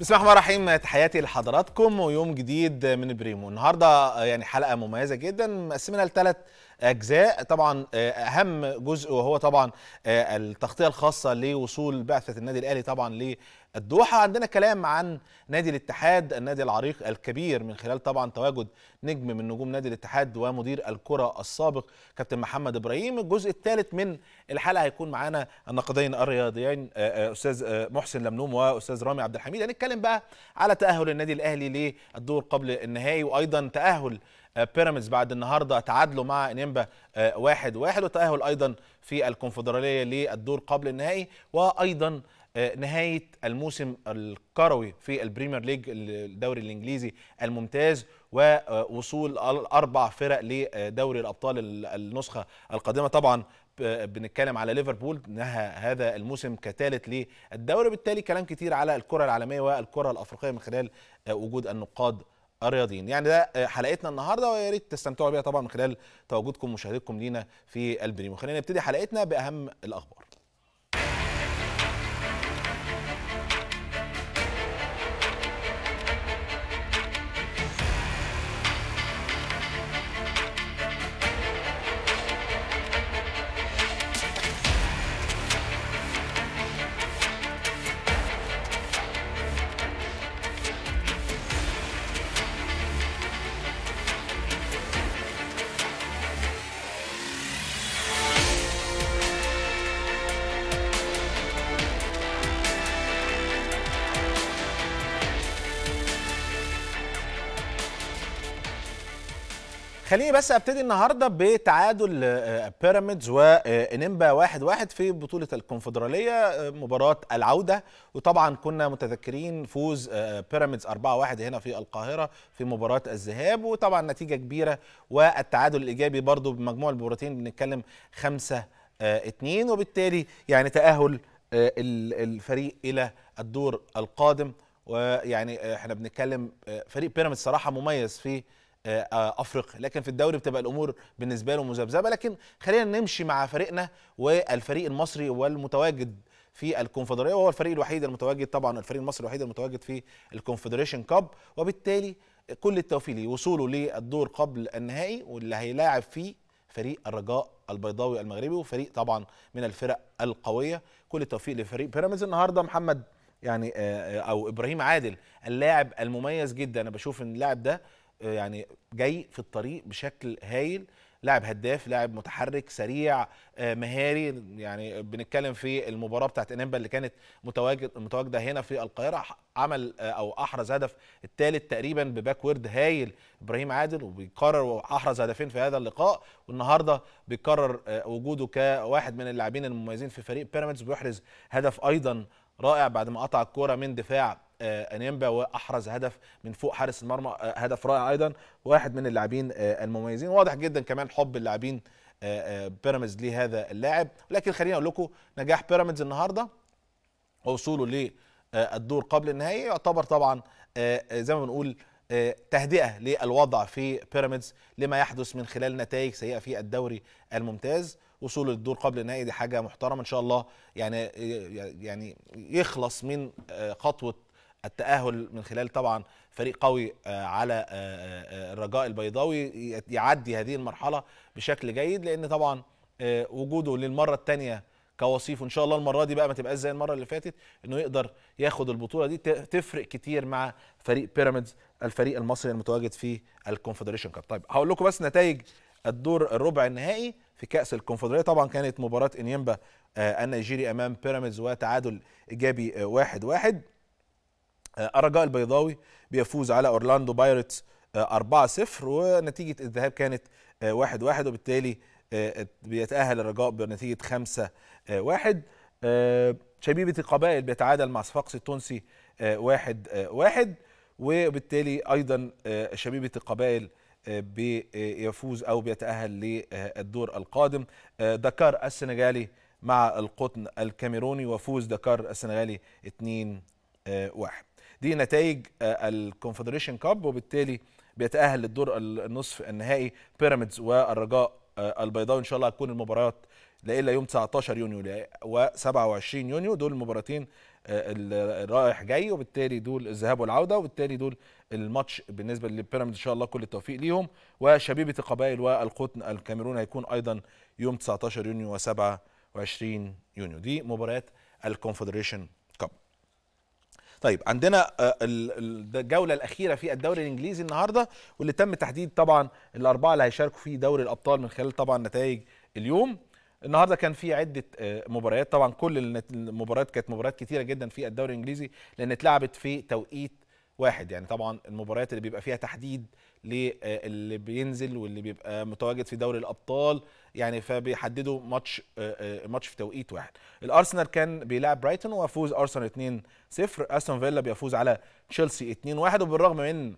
بسم الله الرحمن الرحيم تحياتي لحضراتكم ويوم جديد من بريمو النهارده يعني حلقه مميزه جدا مقسمينها لثلاث اجزاء طبعا آه، اهم جزء وهو طبعا آه، التغطيه الخاصه لوصول بعثه النادي الاهلي طبعا للدوحه عندنا كلام عن نادي الاتحاد النادي العريق الكبير من خلال طبعا تواجد نجم من نجوم نادي الاتحاد ومدير الكره السابق كابتن محمد ابراهيم الجزء الثالث من الحلقه هيكون معانا الناقدين الرياضيين آه، استاذ محسن لملوم واستاذ رامي عبد الحميد هنتكلم بقى على تاهل النادي الاهلي للدور قبل النهائي وايضا تاهل آه، بيراميدز بعد النهارده تعادلوا مع انيمبا آه، واحد واحد والتأهل ايضا في الكونفدرالية للدور قبل النهائي وايضا آه، نهاية الموسم الكروي في البريمير ليج الدوري الإنجليزي الممتاز ووصول أربع فرق لدوري الأبطال النسخة القادمة طبعا بنتكلم على ليفربول نهى هذا الموسم كثالث للدوري بالتالي كلام كتير على الكرة العالمية والكرة الأفريقية من خلال وجود النقاد الرياضيين يعني ده آه، حلقتنا النهارده ويا ريت تستمتعوا بيها طبعا من خلال تواجدكم ومشاهدتكم لينا في البريمو خلينا نبتدي حلقتنا باهم الاخبار خليني بس ابتدي النهارده بتعادل آه، بيراميدز وانيمبا واحد واحد في بطوله الكونفدراليه آه، مباراه العوده وطبعا كنا متذكرين فوز آه، بيراميدز 4-1 هنا في القاهره في مباراه الذهاب وطبعا نتيجه كبيره والتعادل الايجابي برضو بمجموع المباراتين بنتكلم 5 2 وبالتالي يعني تاهل الفريق الى الدور القادم ويعني احنا بنتكلم فريق بيراميدز صراحه مميز في آه، آه، افريقيا لكن في الدوري بتبقى الامور بالنسبه له مذبذبه لكن خلينا نمشي مع فريقنا والفريق المصري والمتواجد في الكونفدراليه وهو الفريق الوحيد المتواجد طبعا الفريق المصري الوحيد المتواجد في الكونفدريشن كاب وبالتالي كل التوفيق ليه وصوله للدور قبل النهائي واللي هيلاعب فيه فريق الرجاء البيضاوي المغربي وفريق طبعا من الفرق القويه كل التوفيق لفريق بيراميدز النهارده محمد يعني آه، او ابراهيم عادل اللاعب المميز جدا انا بشوف ان اللاعب ده يعني جاي في الطريق بشكل هايل لاعب هداف لاعب متحرك سريع آه، مهاري يعني بنتكلم في المباراه بتاعت انيمبا اللي كانت متواجد متواجده هنا في القاهره عمل آه، او احرز هدف الثالث تقريبا بباكورد هايل ابراهيم عادل وبيكرر واحرز هدفين في هذا اللقاء والنهارده بيكرر آه، وجوده كواحد من اللاعبين المميزين في فريق بيراميدز بيحرز هدف ايضا رائع بعد ما قطع الكوره من دفاع آه، انيمبا واحرز هدف من فوق حارس المرمى آه، هدف رائع ايضا واحد من اللاعبين آه، المميزين واضح جدا كمان حب اللاعبين بيراميدز لهذا اللاعب لكن خليني اقول لكم نجاح بيراميدز النهارده ووصوله للدور قبل النهائي يعتبر طبعا زي ما بنقول تهدئه للوضع في بيراميدز لما يحدث من خلال نتائج سيئه في الدوري الممتاز وصول الدور قبل النهائي دي حاجه محترمه ان شاء الله يعني يعني يخلص من خطوه التأهل من خلال طبعا فريق قوي آه، على آه، آه، الرجاء البيضاوي يعدي هذه المرحلة بشكل جيد لأن طبعا وجوده للمرة الثانية كوصيف وان شاء الله المره دي بقى ما تبقاش زي المره اللي فاتت انه يقدر ياخد البطوله دي تفرق كتير مع فريق بيراميدز الفريق المصري المتواجد في الكونفدريشن كاب طيب هقول لكم بس نتائج الدور الربع النهائي في كاس الكونفدراليه طبعا كانت مباراه انيمبا النيجيري امام بيراميدز وتعادل ايجابي واحد واحد آه، الرجاء البيضاوي بيفوز على اورلاندو بايرتس 4-0 آه، ونتيجه الذهاب كانت 1-1 آه، وبالتالي بيتاهل الرجاء بنتيجه 5-1 شبيبه القبائل بيتعادل مع صفاقس التونسي 1-1 وبالتالي ايضا شبيبه القبائل بيفوز او بيتاهل للدور القادم دكار السنغالي مع القطن الكاميروني وفوز دكار السنغالي 2 1 دي نتائج آه، الكونفدريشن كاب وبالتالي بيتاهل للدور النصف النهائي بيراميدز والرجاء آه، البيضاوي ان شاء الله هتكون المباريات لا الا يوم 19 يونيو و27 يونيو دول المباراتين آه، الرايح جاي وبالتالي دول الذهاب والعوده وبالتالي دول الماتش بالنسبه للبيراميدز ان شاء الله كل التوفيق ليهم وشبيبه القبائل والقطن الكاميرون هيكون ايضا يوم 19 يونيو و27 يونيو دي مباريات الكونفدريشن طيب عندنا آه، الجوله الاخيره في الدوري الانجليزي النهارده واللي تم تحديد طبعا الاربعه اللي هيشاركوا في دوري الابطال من خلال طبعا نتائج اليوم النهارده كان في عده آه، مباريات طبعا كل المباريات كانت مباريات كتيره جدا في الدوري الانجليزي لان اتلعبت في توقيت واحد يعني طبعا المباريات اللي بيبقى فيها تحديد آه، للي بينزل واللي بيبقى متواجد في دوري الابطال يعني فبيحددوا ماتش آه، آه، ماتش في توقيت واحد الارسنال كان بيلعب برايتون وفوز ارسنال 2-0 استون فيلا بيفوز على تشيلسي 2-1 وبالرغم من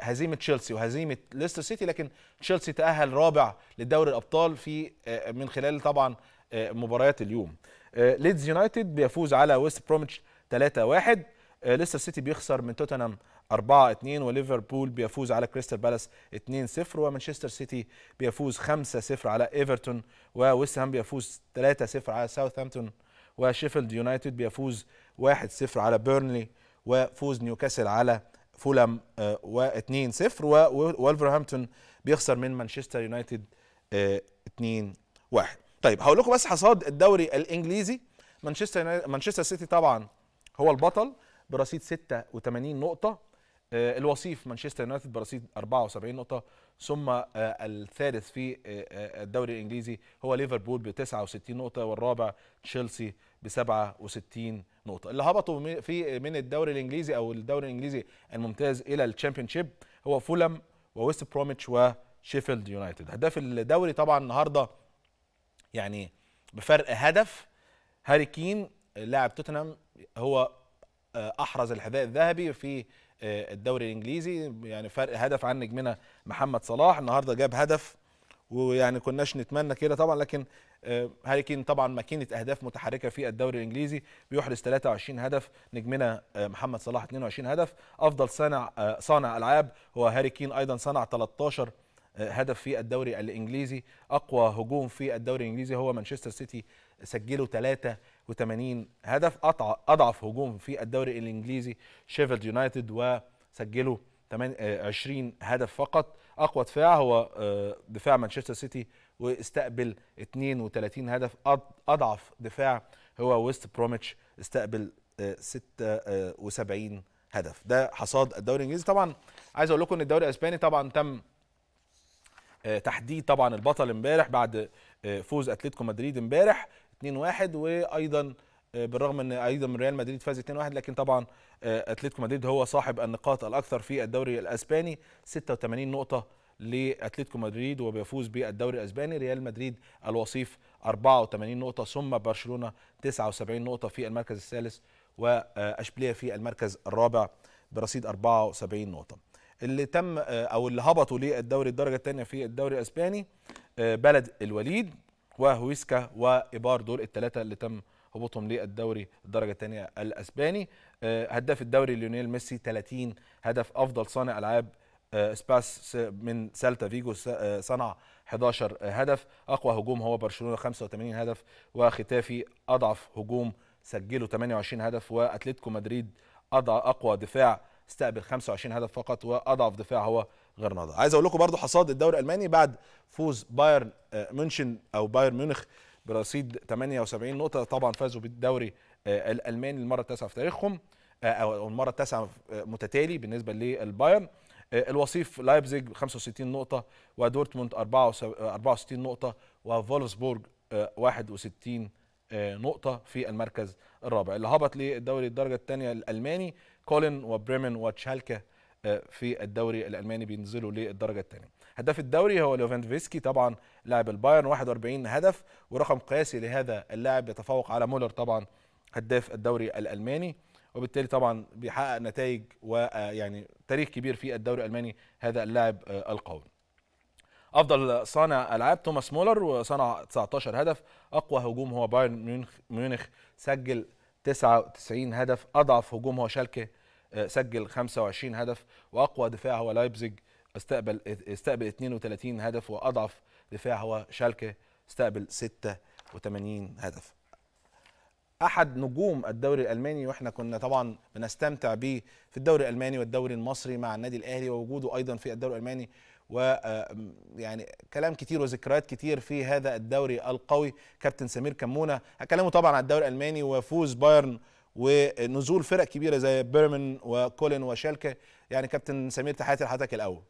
هزيمه تشيلسي وهزيمه ليستر سيتي لكن تشيلسي تاهل رابع لدوري الابطال في من خلال طبعا مباريات اليوم ليدز يونايتد بيفوز على ويست بروميتش 3-1 لسه آه، السيتي بيخسر من توتنهام 4-2 وليفربول بيفوز على كريستال بالاس 2-0 ومانشستر سيتي بيفوز 5-0 على ايفرتون وويست هام بيفوز 3-0 على ساوثهامبتون وشيفيلد يونايتد بيفوز 1-0 على بيرنلي وفوز نيوكاسل على فولام آه، و2-0 وولفرهامبتون بيخسر من مانشستر يونايتد 2-1 آه، طيب هقول لكم بس حصاد الدوري الانجليزي مانشستر مانشستر سيتي طبعا هو البطل برصيد 86 نقطه آه، الوصيف مانشستر يونايتد برصيد 74 نقطه ثم آه، الثالث في آه، الدوري الانجليزي هو ليفربول ب 69 نقطه والرابع تشيلسي ب 67 نقطه اللي هبطوا في من الدوري الانجليزي او الدوري الانجليزي الممتاز الى الشامبيونشيب هو فولم وويست بروميتش وشيفيلد يونايتد هداف الدوري طبعا النهارده يعني بفرق هدف هاري كين لاعب توتنهام هو آه، احرز الحذاء الذهبي في آه، الدوري الانجليزي يعني فرق هدف عن نجمنا محمد صلاح النهارده جاب هدف ويعني كناش نتمنى كده طبعا لكن آه، هاري كين طبعا ماكينه اهداف متحركه في الدوري الانجليزي بيحرز 23 هدف نجمنا محمد صلاح 22 هدف افضل صانع صانع العاب هو هاري كين ايضا صنع 13 هدف في الدوري الانجليزي اقوى هجوم في الدوري الانجليزي هو مانشستر سيتي سجلوا ثلاثة هدف اضعف هجوم في الدوري الانجليزي شيفيلد يونايتد وسجلوا 20 آه، هدف فقط اقوى دفاع هو آه، دفاع مانشستر سيتي واستقبل 32 هدف اضعف دفاع هو ويست بروميتش استقبل 76 آه، هدف ده حصاد الدوري الانجليزي طبعا عايز اقول لكم ان الدوري الاسباني طبعا تم تحديد طبعا البطل امبارح بعد فوز اتلتيكو مدريد امبارح 2-1 وايضا آه، بالرغم ان ايضا من ريال مدريد فاز 2-1 لكن طبعا آه، اتلتيكو مدريد هو صاحب النقاط الاكثر في الدوري الاسباني 86 نقطه لاتلتيكو مدريد وبيفوز بالدوري الاسباني ريال مدريد الوصيف 84 نقطه ثم برشلونه 79 نقطه في المركز الثالث واشبيليه في المركز الرابع برصيد 74 نقطه اللي تم آه، او اللي هبطوا للدوري الدرجه الثانيه في الدوري الاسباني بلد الوليد وهويسكا وإبار دول الثلاثة اللي تم هبوطهم للدوري الدرجة الثانية الأسباني آه، هداف الدوري ليونيل ميسي 30 هدف أفضل صانع ألعاب آه، سباس من سالتا فيجو آه، صنع 11 هدف أقوى هجوم هو برشلونة 85 هدف وختافي أضعف هجوم سجله 28 هدف وأتلتيكو مدريد أقوى دفاع استقبل 25 هدف فقط وأضعف دفاع هو غرناطه عايز اقول لكم برضو حصاد الدوري الالماني بعد فوز بايرن آه، ميونشن او بايرن ميونخ برصيد 78 نقطه طبعا فازوا بالدوري آه، الالماني المره التاسعه في تاريخهم آه، او المره التاسعه متتالي بالنسبه للبايرن الوصيف لايبزيج 65 نقطه ودورتموند 64 نقطه وفولفسبورج 61 نقطه في المركز الرابع اللي هبط للدوري الدرجه الثانيه الالماني كولن وبريمن وتشالكا في الدوري الالماني بينزلوا للدرجه الثانيه هداف الدوري هو ليفاندوفسكي طبعا لاعب البايرن 41 هدف ورقم قياسي لهذا اللاعب يتفوق على مولر طبعا هداف الدوري الالماني وبالتالي طبعا بيحقق نتائج ويعني آه، تاريخ كبير في الدوري الالماني هذا اللاعب آه، القوي افضل صانع العاب توماس مولر وصنع 19 هدف اقوى هجوم هو بايرن ميونخ ميونخ سجل 99 هدف اضعف هجوم هو شالكه آه، سجل 25 هدف واقوى دفاع هو لايبزيج استقبل استقبل 32 هدف واضعف دفاع هو شالكه استقبل 86 هدف احد نجوم الدوري الالماني واحنا كنا طبعا بنستمتع بيه في الدوري الالماني والدوري المصري مع النادي الاهلي ووجوده ايضا في الدوري الالماني و آه، يعني كلام كتير وذكريات كتير في هذا الدوري القوي كابتن سمير كمونه هكلمه طبعا على الدوري الالماني وفوز بايرن ونزول فرق كبيره زي بيرمن وكولن وشالكه يعني كابتن سمير تحياتي لحضرتك الاول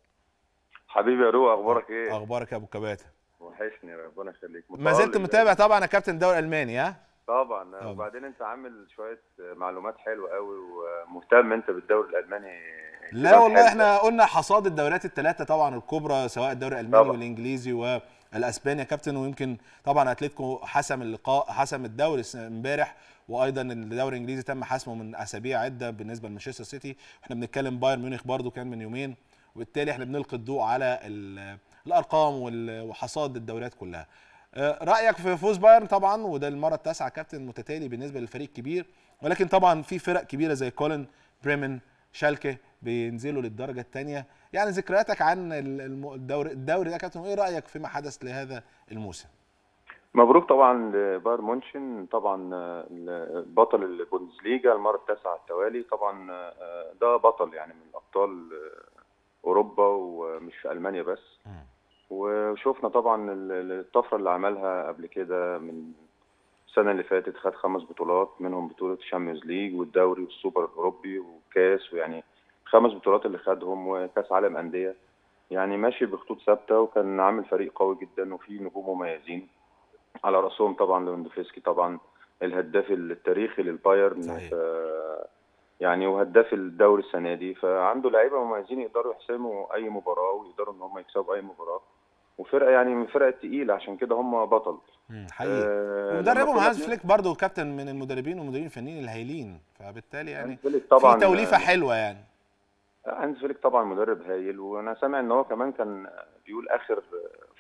حبيبي يا رو اخبارك ايه اخبارك يا ابو كباتة وحشني ربنا يخليك ما زلت متابع طبعا يا كابتن الدوري الالماني ها طبعا وبعدين انت عامل شويه معلومات حلوه قوي ومهتم انت بالدوري الالماني لا والله احنا قلنا حصاد الدوريات الثلاثه طبعا الكبرى سواء الدوري الالماني طبعا. والانجليزي و الاسباني يا كابتن ويمكن طبعا اتلتيكو حسم اللقاء حسم الدوري امبارح وايضا الدوري الانجليزي تم حسمه من اسابيع عده بالنسبه لمانشستر سيتي احنا بنتكلم بايرن ميونخ برده كان من يومين وبالتالي احنا بنلقي الضوء على الارقام وحصاد الدوريات كلها آه، رايك في فوز بايرن طبعا وده المره التاسعه كابتن متتالي بالنسبه للفريق الكبير ولكن طبعا في فرق كبيره زي كولن بريمن شالكه بينزلوا للدرجه الثانيه يعني ذكرياتك عن الدوري الدوري ده كابتن ايه رايك فيما حدث لهذا الموسم مبروك طبعا لبار مونشن طبعا بطل البوندسليجا المره التاسعه على التوالي طبعا آه، ده بطل يعني من ابطال آه، اوروبا ومش في المانيا بس وشفنا طبعا الطفره اللي عملها قبل كده من السنه اللي فاتت خد خمس بطولات منهم بطوله الشامبيونز ليج والدوري والسوبر الاوروبي وكاس ويعني خمس بطولات اللي خدهم وكاس عالم انديه يعني ماشي بخطوط ثابته وكان عامل فريق قوي جدا وفيه نجوم مميزين على راسهم طبعا لوندوفسكي طبعا الهداف التاريخي للبايرن صحيح. يعني وهداف الدوري السنه دي فعنده لعيبه مميزين يقدروا يحسموا اي مباراه ويقدروا ان هم يكسبوا اي مباراه وفرقه يعني من فرقه تقيله عشان كده هم بطل حقيقي آه مدربهم هانز فليك برضه كابتن من المدربين والمدربين الفنيين الهايلين فبالتالي يعني طبعا في توليفه يعني حلوه يعني آه، هانز فليك طبعا مدرب هايل وانا سامع ان هو كمان كان بيقول اخر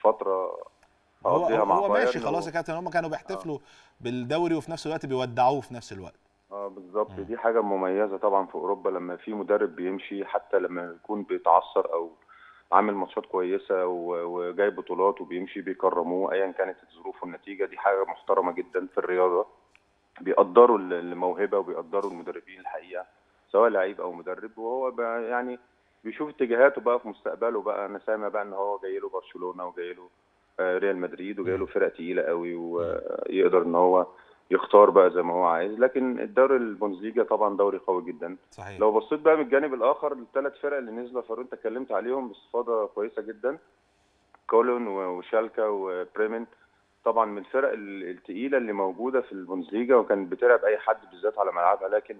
فتره هو, هو ماشي خلاص يا كابتن هم كانوا بيحتفلوا آه. بالدوري وفي نفس الوقت بيودعوه في نفس الوقت اه بالظبط دي حاجه مميزه طبعا في اوروبا لما في مدرب بيمشي حتى لما يكون بيتعثر او عامل ماتشات كويسه وجاي بطولات وبيمشي بيكرموه ايا كانت الظروف والنتيجه دي حاجه محترمه جدا في الرياضه بيقدروا الموهبه وبيقدروا المدربين الحقيقه سواء لعيب او مدرب وهو يعني بيشوف اتجاهاته بقى في مستقبله بقى انا سامع بقى ان هو جاي له برشلونه وجاي له ريال مدريد وجاي له فرق تقيله قوي ويقدر ان هو يختار بقى زي ما هو عايز لكن الدوري البونزليجا طبعا دوري قوي جدا صحيح. لو بصيت بقى من الجانب الاخر الثلاث فرق اللي نزلوا فاروق انت اتكلمت عليهم باستفاضه كويسه جدا كولون وشالكا وبريمن طبعا من الفرق الثقيله اللي موجوده في البونزليجا وكانت بتلعب اي حد بالذات على ملعبها لكن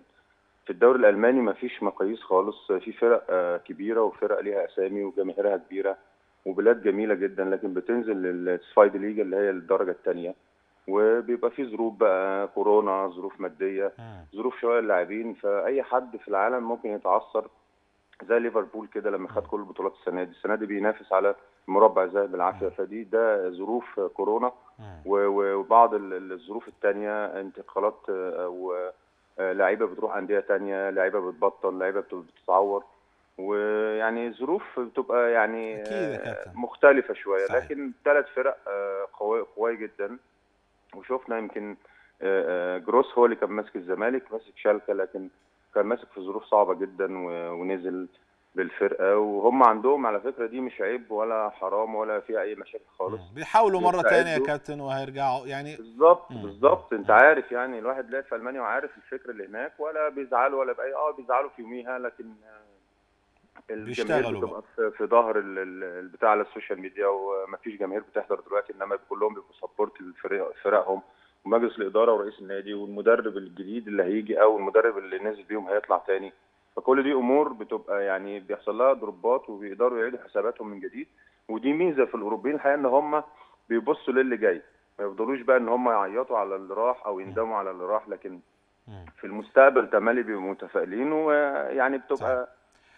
في الدوري الالماني ما فيش مقاييس خالص في فرق آه، كبيره وفرق ليها اسامي وجماهيرها كبيره وبلاد جميله جدا لكن بتنزل للسفايد ليجا اللي هي الدرجه الثانيه وبيبقى في ظروف بقى كورونا ظروف ماديه ظروف شويه اللاعبين فاي حد في العالم ممكن يتعثر زي ليفربول كده لما خد كل البطولات السنه دي السنه دي بينافس على مربع ذهب بالعافيه فدي ده ظروف كورونا وبعض الظروف الثانيه انتقالات آه، او آه، لعيبه بتروح انديه ثانيه لعيبه بتبطل لعيبه بتتعور ويعني ظروف بتبقى يعني آه، مختلفه شويه صحيح. لكن ثلاث فرق آه، قويه قويه جدا وشفنا يمكن آه، جروس هو اللي كان ماسك الزمالك ماسك شالكه لكن كان ماسك في ظروف صعبه جدا ونزل بالفرقه وهم عندهم على فكره دي مش عيب ولا حرام ولا فيها اي مشاكل خالص بيحاولوا مره ثانيه يا كابتن وهيرجعوا يعني بالظبط بالظبط انت عارف يعني الواحد لعب في المانيا وعارف الفكر اللي هناك ولا بيزعلوا ولا باي اه بيزعلوا في يوميها لكن بيشتغلوا في ظهر البتاع على السوشيال ميديا ومفيش جماهير بتحضر دلوقتي انما كلهم بيبقوا سبورت لفرقهم ومجلس الاداره ورئيس النادي والمدرب الجديد اللي هيجي او المدرب اللي نازل بيهم هيطلع تاني فكل دي امور بتبقى يعني بيحصل لها دروبات وبيقدروا يعيدوا حساباتهم من جديد ودي ميزه في الاوروبيين الحقيقه ان هم بيبصوا للي جاي ما يفضلوش بقى ان هم يعيطوا على اللي راح او يندموا على اللي راح لكن في المستقبل تمالي بيبقوا متفائلين ويعني بتبقى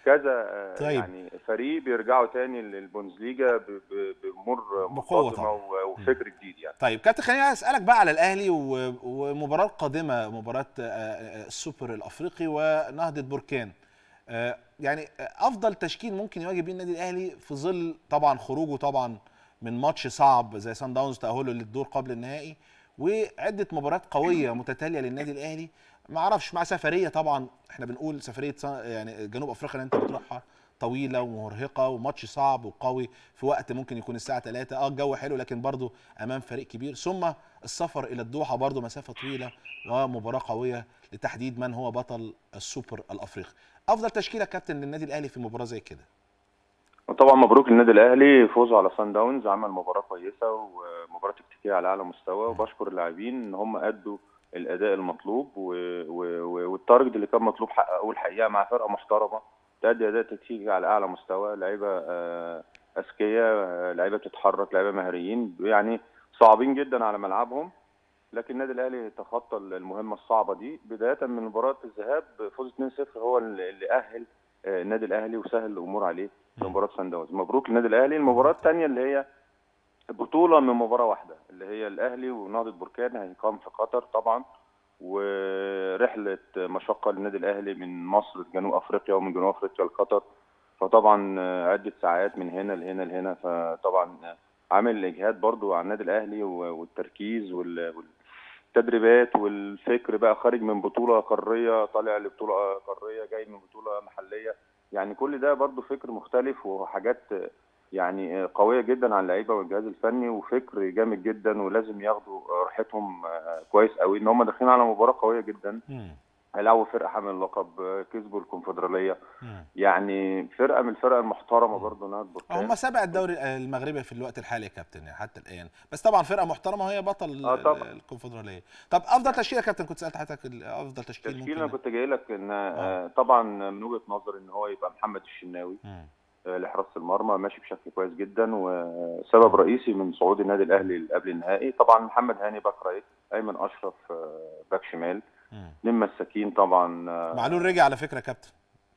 كذا آه، طيب. يعني فريق بيرجعوا تاني للبونزليجا بمر بقوه طبعا. وفكر جديد يعني طيب كابتن خليني اسالك بقى على الاهلي ومباراه قادمه مباراه آه، آه، السوبر الافريقي ونهضه بركان يعني افضل تشكيل ممكن يواجه بيه النادي الاهلي في ظل طبعا خروجه طبعا من ماتش صعب زي سان داونز تاهله للدور قبل النهائي وعده مباريات قويه متتاليه للنادي الاهلي ما اعرفش مع سفريه طبعا احنا بنقول سفريه يعني جنوب افريقيا اللي انت بتروحها طويله ومرهقه وماتش صعب وقوي في وقت ممكن يكون الساعه 3 اه الجو حلو لكن برضه امام فريق كبير ثم السفر الى الدوحه برضه مسافه طويله ومباراه قويه لتحديد من هو بطل السوبر الافريقي افضل تشكيله كابتن للنادي الاهلي في مباراه زي كده طبعا مبروك للنادي الاهلي فوزه على سان داونز عمل مباراه كويسه ومباراه تكتيكيه على اعلى مستوى وبشكر اللاعبين ان هم ادوا الاداء المطلوب والتارجت اللي كان مطلوب حققه الحقيقه مع فرقه محترمه تأدي اداء تكتيكي على اعلى مستوى لعيبه آه، اذكياء آه، لعيبه بتتحرك لعيبه مهاريين يعني صعبين جدا على ملعبهم لكن النادي الاهلي تخطى المهمه الصعبه دي بدايه من مباراه الذهاب فوز 2-0 هو اللي اهل آه، النادي الاهلي وسهل الامور عليه في مباراه سان داونز مبروك للنادي الاهلي المباراه الثانيه اللي هي بطوله من مباراه واحده اللي هي الاهلي ونهضه بركان هيقام في قطر طبعا ورحله مشقه للنادي الاهلي من مصر لجنوب افريقيا ومن جنوب افريقيا لقطر فطبعا عده ساعات من هنا لهنا لهنا فطبعا عامل اجهاد برضو على النادي الاهلي والتركيز والتدريبات والفكر بقى خارج من بطوله قاريه طالع لبطوله قاريه جاي من بطوله محليه يعني كل ده برضو فكر مختلف وحاجات يعني آه، قويه جدا على اللعيبه والجهاز الفني وفكر جامد جدا ولازم ياخدوا راحتهم آه، كويس قوي ان هم داخلين على مباراه قويه جدا هيلعبوا فرقه حامل اللقب آه، كسبوا الكونفدراليه يعني فرقه من الفرق المحترمه برضه نادي بركان هم سابع الدوري المغربي في الوقت الحالي يا كابتن حتى الان بس طبعا فرقه محترمه وهي بطل آه طبعا. الكونفدراليه طب افضل تشكيل يا كابتن كنت سالت حضرتك افضل تشكيل تشكيل انا كنت جاي لك ان آه. طبعا من وجهه نظري ان هو يبقى محمد الشناوي مم. آه، لحراسه المرمى ماشي بشكل كويس جدا وسبب رئيسي من صعود النادي الاهلي قبل النهائي طبعا محمد هاني باك رايت ايمن اشرف آه، باك شمال نيم مساكين طبعا آه، معلول رجع على فكره كابتن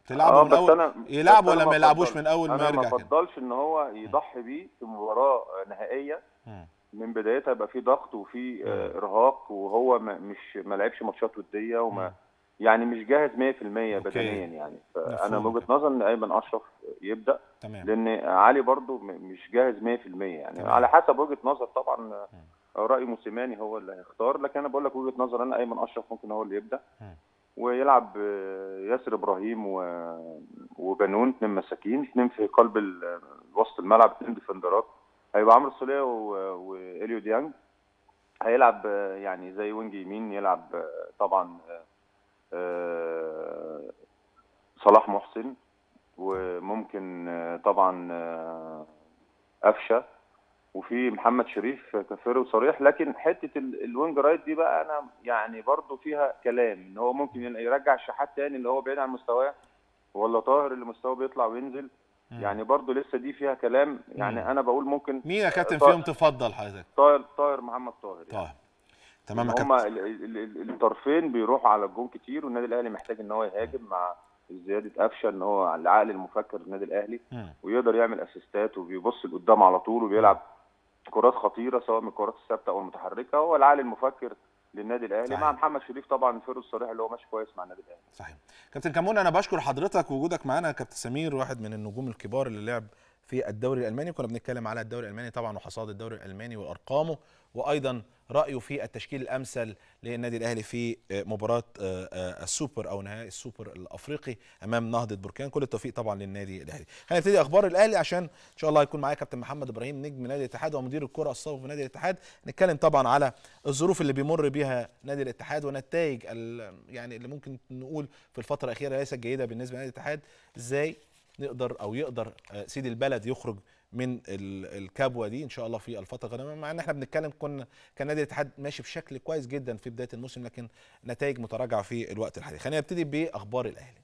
تلعبه آه من اول يلعب ولا ما يلعبوش من اول ما يرجع أنا ما بفضلش ان هو يضحي بيه في مباراه نهائيه من بدايتها يبقى في ضغط وفي ارهاق وهو مش ما لعبش ماتشات وديه وما يعني مش جاهز 100% بدنيا يعني فانا من وجهه نظري ان ايمن اشرف يبدا تمام. لان علي برضو مش جاهز 100% يعني تمام. على حسب وجهه نظر طبعا راي موسيماني هو اللي هيختار لكن انا بقول لك وجهه نظر انا ايمن اشرف ممكن هو اللي يبدا م. ويلعب آه، ياسر ابراهيم و... وبنون اثنين مساكين اثنين في قلب ال... وسط الملعب اثنين ديفندرات هيبقى عمرو السوليه و... واليو ديانج هيلعب آه، يعني زي وينج يمين يلعب آه، طبعا آه، صلاح محسن وممكن آه، طبعا آه، قفشه وفي محمد شريف كفيرو صريح لكن حته الوينج رايت دي بقى انا يعني برضو فيها كلام ان هو ممكن يرجع الشحات تاني اللي هو بعيد عن مستواه ولا طاهر اللي مستواه بيطلع وينزل يعني برضو لسه دي فيها كلام يعني انا بقول ممكن مين يا كابتن فيهم تفضل حضرتك طاهر طاهر محمد طاهر يعني. طاهر تمام هما الطرفين بيروحوا على الجون كتير والنادي الاهلي محتاج ان هو يهاجم مع زياده قفشه ان هو العقل المفكر للنادي الاهلي ويقدر يعمل اسيستات وبيبص لقدام على طول وبيلعب كرات خطيره سواء من الكرات الثابته او المتحركه هو العقل المفكر للنادي الاهلي صحيح. مع محمد شريف طبعا فيرو الصريح اللي هو ماشي كويس مع النادي الاهلي صحيح كابتن كمون انا بشكر حضرتك وجودك معانا كابتن سمير واحد من النجوم الكبار اللي لعب في الدوري الالماني كنا بنتكلم على الدوري الالماني طبعا وحصاد الدوري الالماني وارقامه وايضا رايه في التشكيل الامثل للنادي الاهلي في آه، مباراه آه، آه، السوبر او نهائي السوبر الافريقي امام نهضه بركان كل التوفيق طبعا للنادي الاهلي هنبتدي اخبار الاهلي عشان ان شاء الله هيكون معايا كابتن محمد ابراهيم نجم نادي الاتحاد ومدير الكره السابق في نادي الاتحاد نتكلم طبعا على الظروف اللي بيمر بيها نادي الاتحاد ونتائج يعني اللي ممكن نقول في الفتره الاخيره ليست جيده بالنسبه لنادي الاتحاد ازاي نقدر او يقدر آه، سيد البلد يخرج من الكبوه دي ان شاء الله في الفتره القادمه مع ان احنا بنتكلم كنا كان نادي الاتحاد ماشي بشكل كويس جدا في بدايه الموسم لكن نتائج متراجعه في الوقت الحالي خلينا نبتدي باخبار الاهلي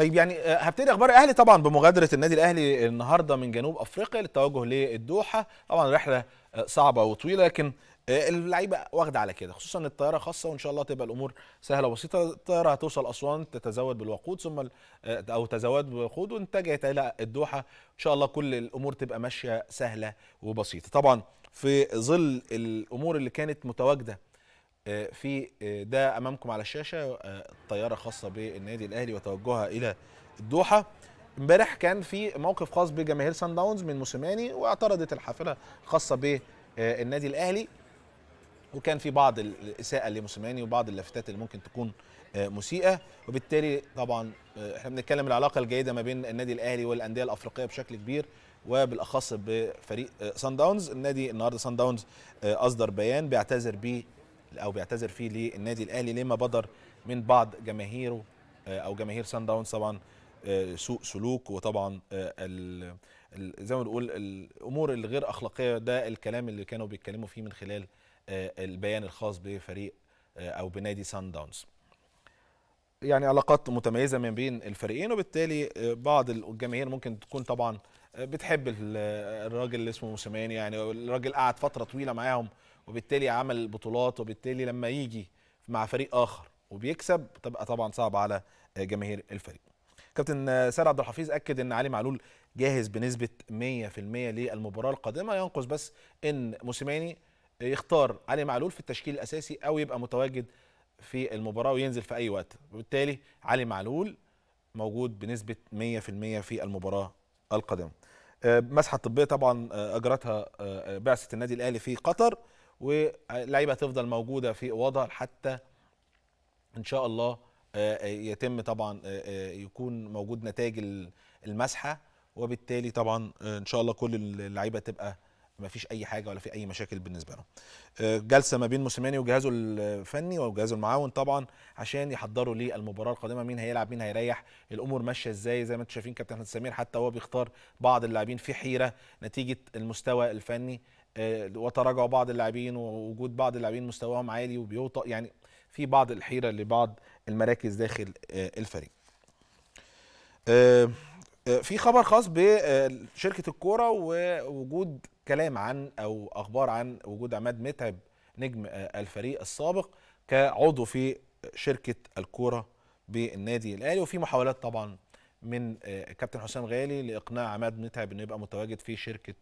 طيب يعني آه، هبتدي اخبار الاهلي طبعا بمغادره النادي الاهلي النهارده من جنوب افريقيا للتوجه للدوحه طبعا رحله آه، صعبه وطويله لكن آه، اللعيبه واخده على كده خصوصا الطياره خاصه وان شاء الله تبقى الامور سهله وبسيطه الطياره هتوصل اسوان تتزود بالوقود ثم او تزود بالوقود واتجهت الى الدوحه ان شاء الله كل الامور تبقى ماشيه سهله وبسيطه طبعا في ظل الامور اللي كانت متواجده آه، في آه، ده امامكم على الشاشه الطياره آه، خاصه بالنادي الاهلي وتوجهها الى الدوحه امبارح كان في موقف خاص بجماهير سان داونز من موسيماني واعترضت الحافله الخاصه بالنادي الاهلي وكان في بعض الاساءه لموسيماني وبعض اللافتات اللي ممكن تكون مسيئه وبالتالي طبعا احنا بنتكلم العلاقه الجيده ما بين النادي الاهلي والانديه الافريقيه بشكل كبير وبالاخص بفريق سان داونز النادي النهارده سان داونز اصدر بيان بيعتذر بيه او بيعتذر فيه للنادي الاهلي لما بدر من بعض جماهيره آه، او جماهير سان داونز طبعا آه، سوء سلوك وطبعا آه، زي ما بنقول الامور الغير اخلاقيه ده الكلام اللي كانوا بيتكلموا فيه من خلال البيان الخاص بفريق او بنادي سان داونز يعني علاقات متميزه ما بين الفريقين وبالتالي بعض الجماهير ممكن تكون طبعا بتحب الراجل اللي اسمه موسيماني يعني الراجل قعد فتره طويله معاهم وبالتالي عمل بطولات وبالتالي لما يجي مع فريق اخر وبيكسب تبقى طبعا صعب على جماهير الفريق كابتن سيد عبد الحفيظ اكد ان علي معلول جاهز بنسبه 100% للمباراه القادمه ينقص بس ان موسيماني يختار علي معلول في التشكيل الاساسي او يبقى متواجد في المباراه وينزل في اي وقت وبالتالي علي معلول موجود بنسبه 100% في المباراه القادمه آه، مسحه طبيه طبعا آه، اجرتها آه، بعثه النادي الاهلي في قطر واللعيبه هتفضل موجوده في اوضها حتى ان شاء الله آه، آه، يتم طبعا آه، يكون موجود نتائج المسحه وبالتالي طبعا ان شاء الله كل اللعيبه تبقى ما فيش اي حاجه ولا في اي مشاكل بالنسبه لهم جلسه ما بين موسيماني وجهازه الفني وجهازه المعاون طبعا عشان يحضروا للمباراه القادمه مين هيلعب مين هيريح الامور ماشيه ازاي زي ما انتم شايفين كابتن احمد سمير حتى هو بيختار بعض اللاعبين في حيره نتيجه المستوى الفني آه، وتراجع بعض اللاعبين ووجود بعض اللاعبين مستواهم عالي وبيوطأ يعني في بعض الحيرة لبعض المراكز داخل آه، الفريق آه، في خبر خاص بشركة الكورة ووجود كلام عن أو أخبار عن وجود عماد متعب نجم الفريق السابق كعضو في شركة الكورة بالنادي الأهلي وفي محاولات طبعا من كابتن حسام غالي لإقناع عماد متعب إنه يبقى متواجد في شركة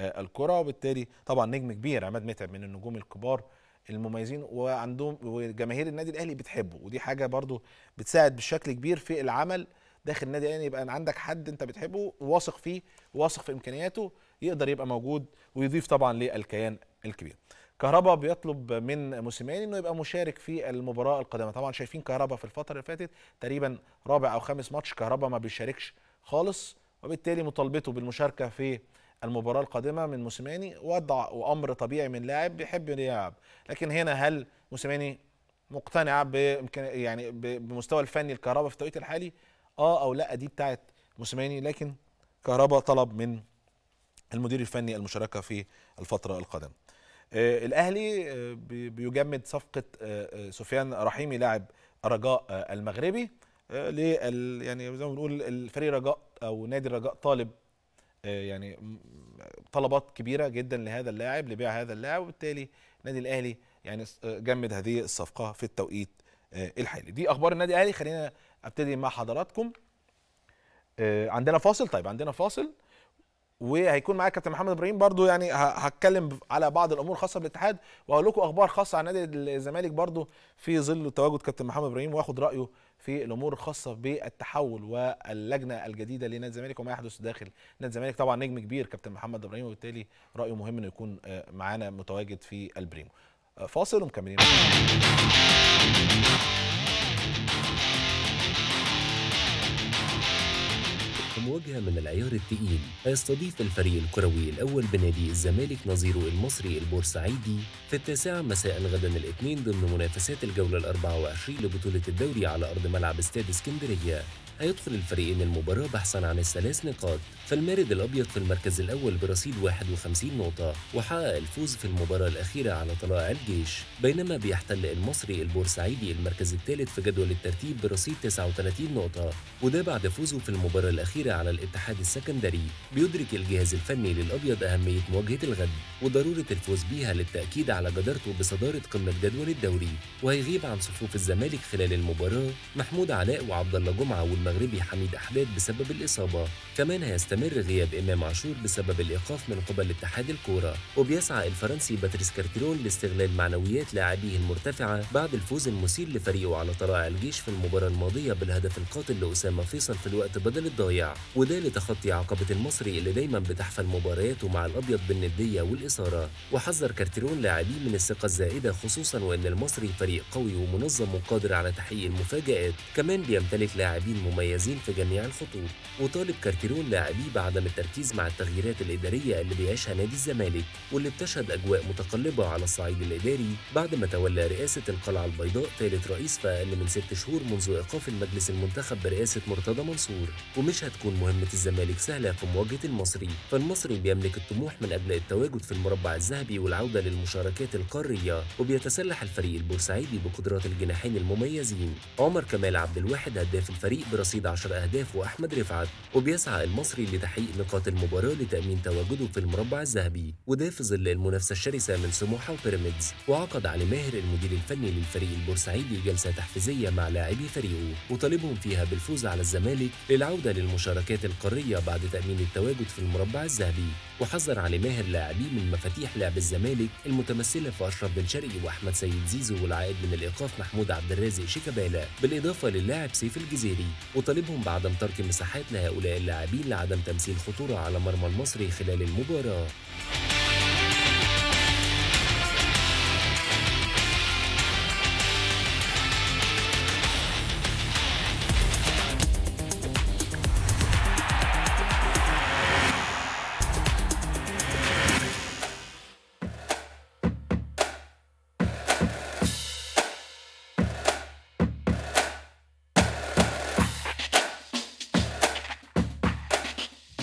آه، الكره وبالتالي طبعا نجم كبير عماد متعب من النجوم الكبار المميزين وعندهم وجماهير النادي الاهلي بتحبه ودي حاجه برضو بتساعد بشكل كبير في العمل داخل النادي الاهلي يبقى عندك حد انت بتحبه واثق فيه واثق في امكانياته يقدر يبقى موجود ويضيف طبعا للكيان الكبير كهربا بيطلب من موسيماني انه يبقى مشارك في المباراه القادمه طبعا شايفين كهربا في الفتره اللي فاتت تقريبا رابع او خامس ماتش كهربا ما بيشاركش خالص وبالتالي مطالبته بالمشاركه في المباراه القادمه من موسيماني وضع وامر طبيعي من لاعب بيحب يلعب لكن هنا هل موسيماني مقتنع بامكان يعني بمستوى الفني الكهرباء في التوقيت الحالي اه او لا دي بتاعت موسيماني لكن كهرباء طلب من المدير الفني المشاركه في الفتره القادمه آه، الاهلي آه، بيجمد صفقه آه، سفيان رحيمي لاعب رجاء المغربي ل يعني زي ما بنقول الفريق رجاء او نادي الرجاء طالب آه، يعني طلبات كبيره جدا لهذا اللاعب لبيع هذا اللاعب وبالتالي النادي الاهلي يعني آه، جمد هذه الصفقه في التوقيت آه، الحالي دي اخبار النادي الاهلي خلينا ابتدي مع حضراتكم عندنا فاصل طيب عندنا فاصل وهيكون معايا كابتن محمد ابراهيم برضو يعني هتكلم على بعض الامور الخاصه بالاتحاد واقول لكم اخبار خاصه عن نادي الزمالك برضو في ظل تواجد كابتن محمد ابراهيم واخد رايه في الامور الخاصه بالتحول واللجنه الجديده لنادي الزمالك وما يحدث داخل نادي الزمالك طبعا نجم كبير كابتن محمد ابراهيم وبالتالي رايه مهم انه يكون آه، معانا متواجد في البريمو آه، فاصل ومكملين أمام من العيار التقيل هيستضيف الفريق الكروي الأول بنادي الزمالك نظيره المصري البورسعيدي في التاسعة مساء غدا الاثنين ضمن منافسات الجولة الأربعة 24 لبطولة الدوري على أرض ملعب استاد اسكندرية هيدخل الفريقين المباراة بحثا عن الثلاث نقاط فالمارد الأبيض في المركز الأول برصيد 51 نقطة وحقق الفوز في المباراة الأخيرة على طلائع الجيش بينما بيحتل المصري البورسعيدي المركز الثالث في جدول الترتيب برصيد 39 نقطة وده بعد فوزه في المباراة الأخيرة على الاتحاد السكندري بيدرك الجهاز الفني للأبيض أهمية مواجهة الغد وضرورة الفوز بيها للتأكيد على جدارته بصدارة قمة جدول الدوري وهيغيب عن صفوف الزمالك خلال المباراة محمود علاء وعبد الله جمعة المغربي حميد أحباب بسبب الإصابة كمان هيستمر غياب إمام عاشور بسبب الإيقاف من قبل اتحاد الكورة وبيسعى الفرنسي باتريس كارتيرون لاستغلال معنويات لاعبيه المرتفعة بعد الفوز المثير لفريقه على طلائع الجيش في المباراة الماضية بالهدف القاتل لأسامة فيصل في الوقت بدل الضايع وده لتخطي عقبة المصري اللي دايما بتحفل مبارياته مع الأبيض بالندية والإثارة وحذر كارتيرون لاعبيه من الثقة الزائدة خصوصا وإن المصري فريق قوي ومنظم وقادر على تحقيق المفاجآت كمان بيمتلك لاعبين مميزين في جميع الخطوط وطالب كارتيرون لاعبيه بعدم التركيز مع التغييرات الإدارية اللي بيعيشها نادي الزمالك واللي بتشهد أجواء متقلبة على الصعيد الإداري بعد ما تولى رئاسة القلعة البيضاء ثالث رئيس في أقل من ست شهور منذ إيقاف المجلس المنتخب برئاسة مرتضى منصور ومش هتكون مهمة الزمالك سهلة في مواجهة المصري فالمصري بيملك الطموح من أجل التواجد في المربع الذهبي والعودة للمشاركات القارية وبيتسلح الفريق البورسعيدي بقدرات الجناحين المميزين عمر كمال عبد الواحد هداف الفريق برصيد رصيد 10 أهداف وأحمد رفعت وبيسعى المصري لتحقيق نقاط المباراة لتأمين تواجده في المربع الذهبي وده في ظل المنافسة الشرسة من سموحة وبيراميدز وعقد علي ماهر المدير الفني للفريق البورسعيدي جلسة تحفيزية مع لاعبي فريقه وطالبهم فيها بالفوز على الزمالك للعودة للمشاركات القارية بعد تأمين التواجد في المربع الذهبي وحذر علي ماهر لاعبيه من مفاتيح لعب الزمالك المتمثلة في أشرف بن شرقي وأحمد سيد زيزو والعائد من الإيقاف محمود عبد الرازق شيكابالا بالإضافة للاعب سيف الجزيري وطالبهم بعدم ترك مساحات لهؤلاء اللاعبين لعدم تمثيل خطورة على مرمى المصري خلال المباراة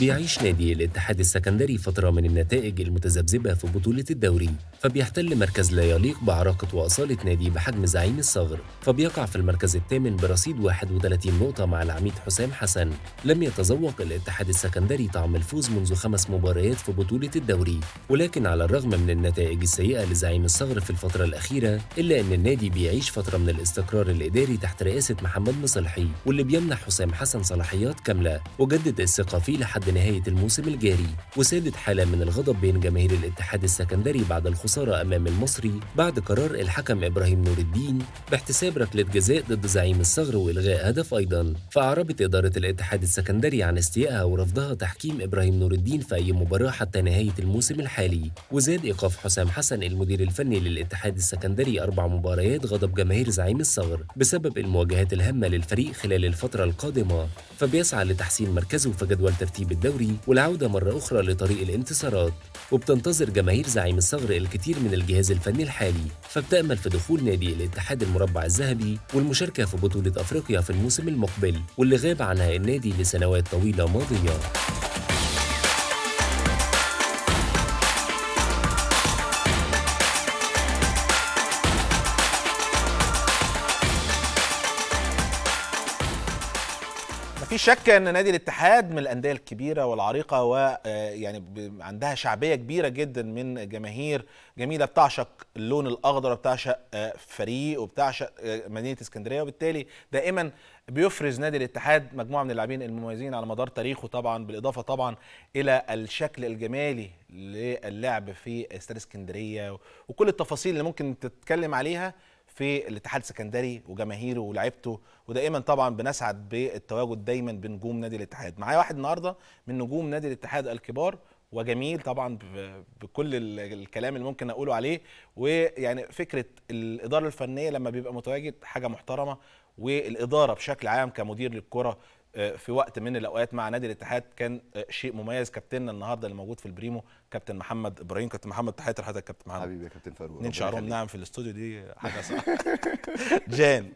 بيعيش نادي الاتحاد السكندري فترة من النتائج المتذبذبة في بطولة الدوري فبيحتل مركز لا يليق بعراقة وأصالة نادي بحجم زعيم الصغر فبيقع في المركز الثامن برصيد 31 نقطة مع العميد حسام حسن لم يتذوق الاتحاد السكندري طعم الفوز منذ خمس مباريات في بطولة الدوري ولكن على الرغم من النتائج السيئة لزعيم الصغر في الفترة الأخيرة إلا أن النادي بيعيش فترة من الاستقرار الإداري تحت رئاسة محمد مصلحي واللي بيمنح حسام حسن صلاحيات كاملة وجدد الثقة فيه لحد نهاية الموسم الجاري وسادت حالة من الغضب بين جماهير الاتحاد السكندري بعد الخسارة أمام المصري بعد قرار الحكم إبراهيم نور الدين باحتساب ركلة جزاء ضد زعيم الصغر وإلغاء هدف أيضا فأعربت إدارة الاتحاد السكندري عن استيائها ورفضها تحكيم إبراهيم نور الدين في أي مباراة حتى نهاية الموسم الحالي وزاد إيقاف حسام حسن المدير الفني للاتحاد السكندري أربع مباريات غضب جماهير زعيم الصغر بسبب المواجهات الهامة للفريق خلال الفترة القادمة فبيسعى لتحسين مركزه في جدول ترتيب الدوري والعودة مرة أخرى لطريق الانتصارات وبتنتظر جماهير زعيم الصغر الكثير من الجهاز الفني الحالي فبتأمل في دخول نادي الاتحاد المربع الذهبي والمشاركة في بطولة أفريقيا في الموسم المقبل واللي غاب عنها النادي لسنوات طويلة ماضية في شك ان نادي الاتحاد من الانديه الكبيره والعريقه ويعني آه، عندها شعبيه كبيره جدا من جماهير جميله بتعشق اللون الاخضر وبتعشق آه، فريق وبتعشق آه، مدينه اسكندريه وبالتالي دائما بيفرز نادي الاتحاد مجموعه من اللاعبين المميزين على مدار تاريخه طبعا بالاضافه طبعا الى الشكل الجمالي للعب في استاد اسكندريه وكل التفاصيل اللي ممكن تتكلم عليها في الاتحاد السكندري وجماهيره ولاعيبته ودائما طبعا بنسعد بالتواجد دايما بنجوم نادي الاتحاد معايا واحد النهارده من نجوم نادي الاتحاد الكبار وجميل طبعا بكل الكلام اللي ممكن اقوله عليه ويعني فكره الاداره الفنيه لما بيبقى متواجد حاجه محترمه والاداره بشكل عام كمدير للكره في وقت من الاوقات مع نادي الاتحاد كان آه، شيء مميز كابتننا النهارده اللي موجود في البريمو كابتن محمد ابراهيم كابتن محمد تحياتي لحضرتك كابتن محمد حبيبي يا كابتن فاروق اتنين شعرهم نعم في الاستوديو دي حاجه صح جان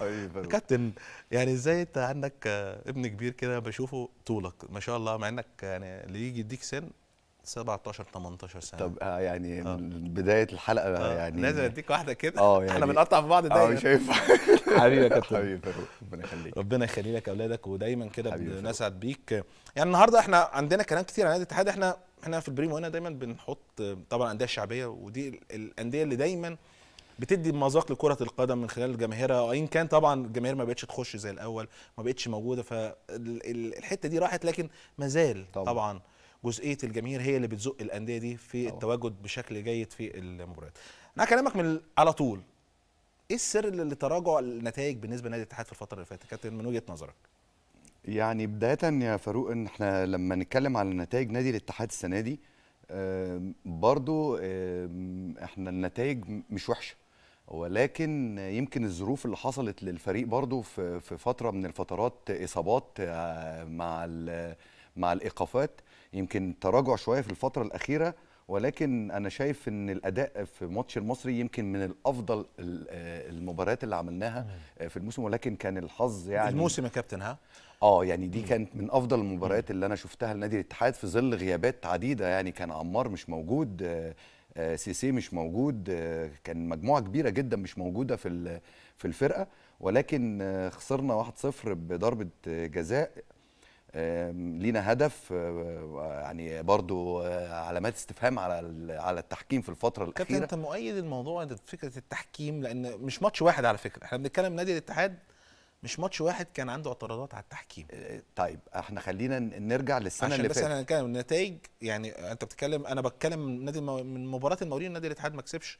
حبيبي فاروق كابتن يعني ازاي انت عندك آه، ابن كبير كده بشوفه طولك ما شاء الله مع انك يعني اللي يجي يديك سن 17 18 سنه طب آه يعني آه. من بدايه الحلقه آه. يعني لازم اديك واحده كده اه يعني احنا بنقطع في بعض آه، دايما اه مش هينفع حبيبي يا كابتن حبيبي ربنا يخليك ربنا يخلي لك اولادك ودايما كده بنسعد بيك يعني النهارده احنا عندنا كلام كتير عن نادي الاتحاد احنا احنا في البريمو هنا دايما بنحط طبعا انديه شعبيه ودي الانديه اللي دايما بتدي مذاق لكره القدم من خلال جماهيرها وان كان طبعا الجماهير ما بقتش تخش زي الاول ما بقتش موجوده فالحته دي راحت لكن ما زال طبعا, طبعا جزئيه الجماهير هي اللي بتزق الانديه دي في أوه. التواجد بشكل جيد في المباريات انا كلامك من على طول ايه السر اللي لتراجع النتائج بالنسبه لنادي الاتحاد في الفتره اللي فاتت كابتن من وجهه نظرك يعني بدايه يا فاروق ان احنا لما نتكلم على نتائج نادي الاتحاد السنه دي برضو احنا النتائج مش وحشه ولكن يمكن الظروف اللي حصلت للفريق برضو في فتره من الفترات اصابات آه، مع مع الايقافات يمكن تراجع شويه في الفتره الاخيره ولكن انا شايف ان الاداء في ماتش المصري يمكن من الافضل آه، المباريات اللي عملناها آه، في الموسم ولكن كان الحظ يعني الموسم يا كابتن ها اه يعني دي كانت من افضل المباريات اللي انا شفتها لنادي الاتحاد في ظل غيابات عديده يعني كان عمار مش موجود آه، سيسي مش موجود كان مجموعه كبيره جدا مش موجوده في في الفرقه ولكن خسرنا 1-0 بضربه جزاء لينا هدف آه، آه، يعني برضو آه، علامات استفهام على على التحكيم في الفتره الاخيره كابتن انت مؤيد الموضوع ده فكره التحكيم لان مش ماتش واحد على فكره احنا بنتكلم نادي الاتحاد مش ماتش واحد كان عنده اعتراضات على التحكيم طيب احنا خلينا نرجع للسنه اللي فاتت عشان بس احنا هنتكلم النتائج يعني انت بتتكلم انا بتكلم نادي من مباراه المقاولين نادي الاتحاد ما كسبش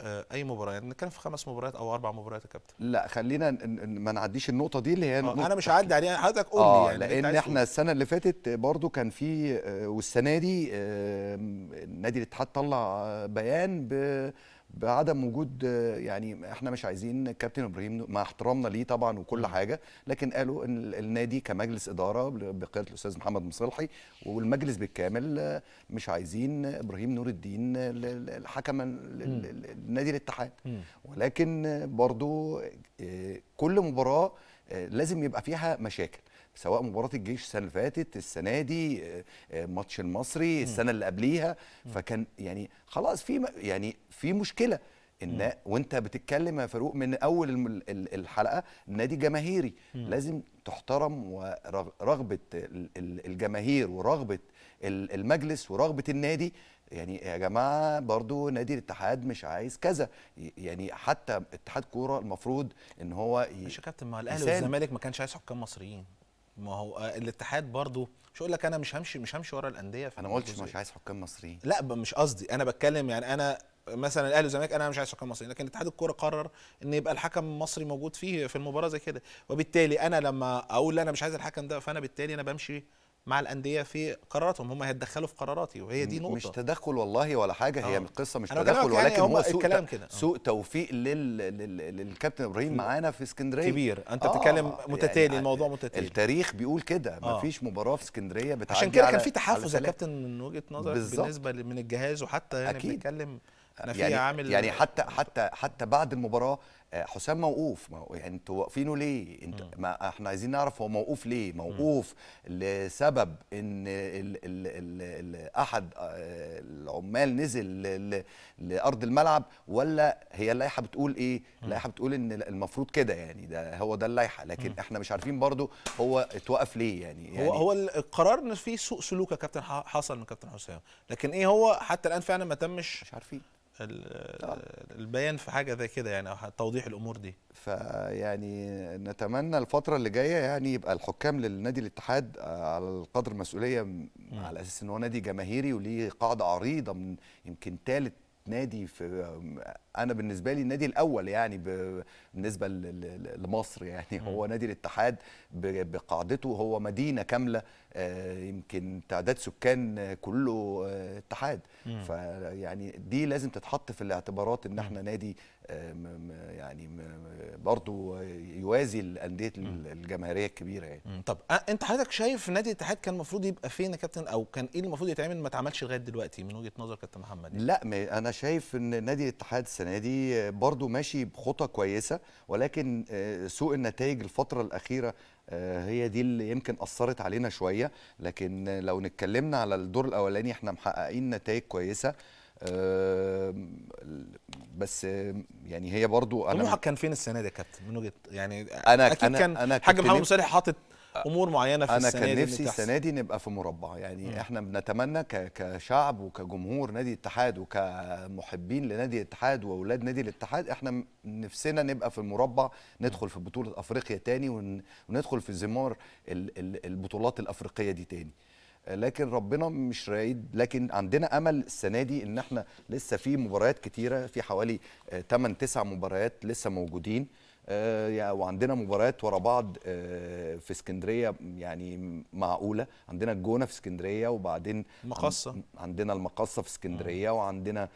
آه، اي مباراه نتكلم في خمس مباريات او اربع مباريات يا كابتن لا خلينا ما نعديش النقطه دي اللي هي آه، انا مش هعدي عليها حضرتك قول لي آه، يعني لان احنا السنه اللي فاتت برضو كان في والسنه دي نادي الاتحاد طلع بيان ب بعدم وجود يعني احنا مش عايزين كابتن ابراهيم مع احترامنا ليه طبعا وكل حاجه لكن قالوا ان النادي كمجلس اداره بقياده الاستاذ محمد مصلحي والمجلس بالكامل مش عايزين ابراهيم نور الدين الحكم النادي الاتحاد ولكن برضو آه، كل مباراه آه، لازم يبقى فيها مشاكل سواء مباراه الجيش السنه اللي فاتت السنه دي آه، آه، ماتش المصري السنه اللي قبليها فكان يعني خلاص في يعني في مشكله ان وانت بتتكلم يا فاروق من اول الحلقه نادي جماهيري لازم تحترم ورغبه الجماهير ورغبه المجلس ورغبه النادي يعني يا جماعه برضو نادي الاتحاد مش عايز كذا يعني حتى اتحاد كوره المفروض ان هو ي... مش يا كابتن ما الاهلي والزمالك ما كانش عايز حكام مصريين ما هو آه، الاتحاد برضه مش اقول لك انا مش همشي مش همشي ورا الانديه في انا ما قلتش مش عايز حكام مصريين لا مش قصدي انا بتكلم يعني انا مثلا الاهلي والزمالك انا مش عايز حكام مصريين لكن اتحاد الكوره قرر ان يبقى الحكم المصري موجود فيه في المباراه زي كده وبالتالي انا لما اقول انا مش عايز الحكم ده فانا بالتالي انا بمشي مع الانديه في قراراتهم هم هيتدخلوا في قراراتي وهي دي نقطه مش تدخل والله ولا حاجه هي أوه. القصه مش تدخل ولكن يعني هو سوء الكلام كده سوء توفيق لل... لل... للكابتن ابراهيم معانا في اسكندريه كبير انت آه. بتتكلم يعني متتالي يعني الموضوع متتالي التاريخ بيقول كده آه. مفيش مباراه في اسكندريه بتعدي عشان كده كان في تحفظ يا كابتن من وجهه نظرك بالزبط. بالنسبه من الجهاز وحتى يعني أكيد. بنتكلم انا في يعني عامل يعني حتى حتى حتى بعد المباراه آه، حسام موقوف ما يعني انتوا واقفينه ليه؟ انت ما احنا عايزين نعرف هو موقوف ليه؟ موقوف لسبب ان الـ الـ الـ الـ احد آه، العمال نزل لارض الملعب ولا هي اللائحه بتقول ايه؟ اللائحه بتقول ان المفروض كده يعني ده هو ده اللائحه لكن احنا مش عارفين برضو هو اتوقف ليه يعني, يعني هو هو القرار ان في سوء سلوك يا كابتن حصل من كابتن حسام لكن ايه هو حتى الان فعلا ما تمش مش عارفين آه. البيان في حاجه زي كده يعني او توضيح الامور دي فيعني نتمنى الفتره اللي جايه يعني يبقى الحكام للنادي الاتحاد آه، على قدر المسؤوليه على اساس ان هو نادي جماهيري وليه قاعده عريضه من يمكن ثالث نادي في انا بالنسبه لي النادي الاول يعني بالنسبه لمصر يعني هو نادي الاتحاد بقاعدته هو مدينه كامله آه، يمكن تعداد سكان كله آه، اتحاد فيعني دي لازم تتحط في الاعتبارات ان احنا نادي يعني برضه يوازي الانديه الجماهيريه الكبيره يعني طب انت حضرتك شايف نادي الاتحاد كان المفروض يبقى فين يا كابتن او كان ايه المفروض يتعمل ما اتعملش لغايه دلوقتي من وجهه نظر كابتن محمد يعني. لا انا شايف ان نادي الاتحاد السنه دي برضه ماشي بخطى كويسه ولكن آه، سوء النتائج الفتره الاخيره آه، هي دي اللي يمكن اثرت علينا شويه لكن لو نتكلمنا على الدور الاولاني احنا محققين نتائج كويسه بس يعني هي برضو انا طموحك كان فين السنه دي يا كابتن من وجهه يعني انا اكيد أنا كان أنا حاج محمد صالح حاطط امور معينه في أنا السنه دي انا كان نفسي السنه دي نبقى في مربع يعني م. احنا بنتمنى كشعب وكجمهور نادي الاتحاد وكمحبين لنادي الاتحاد واولاد نادي الاتحاد احنا نفسنا نبقى في المربع ندخل في بطوله افريقيا تاني وندخل في زمار البطولات الافريقيه دي تاني لكن ربنا مش رايد لكن عندنا امل السنه دي ان احنا لسه في مباريات كتيره في حوالي 8 آه، 9 مباريات لسه موجودين آه، وعندنا مباريات ورا بعض آه، في اسكندريه يعني معقوله عندنا الجونه في اسكندريه وبعدين المقصه عندنا المقصه في اسكندريه وعندنا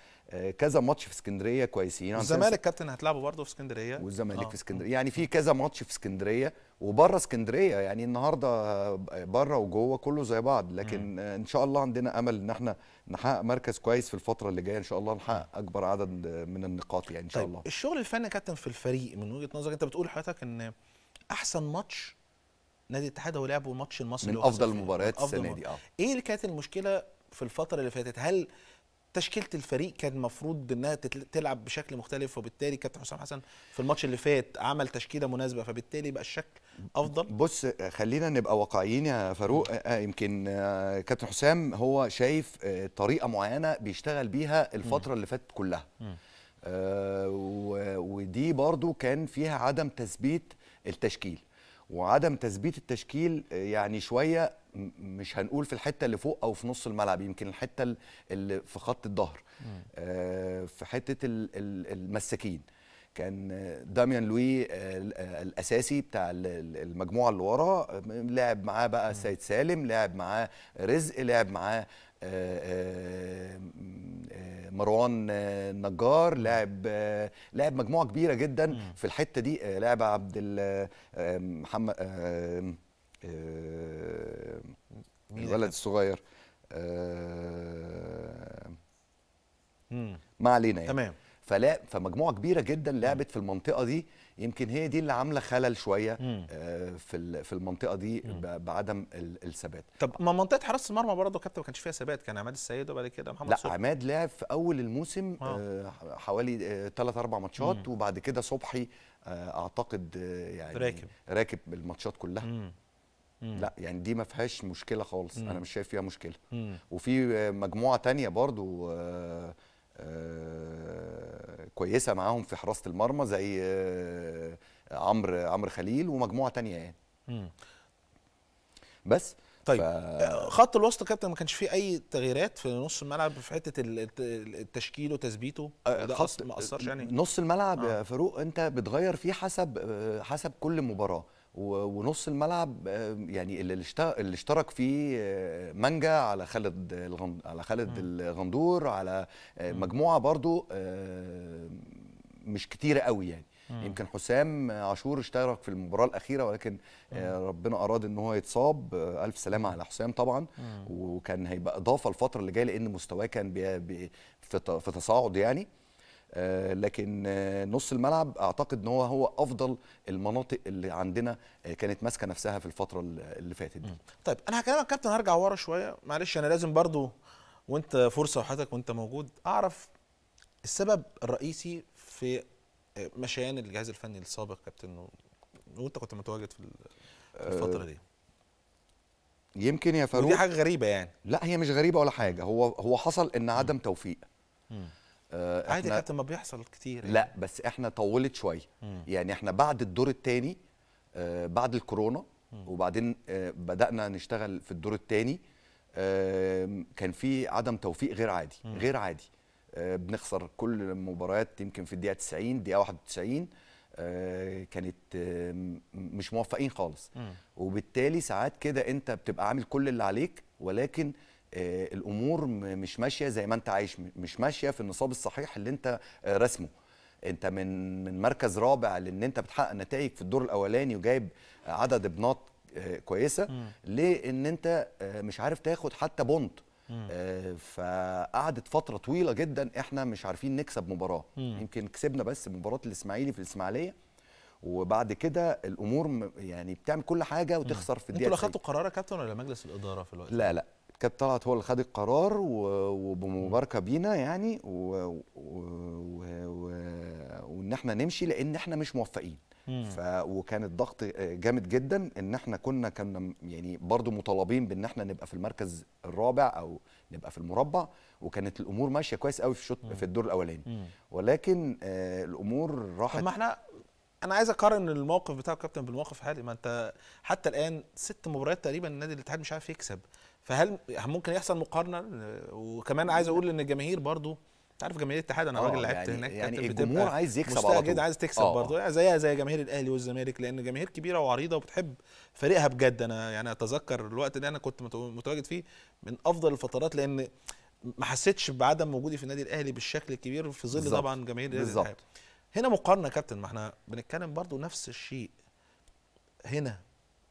كذا ماتش في اسكندريه كويسين والزمالك كابتن هتلعبه برضه في اسكندريه والزمالك آه. في اسكندريه يعني في كذا ماتش في اسكندريه وبره اسكندريه يعني النهارده بره وجوه كله زي بعض لكن مم. ان شاء الله عندنا امل ان احنا نحقق مركز كويس في الفتره اللي جايه ان شاء الله نحقق اكبر عدد من النقاط يعني ان شاء طيب الله الشغل الفني يا كابتن في الفريق من وجهه نظرك انت بتقول حضرتك ان احسن ماتش نادي الاتحاد هو لعبه الماتش المصري من افضل المباريات السنه دي اه ايه اللي كانت المشكله في الفتره اللي فاتت هل تشكيله الفريق كان المفروض انها تلعب بشكل مختلف وبالتالي كابتن حسام حسن في الماتش اللي فات عمل تشكيله مناسبه فبالتالي بقى الشكل افضل بص خلينا نبقى واقعيين يا فاروق آه، آه، يمكن آه، كابتن حسام هو شايف طريقه معينه بيشتغل بيها الفتره اللي فاتت كلها ودي برضو كان فيها عدم تثبيت التشكيل وعدم تثبيت التشكيل آه، يعني شويه مش هنقول في الحته اللي فوق او في نص الملعب يمكن الحته اللي في خط الظهر آه، في حته المساكين كان داميان لوي آه، الاساسي بتاع المجموعه اللي ورا لعب معاه بقى سيد سالم لعب معاه رزق لعب معاه مروان نجار لاعب لاعب مجموعه كبيره جدا في الحته دي آه، لاعب عبد آه، محمد آه، الولد الصغير ما علينا يعني تمام فلا فمجموعه كبيره جدا لعبت في المنطقه دي يمكن هي دي اللي عامله خلل شويه آه، في في المنطقه دي بعدم الثبات طب ما منطقه حراسه المرمى برضه كابتن ما كانش فيها ثبات كان عماد السيد وبعد كده محمد لا صبح. عماد لعب في اول الموسم آه. آه، حوالي 3 آه، 4 ماتشات وبعد كده صبحي اعتقد يعني راكب راكب الماتشات كلها مم. مم. لا يعني دي ما فيهاش مشكله خالص مم. انا مش شايف فيها مشكله مم. وفي مجموعه تانية برضو آه، كويسه معاهم في حراسه المرمى زي آه، عمرو عمرو خليل ومجموعه تانية يعني بس طيب ف... آه، خط الوسط كابتن ما كانش فيه اي تغييرات في نص الملعب في حته التشكيل وتثبيته ده خط ما اثرش يعني نص الملعب آه. يا فاروق انت بتغير فيه حسب حسب كل مباراه ونص الملعب آه، يعني اللي اشترك فيه آه، مانجا على خالد على خالد الغندور على آه، مجموعه برضو مش كتيره قوي يعني يمكن حسام عاشور اشترك في المباراه الاخيره ولكن ربنا اراد ان هو يتصاب الف سلامه على حسام طبعا وكان هيبقى اضافه الفتره اللي جايه لان مستواه كان في تصاعد يعني آه، لكن آه، نص الملعب اعتقد ان هو هو افضل المناطق اللي عندنا آه، كانت ماسكه نفسها في الفتره اللي فاتت دي طيب انا هكلمك كابتن هرجع ورا شويه معلش انا لازم برضو وانت فرصه وحضرتك وانت موجود اعرف السبب الرئيسي في مشيان الجهاز الفني السابق كابتن وانت كنت متواجد في الفتره دي يمكن يا فاروق ودي حاجه غريبه يعني لا هي مش غريبه ولا حاجه هو هو حصل ان عدم توفيق آه، عادي حتى ما بيحصل كتير يعني. لا بس احنا طولت شويه يعني احنا بعد الدور الثاني آه، بعد الكورونا وبعدين آه، بدانا نشتغل في الدور الثاني كان في عدم توفيق غير عادي غير عادي بنخسر كل المباريات يمكن في الدقيقه 90 دقيقه 91 كانت مش موفقين خالص وبالتالي ساعات كده انت بتبقى عامل كل اللي عليك ولكن آه، الامور مش ماشيه زي ما انت عايش مش ماشيه في النصاب الصحيح اللي انت آه، رسمه انت من من مركز رابع لان انت بتحقق نتائج في الدور الاولاني وجايب عدد بنات آه، كويسه لان انت مش عارف تاخد حتى بونت فقعدت فتره طويله جدا احنا مش عارفين نكسب مباراه يمكن كسبنا بس مباراه الاسماعيلي في الاسماعيليه وبعد كده الامور يعني بتعمل كل حاجه وتخسر في الدقيقه انتوا اخذتوا اخدتوا قرار يا كابتن ولا مجلس الاداره في الوقت لا لا كان طلعت هو اللي خد القرار وبمباركه بينا يعني وان احنا نمشي لان احنا مش موفقين ف وكان الضغط جامد جدا ان احنا كنا كنا يعني برضو مطالبين بان احنا نبقى في المركز الرابع او نبقى في المربع وكانت الامور ماشيه كويس قوي في الشوط في الدور الاولاني ولكن آه الامور راحت طب ما احنا انا عايز اقارن الموقف بتاع الكابتن بالموقف الحالي ما انت حتى الان ست مباريات تقريبا النادي الاتحاد مش عارف يكسب فهل ممكن يحصل مقارنه وكمان عايز اقول ان الجماهير برضو انت عارف جماهير الاتحاد انا راجل آه، لعبت يعني هناك يعني الجمهور عايز يكسب على طول عايز تكسب آه. برضه زيها زي جماهير الاهلي والزمالك لان جماهير كبيره وعريضه وبتحب فريقها بجد انا يعني اتذكر الوقت اللي انا كنت متواجد فيه من افضل الفترات لان ما حسيتش بعدم وجودي في النادي الاهلي بالشكل الكبير في ظل طبعا جماهير الاتحاد هنا مقارنه يا كابتن ما احنا بنتكلم برضه نفس الشيء هنا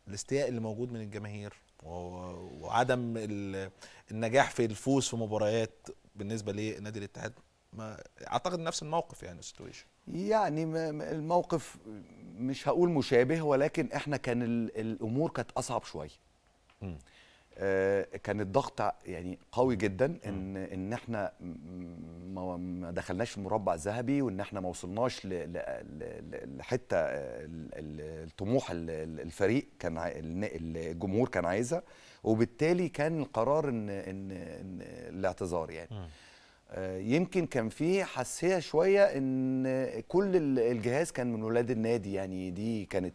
الاستياء اللي موجود من الجماهير وعدم النجاح في الفوز في مباريات بالنسبه لنادي الاتحاد ما اعتقد نفس الموقف يعني السيتويشن يعني الموقف مش هقول مشابه ولكن احنا كان الامور كانت اصعب شويه آه، كان الضغط يعني قوي جدا ان ان احنا ما دخلناش في المربع الذهبي وان احنا ما وصلناش لحته آه، الطموح الفريق كان الجمهور كان عايزها وبالتالي كان القرار ان ان, الاعتذار يعني م. آه، يمكن كان في حساسيه شويه ان كل الجهاز كان من ولاد النادي يعني دي كانت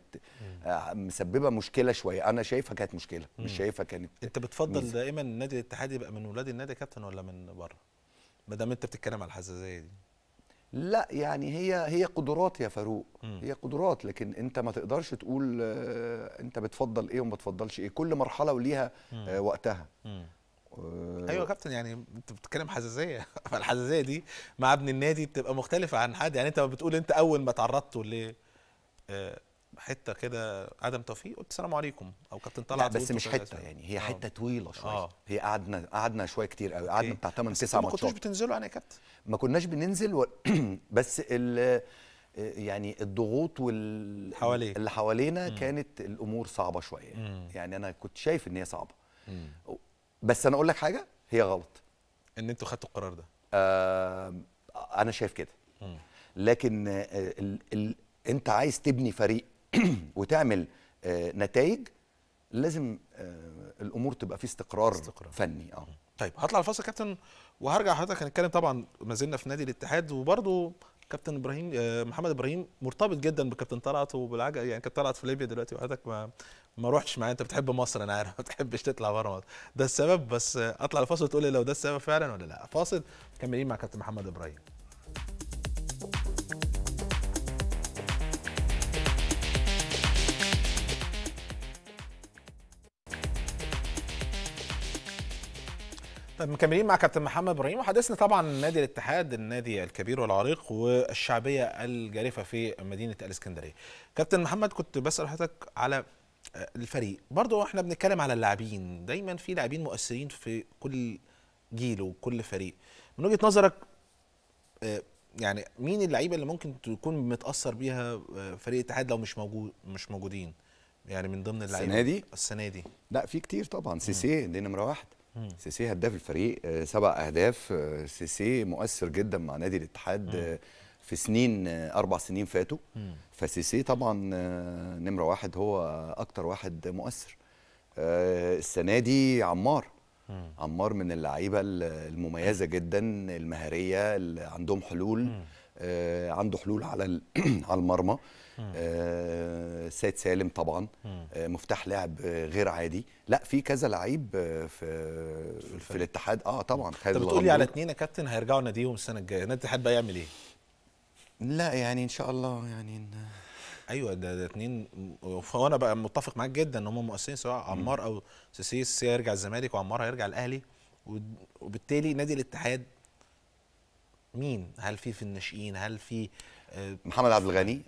آه، مسببه مشكله شويه انا شايفها كانت مشكله مش شايفها كانت انت بتفضل دائما النادي الاتحاد يبقى من ولاد النادي يا كابتن ولا من بره ما دام انت بتتكلم على الحساسيه دي لا يعني هي هي قدرات يا فاروق هي قدرات لكن انت ما تقدرش تقول آه، انت بتفضل ايه وما بتفضلش ايه كل مرحله وليها وقتها آه، ايوه يا كابتن يعني انت بتتكلم حساسيه فالحساسيه دي مع ابن النادي بتبقى مختلفه عن حد يعني انت بتقول انت اول ما تعرضت ل آه، حته كده عدم توفيق قلت السلام عليكم او كابتن طلعت بس مش حته يعني هي آه. حته طويله شويه آه. هي قعدنا قعدنا شويه كتير قوي قعدنا بتاع 8 9 ماتشات ما كنتوش بتنزلوا انا يعني يا كابتن ما كناش بننزل و... بس ال يعني الضغوط وال حوالي. اللي حوالينا كانت الامور صعبه شويه يعني انا كنت شايف ان هي صعبه بس انا اقول لك حاجه هي غلط ان انتوا خدتوا القرار ده آه انا شايف كده لكن الـ آه، الـ انت عايز تبني فريق وتعمل آه نتائج لازم آه الامور تبقى في استقرار, استقرار. فني اه طيب هطلع الفاصل يا كابتن وهرجع حضرتك هنتكلم طبعا ما زلنا في نادي الاتحاد وبرده كابتن ابراهيم آه، محمد ابراهيم مرتبط جدا بكابتن طلعت وبالعجل يعني كابتن طلعت في ليبيا دلوقتي وحضرتك ما ما روحتش معايا انت بتحب مصر انا عارف ما بتحبش تطلع بره مصر ده السبب بس اطلع الفاصل تقول لي لو ده السبب فعلا ولا لا فاصل كملين مع كابتن محمد ابراهيم طيب مكملين مع كابتن محمد ابراهيم وحدثنا طبعا نادي الاتحاد النادي الكبير والعريق والشعبيه الجارفه في مدينه الاسكندريه. كابتن محمد كنت بسال حضرتك على الفريق برضه احنا بنتكلم على اللاعبين دايما في لاعبين مؤثرين في كل جيل وكل فريق من وجهه نظرك آه، يعني مين اللعيبه اللي ممكن تكون متاثر بيها آه، فريق الاتحاد لو مش موجود مش موجودين يعني من ضمن اللعيبه السنه دي السنه دي لا في كتير طبعا سيسي دي نمره واحد سيسي هداف الفريق آه، سبع اهداف سيسي مؤثر جدا مع نادي الاتحاد في سنين اربع سنين فاتوا فسيسي طبعا آه، نمره واحد هو اكتر واحد مؤثر آه، السنه دي عمار عمار من اللعيبه المميزه جدا المهاريه اللي عندهم حلول آه، عنده حلول على على المرمى سيد سالم طبعا مفتاح لعب غير عادي لا في كذا لعيب في في, الاتحاد اه طبعا خالد طب بتقولي على اثنين يا كابتن هيرجعوا ناديهم السنه الجايه نادي الاتحاد بقى يعمل ايه لا يعني ان شاء الله يعني إن... ايوه ده ده اتنين وانا بقى متفق معاك جدا ان هم مؤثرين سواء عمار او سيسيس هيرجع الزمالك وعمار هيرجع الاهلي وبالتالي نادي الاتحاد مين؟ هل في في الناشئين؟ هل في آه، محمد عبد الغني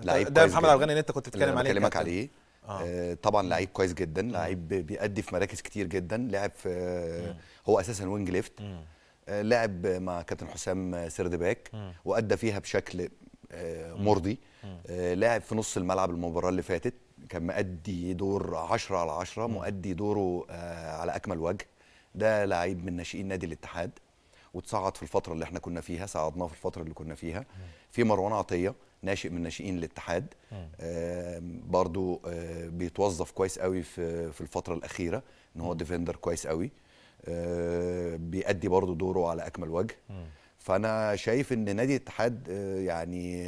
لعيب ده محمد عبد الغني اللي انت كنت بتتكلم عليه بكلمك عليه آه. آه طبعا لعيب كويس جدا لعيب بيأدي في مراكز كتير جدا لعب في آه هو اساسا وينج ليفت مم. لعب مع كابتن حسام سردباك وادى فيها بشكل آه، مرضي آه، لعب في نص الملعب المباراه اللي فاتت كان مؤدي دور 10 على 10 مؤدي دوره آه، على اكمل وجه ده لعيب من ناشئين نادي الاتحاد وتصعد في الفتره اللي احنا كنا فيها صعدناه في الفتره اللي كنا فيها في مروان عطيه ناشئ من ناشئين الاتحاد برضو بيتوظف كويس قوي في في الفتره الاخيره ان هو ديفندر كويس قوي آه، بيأدي برضه دوره على اكمل وجه فانا شايف ان نادي الاتحاد آه، يعني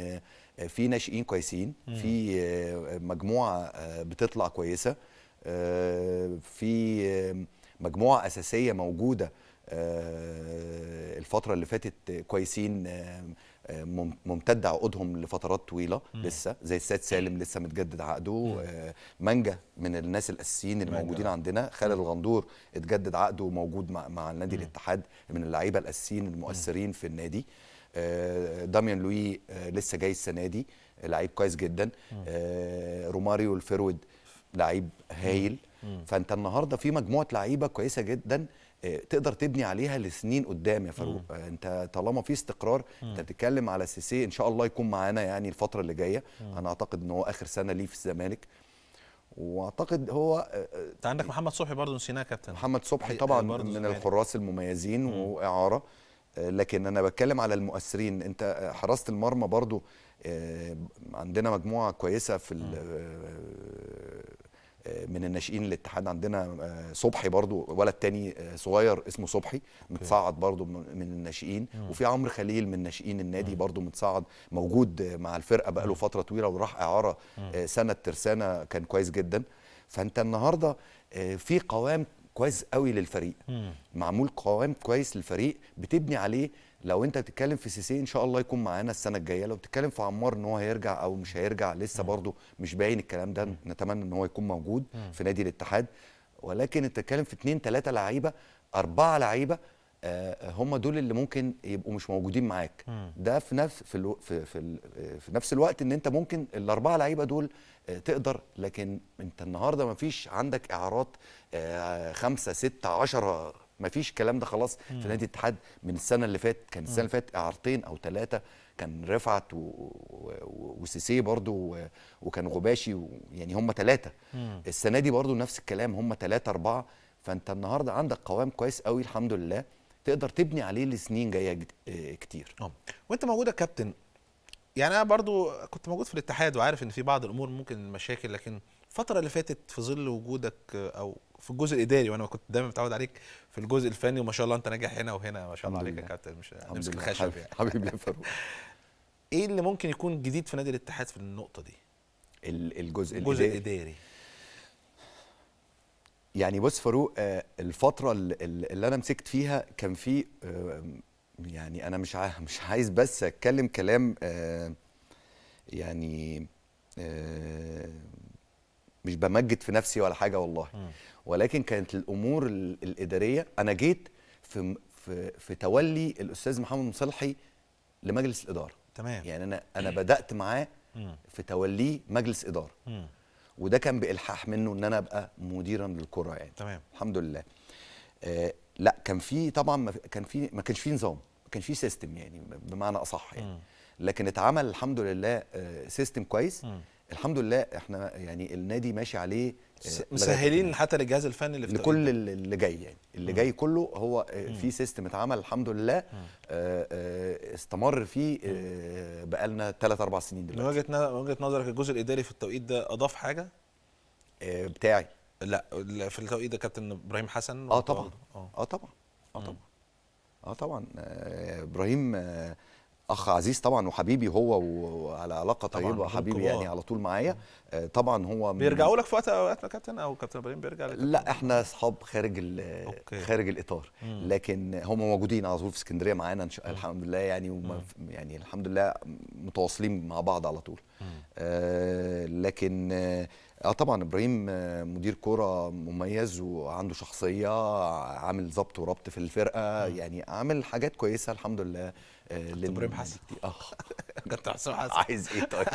آه، في ناشئين كويسين في مجموعه بتطلع كويسه في مجموعه اساسيه موجوده الفتره اللي فاتت كويسين ممتده عقودهم لفترات طويله م. لسه زي السيد سالم لسه متجدد عقده آه، مانجا من الناس الاساسيين اللي موجودين آه. عندنا خالد الغندور اتجدد عقده وموجود مع, مع النادي م. الاتحاد من اللعيبه الاساسيين المؤثرين في النادي آه، داميان لوي لسه جاي السنه دي لعيب كويس جدا روماريو الفرود لعيب هايل فانت النهارده في مجموعه لعيبه كويسه جدا آه، تقدر تبني عليها لسنين قدام يا فاروق مم. آه، انت طالما في استقرار مم. انت بتتكلم على سيسي ان شاء الله يكون معانا يعني الفتره اللي جايه مم. انا اعتقد ان هو اخر سنه ليه في الزمالك واعتقد هو آه، انت عندك محمد صبحي برضه نسيناه كابتن محمد صبحي طبعا من الحراس المميزين واعاره لكن انا بتكلم على المؤثرين انت حراسه المرمى برضه عندنا مجموعه كويسه في من الناشئين الاتحاد عندنا آه، صبحي برضو ولد تاني آه، صغير اسمه صبحي متصعد برضو من الناشئين وفي عمرو خليل من ناشئين النادي برضو متصعد موجود مع الفرقه بقاله فتره طويله وراح اعاره آه، سنه ترسانه كان كويس جدا فانت النهارده في قوام كويس قوي للفريق معمول قوام كويس للفريق بتبني عليه لو انت بتتكلم في سيسي ان شاء الله يكون معانا السنه الجايه لو بتتكلم في عمار ان هو هيرجع او مش هيرجع لسه برضه مش باين الكلام ده نتمنى ان هو يكون موجود في نادي الاتحاد ولكن انت بتتكلم في اثنين ثلاثه لعيبه اربعه لعيبه آه، آه، هم دول اللي ممكن يبقوا مش موجودين معاك ده في نفس في, الو... في, في, آه، في نفس الوقت ان انت ممكن الاربعه لعيبه دول تقدر لكن انت النهارده ما فيش عندك اعارات خمسة ستة عشرة مفيش الكلام ده خلاص في نادي الاتحاد من السنه اللي فاتت كان السنه اللي فاتت اعارتين او ثلاثه كان رفعت وسيسي برضو وكان غباشي يعني هم ثلاثه السنه دي برضو نفس الكلام هم ثلاثه اربعه فانت النهارده عندك قوام كويس قوي الحمد لله تقدر تبني عليه لسنين جايه آه، كتير أوه. وانت موجود يا كابتن يعني انا برضو كنت موجود في الاتحاد وعارف ان في بعض الامور ممكن مشاكل لكن الفتره اللي فاتت في ظل وجودك آه، او في الجزء الاداري وانا كنت دايما متعود عليك في الجزء الفني وما شاء الله انت ناجح هنا وهنا ما شاء الله عليك يا كابتن مش نمسك الخشب يعني حبيبي يا فاروق ايه اللي ممكن يكون جديد في نادي الاتحاد في النقطه دي الجزء, الجزء الاداري, الإداري. يعني بص فاروق آه، الفتره اللي انا مسكت فيها كان في آه، يعني انا مش مش عايز بس اتكلم كلام آه، يعني مش بمجد في نفسي ولا حاجه والله م. ولكن كانت الامور الاداريه انا جيت في في, في تولي الاستاذ محمد مصلحي لمجلس الاداره تمام يعني انا انا بدات معاه في توليه مجلس اداره م. وده كان بالحاح منه ان انا ابقى مديرا للكره يعني تمام الحمد لله آه لا كان في طبعا ما كان في ما كانش في نظام ما كانش في سيستم يعني بمعنى اصح يعني م. لكن اتعمل الحمد لله آه سيستم كويس م. الحمد لله احنا يعني النادي ماشي عليه آه، مسهلين حتى للجهاز الفني اللي في لكل اللي جاي يعني اللي م. جاي كله هو آه، في سيستم اتعمل الحمد لله آه، استمر فيه بقالنا ثلاث اربع سنين دلوقتي من وجهه وجهه نظرك الجزء الاداري في التوقيت ده اضاف حاجه بتاعي لا في التوقيت ده كابتن ابراهيم حسن اه طبعا اه طبعا اه طبعا اه طبعا ابراهيم آه اخ عزيز طبعا وحبيبي هو وعلى علاقه طيبه حبيبي يعني على طول معايا آه، طبعا هو بيرجعوا لك في وقت اوقات كابتن او كابتن ابراهيم بيرجع لك لا احنا اصحاب خارج خارج الاطار مم. لكن هم موجودين على طول في اسكندريه معانا إن شاء الحمد لله يعني يعني الحمد لله متواصلين مع بعض على طول آه لكن اه, آه، طبعا ابراهيم آه، مدير كوره مميز وعنده شخصيه عامل ظبط وربط في الفرقه مم. يعني عامل حاجات كويسه الحمد لله آه، لل... ابراهيم حسن اه كابتن حسام حسن عايز ايه طيب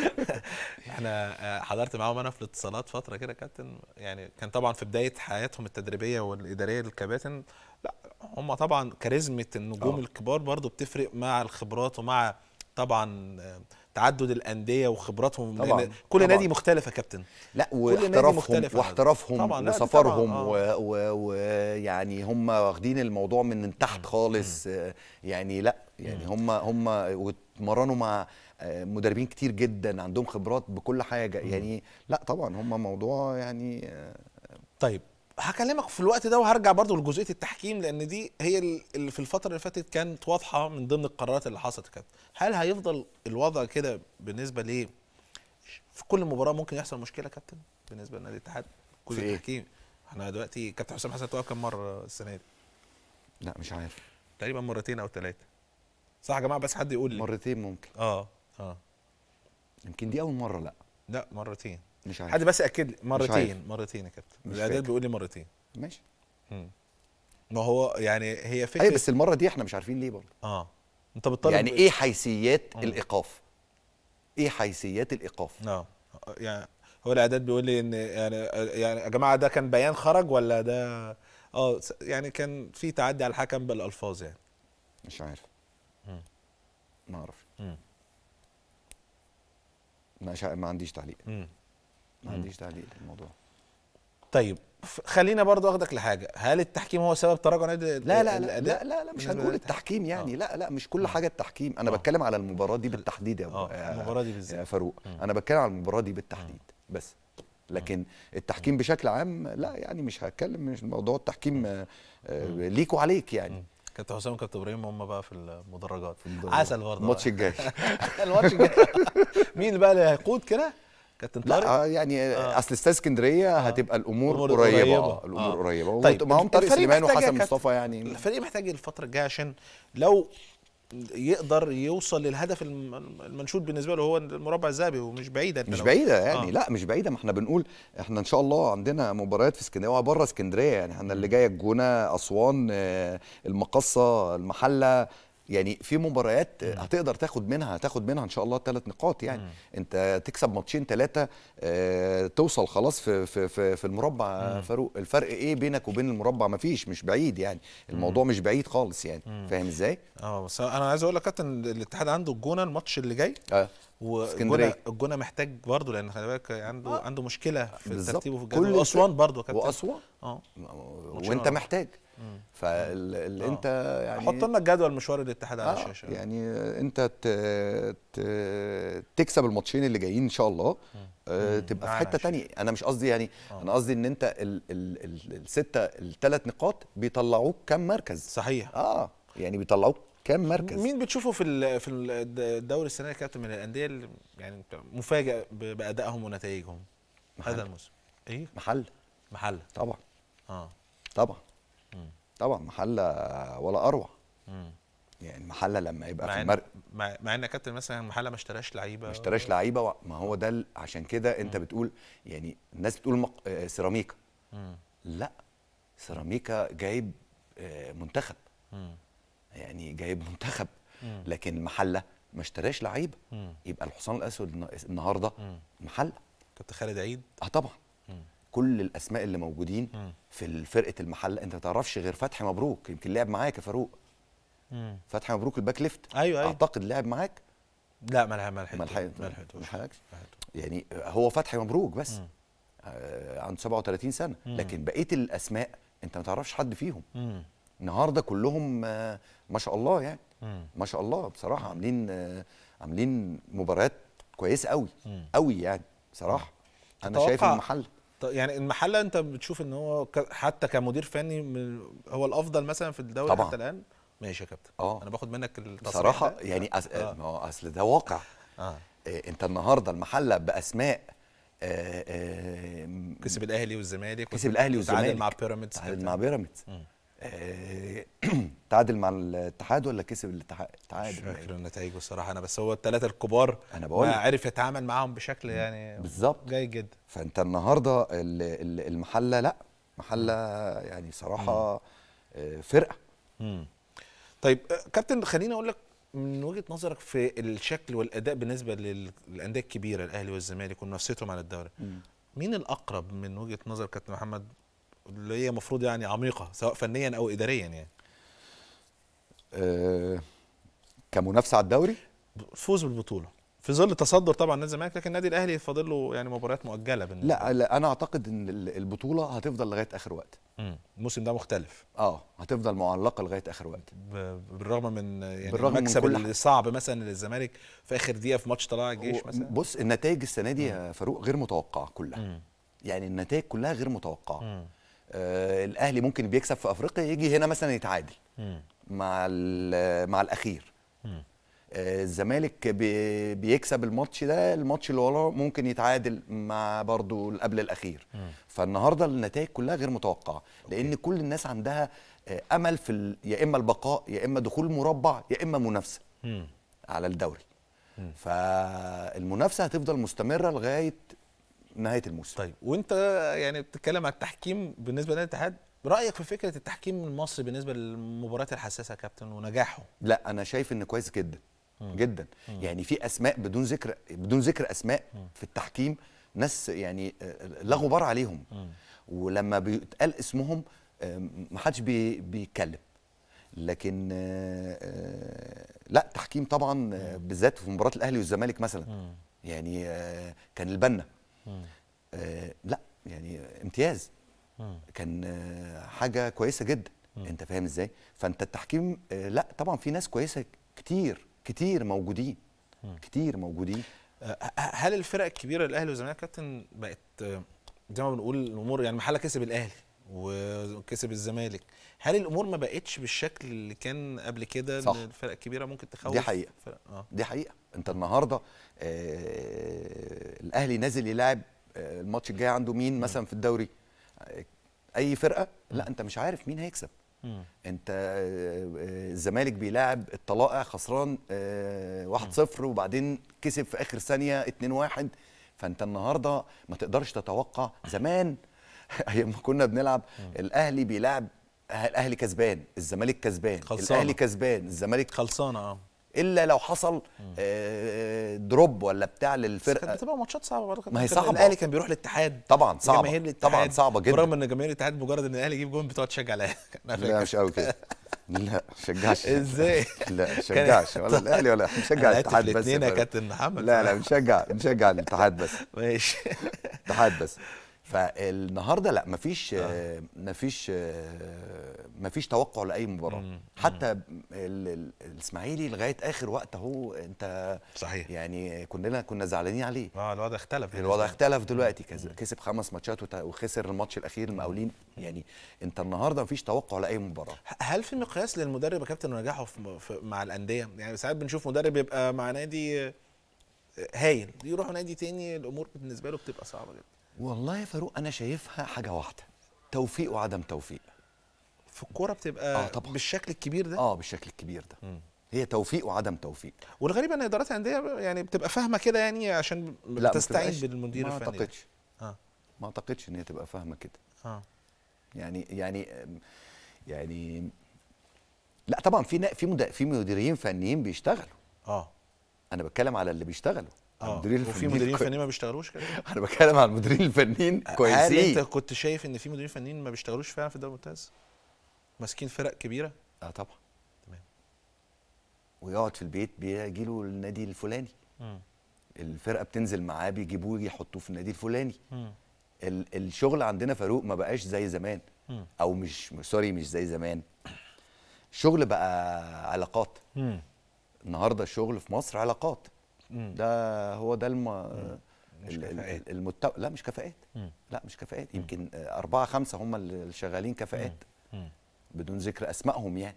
احنا آه، حضرت معاهم انا في الاتصالات فتره كده كابتن يعني كان طبعا في بدايه حياتهم التدريبيه والاداريه للكباتن لا هم طبعا كاريزمه النجوم أوه. الكبار برضو بتفرق مع الخبرات ومع طبعا آه، تعدد الانديه وخبراتهم طبعا كل طبعًا نادي مختلف يا كابتن لا واحترافهم واحترافهم وسفرهم ويعني آه. يعني هم واخدين الموضوع من تحت خالص آه، يعني لا يعني هم هم واتمرنوا مع آه، مدربين كتير جدا عندهم خبرات بكل حاجه يعني لا طبعا هم موضوع يعني آه، طيب هكلمك في الوقت ده وهرجع برضو لجزئيه التحكيم لان دي هي اللي في الفتره اللي فاتت كانت واضحه من ضمن القرارات اللي حصلت كانت هل هيفضل الوضع كده بالنسبه ليه في كل مباراه ممكن يحصل مشكله كابتن بالنسبه لنادي الاتحاد كل إيه؟ التحكيم احنا دلوقتي كابتن حسام حسن توقف كام مره السنه دي لا مش عارف تقريبا مرتين او ثلاثه صح يا جماعه بس حد يقول لي مرتين ممكن اه اه يمكن دي اول مره لا لا مرتين مش عارف حد بس اكد لي مرتين مرتين يا كابتن الاعداد بيقول لي مرتين ماشي ما هو يعني هي فكره ايوه بس المره دي احنا مش عارفين ليه برضه اه انت بتطالب يعني ايه حيثيات مم. الايقاف ايه حيثيات الايقاف اه يعني هو الاعداد بيقول لي ان يعني يعني يا جماعه ده كان بيان خرج ولا ده اه يعني كان في تعدي على الحكم بالالفاظ يعني مش عارف مم. ما اعرفش ما, ما عنديش تعليق مم. ما عنديش تعليق للموضوع طيب خلينا برضه اخدك لحاجه هل التحكيم هو سبب تراجع نادي لا لا لا, لا لا لا مش هنقول التحكيم يعني أوه. لا لا مش كل آه. حاجه التحكيم انا أوه. بتكلم على المباراه دي بالتحديد يا, آه، المباراه دي بالذات يا فاروق انا بتكلم على المباراه دي بالتحديد بس لكن التحكيم بشكل عام لا يعني مش هتكلم مش موضوع التحكيم آه، ليك وعليك يعني كابتن حسام وكابتن ابراهيم هم بقى في المدرجات في المدرجات عسل برضه الماتش الجاي الماتش الجاي مين بقى اللي هيقود كده كابتن طارق لا آه، يعني آه. آه. اصل استاد اسكندريه آه. هتبقى الامور قريبه, قريبة. آه، الامور آه. قريبه طيب، ما هم طارق سليمان وحسن مصطفى يعني الفريق محتاج الفتره الجايه عشان لو يقدر يوصل للهدف المنشود بالنسبه له هو المربع الذهبي ومش بعيده مش بعيده يعني آه. لا مش بعيده ما احنا بنقول احنا ان شاء الله عندنا مباريات في اسكندريه وبره اسكندريه يعني احنا اللي جايه الجونه اسوان المقصه المحله يعني في مباريات هتقدر تاخد منها هتاخد منها ان شاء الله ثلاث نقاط يعني مم. انت تكسب ماتشين ثلاثه آه، توصل خلاص في في في, في المربع فاروق الفرق ايه بينك وبين المربع ما فيش مش بعيد يعني الموضوع مم. مش بعيد خالص يعني فاهم ازاي اه بس انا عايز اقول لك كابتن الاتحاد عنده الجونه الماتش اللي جاي آه. والجونه الجونه محتاج برضه لان خلي بالك عنده آه. عنده مشكله في ترتيبه في الجدول واسوان برضه يا كابتن واسوان اه وانت محتاج فاللي انت آه. يعني حط لنا جدول مشوار الاتحاد على آه، الشاشه آه يعني انت ت... ت... تكسب الماتشين اللي جايين ان شاء الله آه تبقى في نعم، حته تانية انا مش قصدي يعني أوه. انا قصدي ان انت ال... ال... ال... السته الثلاث نقاط بيطلعوك كام مركز صحيح اه يعني بيطلعوك كام مركز مين بتشوفه في في الدوري السنه دي كابتن من الانديه اللي يعني مفاجئ بادائهم ونتائجهم هذا الموسم ايه محل محل طبعا اه طبعا طبعا محله ولا اروع مم. يعني المحله لما يبقى في المر... مع, ان كابتن مثلا المحله ما اشتراش لعيبه ما اشتراش لعيبه ما هو ده عشان كده انت مم. بتقول يعني الناس بتقول مق... آه، سيراميكا لا سيراميكا جايب آه، منتخب مم. يعني جايب منتخب مم. لكن المحله ما اشتراش لعيبه يبقى الحصان الاسود النهارده محله كابتن خالد عيد اه طبعا كل الاسماء اللي موجودين في فرقه المحله انت ما تعرفش غير فتحي مبروك يمكن لعب معاك يا فاروق فتحي مبروك الباك ليفت ايوه ايوه اعتقد لعب معاك لا ما لحقتوش يعني هو فتحي مبروك بس آه عنده 37 سنه مم. لكن بقيه الاسماء انت ما تعرفش حد فيهم مم. النهارده كلهم آه ما شاء الله يعني مم. ما شاء الله بصراحه عاملين آه عاملين مباريات كويسه قوي قوي يعني بصراحه انا شايف المحل طب يعني المحله انت بتشوف ان هو حتى كمدير فني هو الافضل مثلا في الدوري حتى الان ماشي يا كابتن اه انا باخد منك التصريح بصراحه ده. يعني أس... آه. اصل ده واقع آه. إيه انت النهارده المحله باسماء آه آه كسب الاهلي والزمالك كسب الاهلي والزمالك مع بيراميدز مع بيراميدز آه، تعادل مع الاتحاد ولا كسب الاتحاد تعادل مش فاكر النتائج بصراحه انا بس هو الثلاثه الكبار انا بقول عرف يتعامل معاهم بشكل يعني بالظبط جيد جدا فانت النهارده المحله لا محله يعني صراحه آه، فرقه طيب آه، كابتن خليني اقول لك من وجهه نظرك في الشكل والاداء بالنسبه للانديه الكبيره الاهلي والزمالك ومنافستهم على الدوري مين الاقرب من وجهه نظر كابتن محمد اللي هي المفروض يعني عميقه سواء فنيا او اداريا يعني أه كمنافسه على الدوري فوز بالبطوله في ظل تصدر طبعا نادي الزمالك لكن النادي الاهلي فاضل له يعني مباريات مؤجله بالنسبة. لا لا انا اعتقد ان البطوله هتفضل لغايه اخر وقت الموسم ده مختلف اه هتفضل معلقه لغايه اخر وقت بالرغم من يعني بالرغم المكسب من كل الصعب مثلا للزمالك في اخر دقيقه في ماتش طلائع الجيش مثلا بص النتائج السنه دي يا فاروق غير متوقعه كلها مم. يعني النتائج كلها غير متوقعه مم. آه الاهلي ممكن بيكسب في افريقيا يجي هنا مثلا يتعادل مع آه، مع الاخير آه، الزمالك آه بي بيكسب الماتش ده الماتش اللي وراه ممكن يتعادل مع برضه قبل الاخير فالنهارده النتائج كلها غير متوقعه لان أوكي. كل الناس عندها آه امل في يا اما البقاء يا اما دخول مربع يا اما منافسه على الدوري فالمنافسه هتفضل مستمره لغايه نهايه الموسم طيب وانت يعني بتتكلم على التحكيم بالنسبه للاتحاد رايك في فكره التحكيم المصري بالنسبه للمباريات الحساسه يا كابتن ونجاحه لا انا شايف ان كويس جدا مم. جدا مم. يعني في اسماء بدون ذكر بدون ذكر اسماء مم. في التحكيم ناس يعني آه، لا غبار عليهم مم. ولما بيتقال اسمهم آه، ما حدش بي بيتكلم لكن آه، لا تحكيم طبعا بالذات في مباراه الاهلي والزمالك مثلا مم. يعني كان البنا آه لا يعني امتياز مم. كان آه حاجه كويسه جدا مم. انت فاهم ازاي فانت التحكيم آه لا طبعا في ناس كويسه كتير كتير موجودين مم. كتير موجودين آه، هل الفرق الكبيره الاهلي والزمالك كابتن بقت آه، زي ما بنقول الامور يعني محلها كسب الاهلي وكسب الزمالك هل الامور ما بقتش بالشكل اللي كان قبل كده صح. الفرق الكبيره ممكن تخوف دي حقيقه فرق. آه. دي حقيقه انت النهارده آه الاهلي نازل يلاعب آه الماتش الجاي عنده مين مثلا في الدوري آه، اي فرقه لا انت مش عارف مين هيكسب م. انت آه، آه، الزمالك بيلاعب الطلائع خسران 1-0 وبعدين كسب في اخر ثانيه 2-1 فانت النهارده ما تقدرش تتوقع زمان ايام ما كنا بنلعب الاهلي بيلعب الاهلي كسبان الزمالك كسبان خلصانة. الاهلي كسبان الزمالك خلصانه اه الا لو حصل آه، دروب ولا بتاع للفرقه كانت بتبقى ماتشات صعبه برضه ما هي صعبه الاهلي كان بيروح للاتحاد طبعا صعبه طبعا صعبه جدا برغم ان جماهير الاتحاد مجرد ان الاهلي يجيب جون بتقعد تشجع الاهلي لا مش قوي كده لا شجعش ازاي لا شجعش ولا طيب. الاهلي ولا مشجع الاتحاد بس الاثنين يا كابتن محمد لا لا مشجع مشجع الاتحاد بس ماشي الاتحاد بس فالنهارده لا مفيش آه. مفيش مفيش توقع لاي مباراه حتى الاسماعيلي لغايه اخر وقت اهو انت صحيح يعني كلنا كنا زعلانين عليه اه الوضع اختلف الوضع اختلف دلوقتي كسب خمس ماتشات وخسر الماتش الاخير المقاولين يعني انت النهارده مفيش توقع لاي مباراه هل في مقياس للمدرب يا كابتن ونجاحه مع الانديه يعني ساعات بنشوف مدرب يبقى مع نادي آه، هايل يروح نادي تاني الامور بالنسبه له بتبقى صعبه جدا والله يا فاروق انا شايفها حاجه واحده توفيق وعدم توفيق في الكوره بتبقى آه طبعا. بالشكل الكبير ده اه بالشكل الكبير ده م. هي توفيق وعدم توفيق والغريب ان ادارات الانديه يعني بتبقى فاهمه كده يعني عشان بتستعين بالمدير الفني ما اعتقدش آه. ما اعتقدش ان هي تبقى فاهمه كده آه. يعني يعني يعني لا طبعا في في في مديرين فنيين بيشتغلوا اه انا بتكلم على اللي بيشتغلوا اه المديرين الفنيين وفي مديرين فنيين ما بيشتغلوش كده انا بتكلم على المديرين الفنيين كويسين هل انت كنت شايف ان في مديرين فنيين ما بيشتغلوش فعلا في الدوري الممتاز؟ ماسكين فرق كبيره؟ اه طبعا تمام ويقعد في البيت بيجي له النادي الفلاني م. الفرقه بتنزل معاه بيجيبوه يحطوه في النادي الفلاني ال الشغل عندنا فاروق ما بقاش زي زمان م. او مش سوري مش زي زمان الشغل بقى علاقات م. النهارده الشغل في مصر علاقات ده هو ده الم... مش كفاءات المت... لا مش كفاءات لا مش كفاءات يمكن أربعة خمسة هم اللي شغالين كفاءات بدون ذكر أسمائهم يعني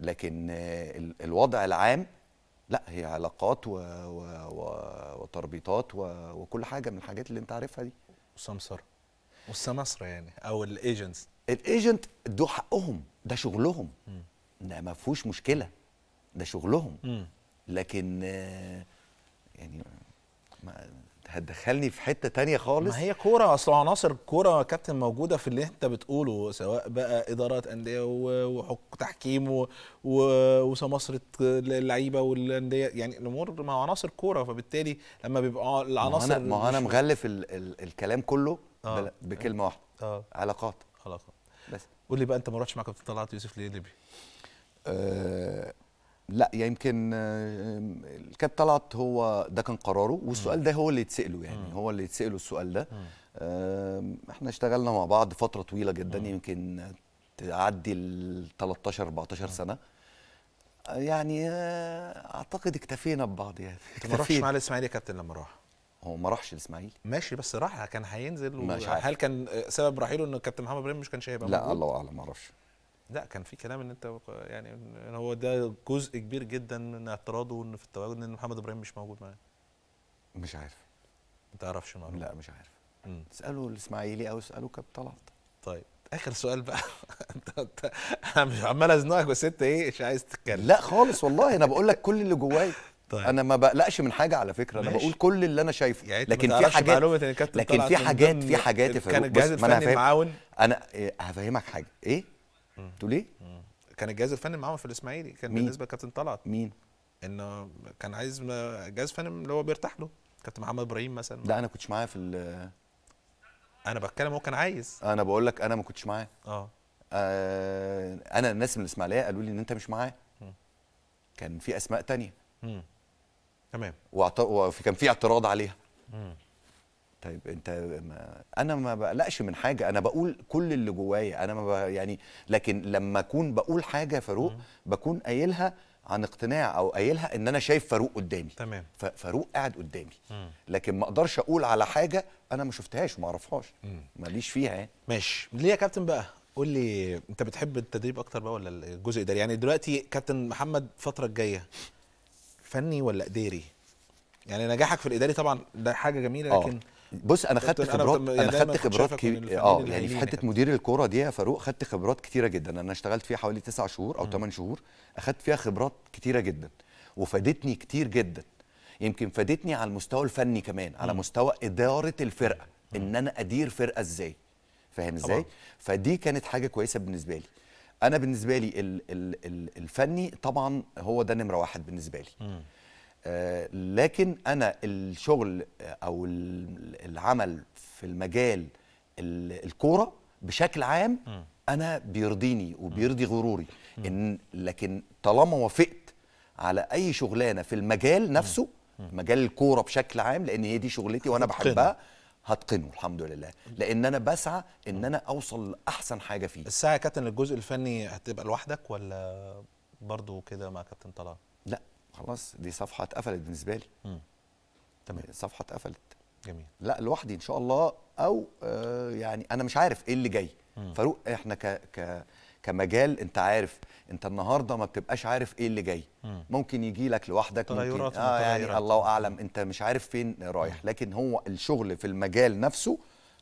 لكن الوضع العام لا هي علاقات و... و... و... وتربيطات و... وكل حاجة من الحاجات اللي أنت عارفها دي وسمسر والسمسرة يعني أو الايجنتس الايجنت دو حقهم ده شغلهم ما فيهوش مشكلة ده شغلهم مم. لكن يعني ما هتدخلني في حته تانية خالص ما هي كوره اصل عناصر الكوره كابتن موجوده في اللي انت بتقوله سواء بقى ادارات انديه وحق تحكيم وسماسره اللعيبه والانديه يعني الامور مع عناصر كوره فبالتالي لما بيبقى العناصر ما انا, ما أنا مغلف ال ال الكلام كله آه. بكلمه واحده آه. علاقات علاقات بس قول لي بقى انت ما رحتش مع كابتن طلعت يوسف ليه ليبيا؟ آه لا يمكن الكاب طلعت هو ده كان قراره والسؤال ده هو اللي يتساله يعني هو اللي يتساله السؤال ده احنا اشتغلنا مع بعض فتره طويله جدا يمكن تعدي ال 13 14 سنه يعني آه، اعتقد اكتفينا ببعض يعني ما راحش مع الاسماعيلي يا كابتن لما راح هو ما راحش الاسماعيلي ماشي بس راح كان هينزل وهل هل كان آه، سبب رحيله ان كابتن محمد ابراهيم مش كان شايبه لا الله اعلم ما اعرفش لا كان في كلام ان انت يعني إن هو ده جزء كبير جدا من اعتراضه ان في التواجد ان محمد ابراهيم مش موجود معاه مش عارف ما تعرفش المعلومه لا مش عارف مم. اساله الاسماعيلي او اساله كابتن طلعت طيب اخر سؤال بقى انت انا مش عمال ازنقك بس انت ايه مش عايز تتكلم لا خالص والله انا بقول لك كل اللي جوايا طيب. انا ما بقلقش من حاجه على فكره ماشي. انا بقول كل اللي انا شايفه يعني لكن في حاجات لكن في حاجات في حاجات يا كان الجهاز الفني معاون انا إيه، هفهمك حاجه ايه تقول ايه؟ كان الجهاز الفني معاهم في الاسماعيلي كان مين؟ بالنسبه لكابتن طلعت مين؟ انه كان عايز جهاز فني اللي هو بيرتاح له كابتن محمد ابراهيم مثلا لا انا كنتش معاه في ال انا بتكلم هو كان عايز انا بقول لك انا ما كنتش معاه اه, آه، انا الناس من الاسماعيليه قالوا لي ان انت مش معاه كان في اسماء تانية تمام وفي كان في اعتراض عليها مم. طيب انت ما انا ما بقلقش من حاجه انا بقول كل اللي جوايا انا ما يعني لكن لما اكون بقول حاجه فاروق بكون قايلها عن اقتناع او قايلها ان انا شايف فاروق قدامي تمام فاروق قاعد قدامي مم. لكن ما اقدرش اقول على حاجه انا ما شفتهاش وما اعرفهاش ماليش فيها يعني ماشي ليه يا كابتن بقى قول لي انت بتحب التدريب اكتر بقى ولا الجزء الاداري يعني دلوقتي كابتن محمد الفتره الجايه فني ولا اداري يعني نجاحك في الاداري طبعا ده حاجه جميله آه. لكن أوه. بص انا خدت خبرات أنا, أنا يعني خدت خبرات كبيره اه يعني في حته مدير الكوره دي يا فاروق خدت خبرات كتيره جدا انا اشتغلت فيها حوالي 9 شهور او 8 شهور اخدت فيها خبرات كتيره جدا وفادتني كتير جدا يمكن فادتني على المستوى الفني كمان على مستوى اداره الفرقه ان انا ادير فرقه ازاي فاهم ازاي فدي كانت حاجه كويسه بالنسبه لي انا بالنسبه لي الفني طبعا هو ده نمره واحد بالنسبه لي آه، لكن انا الشغل او العمل في المجال الكوره بشكل عام انا بيرضيني وبيرضي غروري ان لكن طالما وافقت على اي شغلانه في المجال نفسه مجال الكوره بشكل عام لان هي دي شغلتي وانا بحبها هتقنه الحمد لله لان انا بسعى ان انا اوصل لاحسن حاجه فيه الساعه يا كابتن الجزء الفني هتبقى لوحدك ولا برضه كده مع كابتن طلال خلاص دي صفحه اتقفلت بالنسبه لي تمام يعني صفحه اتقفلت جميل لا لوحدي ان شاء الله او آه يعني انا مش عارف ايه اللي جاي مم. فاروق احنا ك ك كمجال انت عارف انت النهارده ما بتبقاش عارف ايه اللي جاي مم. ممكن يجي لك لوحدك ممكن اه يعني الله اعلم انت مش عارف فين رايح مم. لكن هو الشغل في المجال نفسه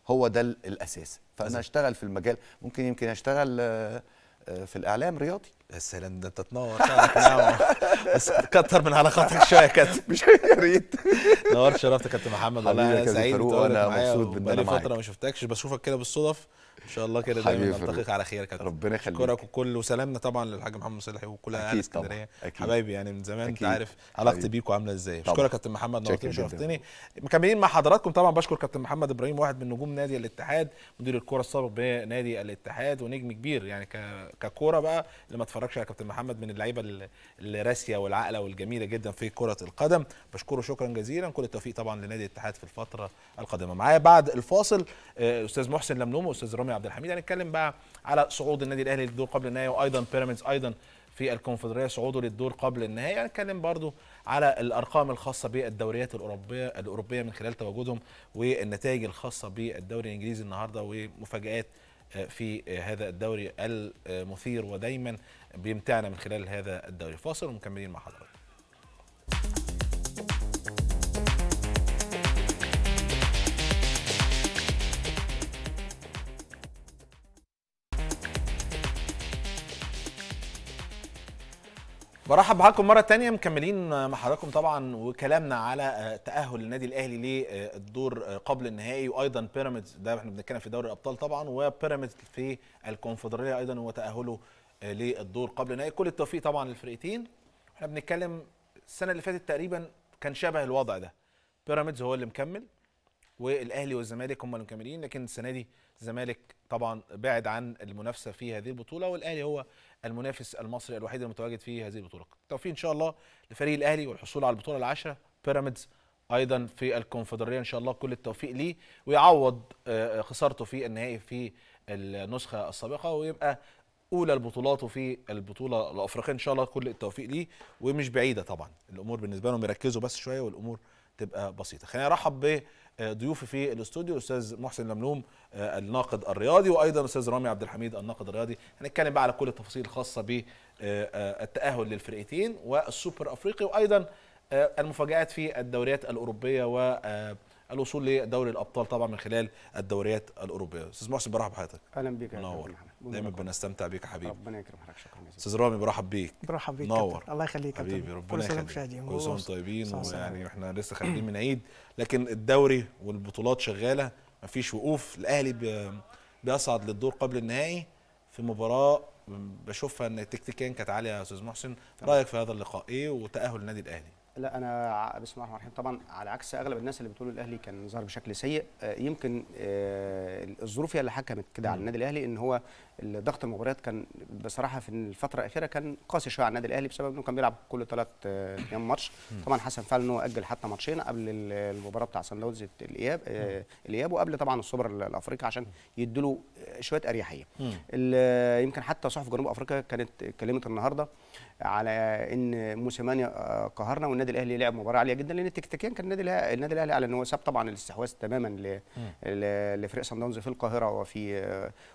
هو ده الاساس فانا اشتغل في المجال ممكن يمكن اشتغل آه، آه، في الاعلام رياضي يا سلام ده انت تنور بس كتر من علاقاتك شويه كده مش يا ريت نورت شرفت يا كابتن محمد والله انا سعيد وانا مبسوط بان انا فتره ما شفتكش بشوفك كده بالصدف ان شاء الله كده دايما نلتقيك على خير يا كابتن ربنا يخليك شكرك وكل وسلامنا طبعا للحاج محمد صالحي وكل اهل اسكندريه حبايبي يعني من زمان انت عارف علاقتي بيكوا عامله ازاي بشكرك كابتن محمد نورتني شرفتني مكملين مع حضراتكم طبعا بشكر كابتن محمد ابراهيم واحد من نجوم نادي الاتحاد مدير الكوره السابق بنادي الاتحاد ونجم كبير يعني ككوره بقى اللي ما اتفرجش على كابتن محمد من اللعيبه الراسيه والعاقله والجميله جدا في كره القدم بشكره شكرا جزيلا كل التوفيق طبعا لنادي الاتحاد في الفتره القادمه معايا بعد الفاصل آه، استاذ محسن لملوم واستاذ رامي عبد الحميد هنتكلم بقى على صعود النادي الاهلي للدور قبل النهائي وايضا بيراميدز ايضا في الكونفدراليه صعوده للدور قبل النهائي هنتكلم برضو على الارقام الخاصه بالدوريات الاوروبيه الاوروبيه من خلال تواجدهم والنتائج الخاصه بالدوري الانجليزي النهارده ومفاجات آه، في آه، هذا الدوري المثير ودايما بيمتعنا من خلال هذا الدوري فاصل ومكملين مع حضرتك برحب بحضراتكم مرة تانية مكملين مع حضراتكم طبعا وكلامنا على آه، تأهل النادي الأهلي للدور آه، قبل النهائي وأيضا بيراميدز ده احنا بنتكلم في دوري الأبطال طبعا وبيراميدز في الكونفدرالية أيضا وتأهله آه، للدور قبل النهائي كل التوفيق طبعا للفرقتين احنا بنتكلم السنة اللي فاتت تقريبا كان شبه الوضع ده بيراميدز هو اللي مكمل والاهلي والزمالك هم المكملين لكن السنه دي الزمالك طبعا بعد عن المنافسه في هذه البطوله والاهلي هو المنافس المصري الوحيد المتواجد في هذه البطوله التوفيق ان شاء الله لفريق الاهلي والحصول على البطوله العاشره بيراميدز ايضا في الكونفدراليه ان شاء الله كل التوفيق ليه ويعوض آه، خسارته في النهائي في النسخه السابقه ويبقى اولى البطولات وفي البطوله الافريقيه ان شاء الله كل التوفيق ليه ومش بعيده طبعا الامور بالنسبه لهم يركزوا بس شويه والامور تبقى بسيطه خلينا نرحب ب آه، ضيوفي في الاستوديو الاستاذ محسن لملوم آه، الناقد الرياضي وايضا استاذ رامي عبد الحميد الناقد الرياضي هنتكلم بقى على كل التفاصيل الخاصه بالتاهل آه، للفرقتين والسوبر افريقي وايضا المفاجات في الدوريات الاوروبيه و الوصول لدوري الابطال طبعا من خلال الدوريات الاوروبيه استاذ محسن برحب بحضرتك اهلا بيك يا منور دايما بنستمتع بيك يا حبيبي ربنا يكرم حضرتك شكرا جزيلا استاذ رامي برحب بيك برحب بيك نور الله يخليك حبيبي ربنا يخليك كل سنه وانتم طيبين ويعني احنا لسه خارجين من عيد لكن الدوري والبطولات شغاله مفيش وقوف الاهلي بيصعد للدور قبل النهائي في مباراه بشوفها ان تكتيكيا كانت عاليه يا استاذ محسن رايك في هذا اللقاء ايه وتاهل النادي الاهلي لا انا بسم الله الرحمن الرحيم طبعا على عكس اغلب الناس اللي بتقول الاهلي كان ظهر بشكل سيء آه، يمكن آه، الظروف هي اللي حكمت كده على النادي الاهلي ان هو ضغط المباريات كان بصراحه في الفتره الاخيره كان قاسي شويه على النادي الاهلي بسبب انه كان بيلعب كل ثلاث آه، ايام ماتش طبعا حسن فعل انه اجل حتى ماتشين قبل المباراه بتاع سان داونز الاياب آه، الاياب وقبل طبعا السوبر الافريقي عشان يدوا له شويه اريحيه يمكن حتى صحف جنوب افريقيا كانت اتكلمت النهارده على ان موسيماني آه، قهرنا والنادي الاهلي لعب مباراه عاليه جدا لان تكتيكيا كان النادي النادي الاهلي على ان هو ساب طبعا الاستحواذ تماما لفريق سان داونز في القاهره وفي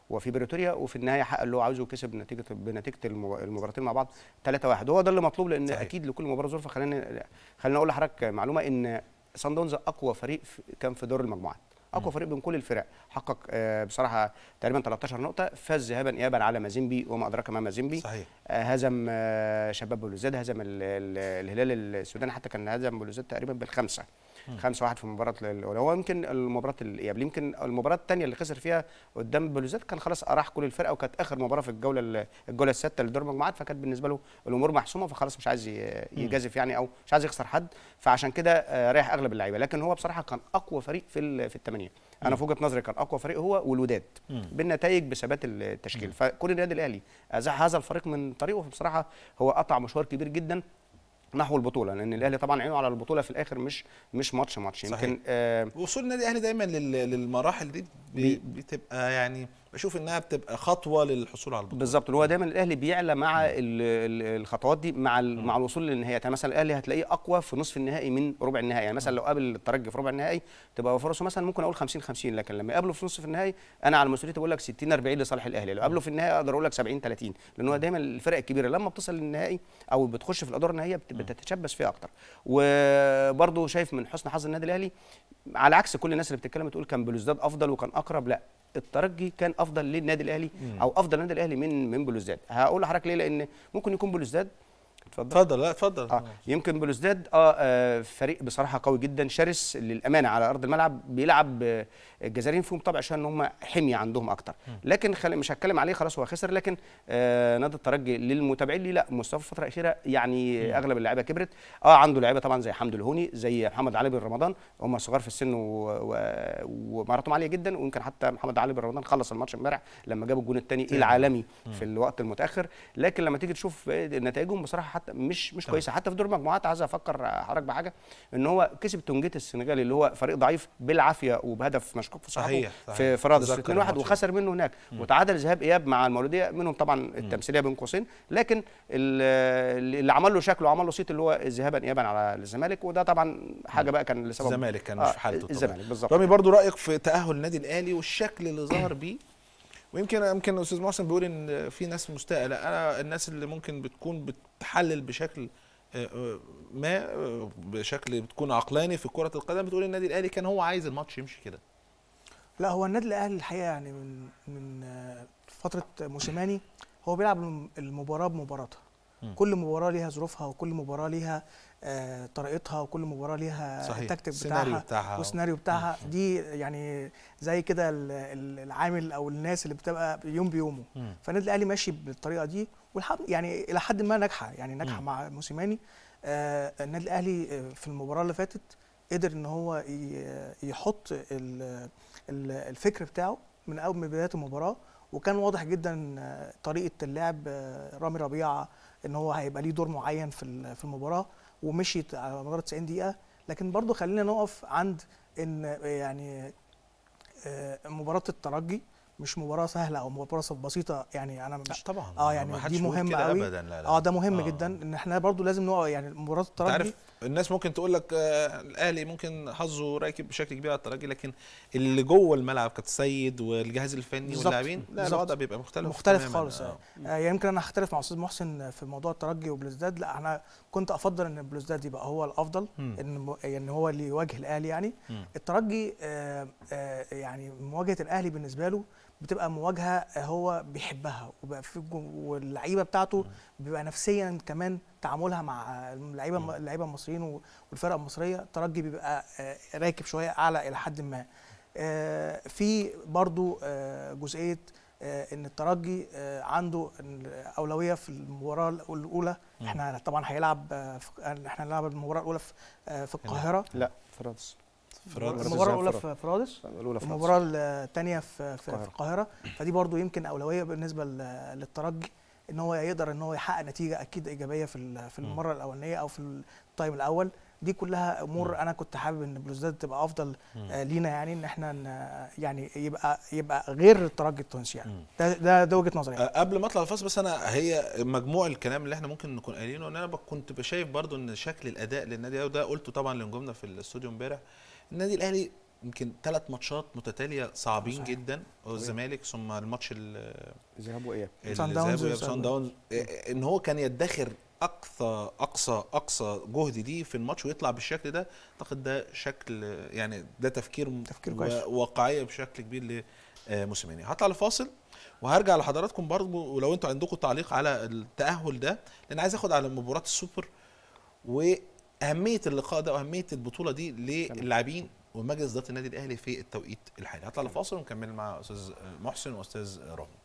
وفي بريتوريا وفي النهايه حقق اللي هو عاوزه وكسب نتيجه بنتيجه المباراتين مع بعض 3 1 هو ده اللي مطلوب لان صحيح. اكيد لكل مباراه ظروفها خلينا خلينا اقول لحضرتك معلومه ان سان داونز اقوى فريق كان في دور المجموعات اقوى فريق بين كل الفرق حقق آه، بصراحه تقريبا 13 نقطه فاز ذهابا ايابا على مازيمبي وما ادراك ما مازيمبي صحيح آه، هزم آه، شباب بلوزداد هزم الهلال السوداني حتى كان هزم بلوزداد تقريبا بالخمسه 5 1 في مباراه هو يمكن المباراة الاياب يعني يمكن المباراه الثانيه اللي خسر فيها قدام بلوزات كان خلاص اراح كل الفرقه وكانت اخر مباراه في الجوله الجوله الستة لدور المجموعات فكانت بالنسبه له الامور محسومه فخلاص مش عايز يجازف يعني او مش عايز يخسر حد فعشان كده آه، رايح اغلب اللعيبه لكن هو بصراحه كان اقوى فريق في في الثمانيه انا في وجهه نظري كان اقوى فريق هو والوداد بالنتائج بثبات التشكيل فكل النادي الاهلي آه، هذا الفريق من طريقه بصراحه هو قطع مشوار كبير جدا نحو البطوله لان الاهلي طبعا عينه على البطوله في الاخر مش مش ماتش ماتش يمكن آه وصول النادي الاهلي دايما للمراحل دي بتبقى يعني بشوف انها بتبقى خطوه للحصول على البطوله بالظبط هو دايما الاهلي بيعلى مع الخطوات دي مع مع الوصول للنهائي يعني مثلا الاهلي هتلاقيه اقوى في نصف النهائي من ربع النهائي يعني مثلا لو قابل الترجي في ربع النهائي تبقى فرصه مثلا ممكن اقول 50 50 لكن لما يقابله في نصف النهائي انا على مسؤوليتي بقول لك 60 40 لصالح الاهلي لو قابله في النهائي اقدر اقول لك 70 30 لان هو دايما الفرق الكبيره لما بتصل للنهائي او بتخش في الادوار النهائيه بتتشبث فيها اكتر وبرده شايف من حسن حظ النادي الاهلي على عكس كل الناس اللي بتتكلم تقول كان بلوزداد افضل وكان اقرب لا الترجي كان افضل للنادي الاهلي او افضل للنادي الاهلي من من بلوزداد هقول لحضرتك ليه لان ممكن يكون بلوزداد اتفضل اتفضل لا اتفضل آه. يمكن بلوزداد آه،, آه, فريق بصراحه قوي جدا شرس للامانه على ارض الملعب بيلعب الجزائريين آه، فيهم طبع شويه ان هم حميه عندهم اكتر لكن خل... مش هتكلم عليه خلاص هو خسر لكن آه نادي الترجي للمتابعين ليه لا مصطفى الفتره الاخيره يعني مم. اغلب اللعيبه كبرت اه عنده لعيبه طبعا زي حمد الهوني زي محمد علي بن رمضان هم صغار في السن و... و... عاليه جدا ويمكن حتى محمد علي بن رمضان خلص الماتش امبارح لما جاب الجون الثاني العالمي مم. في الوقت المتاخر لكن لما تيجي تشوف آه، نتائجهم بصراحه حتى مش مش طبعا. كويسه حتى في دور المجموعات عايز افكر حضرتك بحاجه ان هو كسب تونجيت السنغالي اللي هو فريق ضعيف بالعافيه وبهدف مشكوك في صحيح في فرنسا 2 1 وخسر منه هناك وتعادل ذهاب اياب مع المولوديه منهم طبعا التمثيليه بين قوسين لكن اللي عمل له شكله وعمل له صيت اللي هو ذهابا ايابا على الزمالك وده طبعا حاجه بقى كان لسبب الزمالك كان آه، مش في حالته الزمالك بالظبط رامي برضو رايك في تاهل النادي الاهلي والشكل اللي ظهر بيه ويمكن يمكن استاذ محسن بيقول ان في ناس مستاءه لا انا الناس اللي ممكن بتكون بتحلل بشكل آه، آه، ما آه، بشكل بتكون عقلاني في كره القدم بتقول النادي الاهلي كان هو عايز الماتش يمشي كده لا هو النادي الاهلي الحقيقه يعني من من فتره موسيماني هو بيلعب المباراه بمباراتها كل مباراه ليها ظروفها وكل مباراه ليها آه، طريقتها وكل مباراه ليها التكتيك بتاعها, بتاعها والسيناريو بتاعها مم. دي يعني زي كده العامل او الناس اللي بتبقى يوم بيومه فالنادي الاهلي ماشي بالطريقه دي والحمد يعني الى حد ما ناجحه يعني ناجحه مع موسيماني آه النادي الاهلي آه، في المباراه اللي فاتت قدر ان هو يحط الفكر بتاعه من اول بدايه المباراه وكان واضح جدا آه، طريقه اللعب رامي ربيعه ان هو هيبقى ليه دور معين في في المباراه ومشيت على مدار 90 دقيقه لكن برضو خلينا نقف عند ان يعني آه، مباراه الترجي مش مباراه سهله او مباراه بسيطه يعني انا مش طبعا اه يعني دي مهمه قوي ابدا لا لا اه ده مهم آه. جدا ان احنا برضو لازم نقع يعني مباراه الترجي عارف الناس ممكن تقول لك آه الاهلي ممكن حظه راكب بشكل كبير على الترجي لكن اللي جوه الملعب كانت سيد والجهاز الفني واللاعبين لا الوضع بيبقى مختلف مختلف خالص آه. آه. آه. يمكن انا هختلف مع استاذ محسن في موضوع الترجي وبلوزداد لا انا كنت افضل ان بلوزداد يبقى هو الافضل ان يعني هو اللي يواجه الاهلي يعني م. الترجي آه آه يعني مواجهه الاهلي بالنسبه له بتبقى مواجهه هو بيحبها وبقى في واللعيبه بتاعته بيبقى نفسيا كمان تعاملها مع اللعيبه اللعيبه المصريين والفرق المصريه ترجي بيبقى آه، راكب شويه اعلى الى حد ما آه، في برضو آه، جزئيه ان الترجي عنده اولويه في المباراه الاولى احنا طبعا هيلعب احنا هنلعب المباراه الاولى في القاهره لا فرنسا المباراه الاولى في فرادس المباراه الثانيه في في القاهره فدي برضو يمكن اولويه بالنسبه للترجي ان هو يقدر ان هو يحقق نتيجه اكيد ايجابيه في في المره الاولانيه او في التايم الاول دي كلها امور انا كنت حابب ان بلوزداد تبقى افضل آه، لينا يعني ان احنا يعني يبقى يبقى غير الترجي التونسي يعني ده ده, وجهه نظري يعني. قبل ما اطلع الفاصل بس انا هي مجموع الكلام اللي احنا ممكن نكون قايلينه ان انا كنت شايف برضو ان شكل الاداء للنادي ده وده قلته طبعا لنجومنا في الاستوديو امبارح النادي الاهلي يمكن ثلاث ماتشات متتاليه صعبين صحيح. جدا الزمالك ثم الماتش الذهاب واياب سان داونز سان داونز ان هو كان يدخر اقصى اقصى اقصى جهد دي في الماتش ويطلع بالشكل ده اعتقد ده شكل يعني ده تفكير, تفكير كويس واقعيه بشكل كبير لموسيماني آه، هطلع لفاصل وهرجع لحضراتكم برضه ولو انتوا عندكم تعليق على التاهل ده لان عايز اخد على مباراه السوبر و اهميه اللقاء ده واهميه البطوله دي للاعبين ومجلس اداره النادي الاهلي في التوقيت الحالي هطلع لفاصل ونكمل مع استاذ محسن واستاذ رامي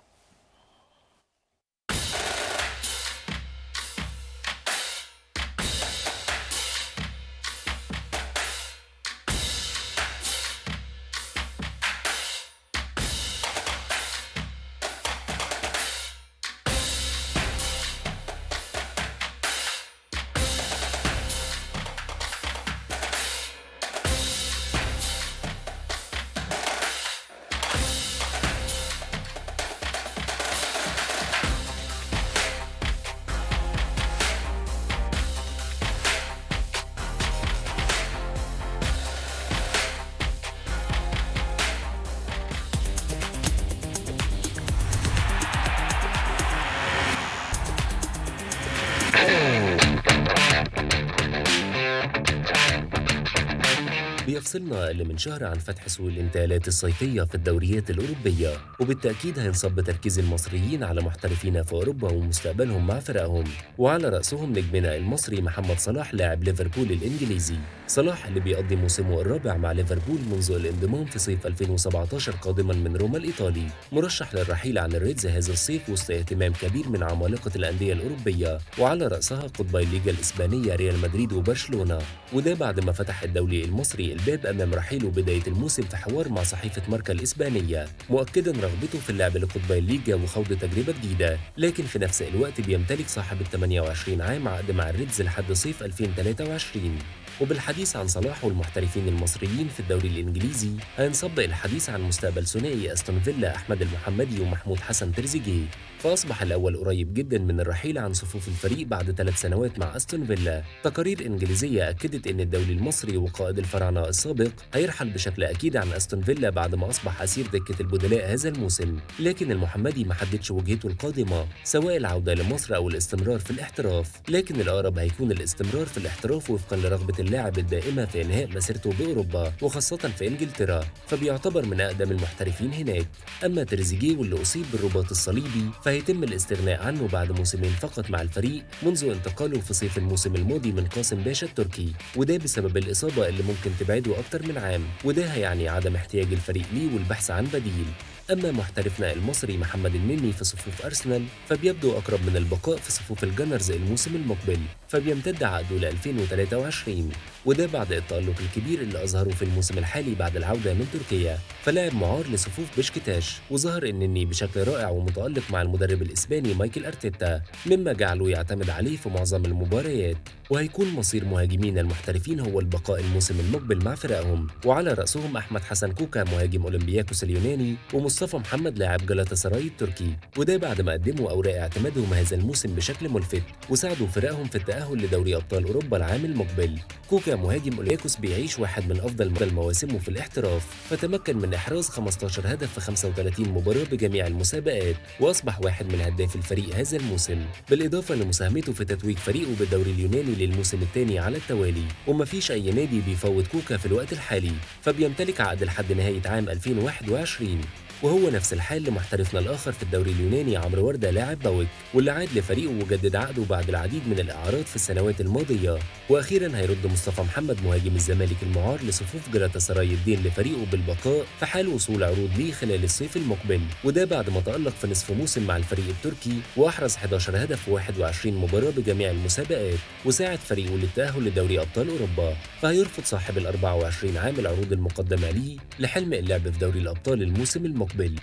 وصلنا أقل من شهر عن فتح سوق الانتقالات الصيفية في الدوريات الأوروبية وبالتأكيد هينصب تركيز المصريين على محترفين في أوروبا ومستقبلهم مع فرقهم وعلى رأسهم نجمنا المصري محمد صلاح لاعب ليفربول الإنجليزي صلاح اللي بيقضي موسمه الرابع مع ليفربول منذ الانضمام في صيف 2017 قادما من روما الإيطالي مرشح للرحيل عن الريدز هذا الصيف وسط اهتمام كبير من عمالقة الأندية الأوروبية وعلى رأسها قطبي الليجا الإسبانية ريال مدريد وبرشلونة وده بعد ما فتح الدولي المصري الباب أمام رحيله بداية الموسم في حوار مع صحيفة ماركا الإسبانية مؤكدا رغبته في اللعب لقطبي الليجا وخوض تجربة جديدة لكن في نفس الوقت بيمتلك صاحب ال 28 عام عقد مع الريدز لحد صيف 2023 وبالحديث عن صلاح والمحترفين المصريين في الدوري الإنجليزي هينصب الحديث عن مستقبل ثنائي أستون فيلا أحمد المحمدي ومحمود حسن تريزيجيه فأصبح الأول قريب جدا من الرحيل عن صفوف الفريق بعد ثلاث سنوات مع أستون فيلا تقارير إنجليزية أكدت أن الدولي المصري وقائد الفراعنة السابق هيرحل بشكل أكيد عن أستون فيلا بعد ما أصبح أسير دكة البدلاء هذا الموسم لكن المحمدي ما حددش وجهته القادمة سواء العودة لمصر أو الاستمرار في الاحتراف لكن الأقرب هيكون الاستمرار في الاحتراف وفقا لرغبة اللاعب الدائمة في إنهاء مسيرته بأوروبا وخاصة في إنجلترا فبيعتبر من أقدم المحترفين هناك أما تريزيجيه واللي أصيب بالرباط الصليبي فهي وهيتم الاستغناء عنه بعد موسمين فقط مع الفريق منذ انتقاله في صيف الموسم الماضي من قاسم باشا التركي وده بسبب الإصابة اللي ممكن تبعده أكتر من عام وده هيعني عدم احتياج الفريق ليه والبحث عن بديل أما محترفنا المصري محمد النني في صفوف أرسنال فبيبدو أقرب من البقاء في صفوف الجنرز الموسم المقبل فبيمتد عقده ل 2023 وده بعد التألق الكبير اللي أظهره في الموسم الحالي بعد العودة من تركيا فلاعب معار لصفوف بشكتاش وظهر النني بشكل رائع ومتألق مع المدرب الإسباني مايكل أرتيتا مما جعله يعتمد عليه في معظم المباريات وهيكون مصير مهاجمين المحترفين هو البقاء الموسم المقبل مع فرقهم وعلى رأسهم أحمد حسن كوكا مهاجم أولمبياكوس اليوناني ومصطفى محمد لاعب جلاتا سراي التركي وده بعد ما قدموا أوراق اعتمادهم هذا الموسم بشكل ملفت وساعدوا فرقهم في التأهل لدوري أبطال أوروبا العام المقبل كوكا مهاجم أولياكوس بيعيش واحد من أفضل مواسمه في الاحتراف فتمكن من إحراز 15 هدف في 35 مباراة بجميع المسابقات وأصبح واحد من هداف الفريق هذا الموسم بالإضافة لمساهمته في تتويج فريقه بالدوري اليوناني للموسم الثاني على التوالي ومفيش أي نادي بيفوت كوكا في الوقت الحالي فبيمتلك عقد لحد نهاية عام 2021 وهو نفس الحال لمحترفنا الآخر في الدوري اليوناني عمرو وردة لاعب بوك واللي عاد لفريقه وجدد عقده بعد العديد من الإعارات في السنوات الماضية وأخيرا هيرد مصطفى محمد مهاجم الزمالك المعار لصفوف جراتا سراي الدين لفريقه بالبقاء في حال وصول عروض ليه خلال الصيف المقبل وده بعد ما تألق في نصف موسم مع الفريق التركي وأحرز 11 هدف و 21 مباراة بجميع المسابقات وساعد فريقه للتأهل لدوري أبطال أوروبا فهيرفض صاحب ال 24 عام العروض المقدمة ليه لحلم اللعب في دوري الأبطال الموسم المقبل المقبل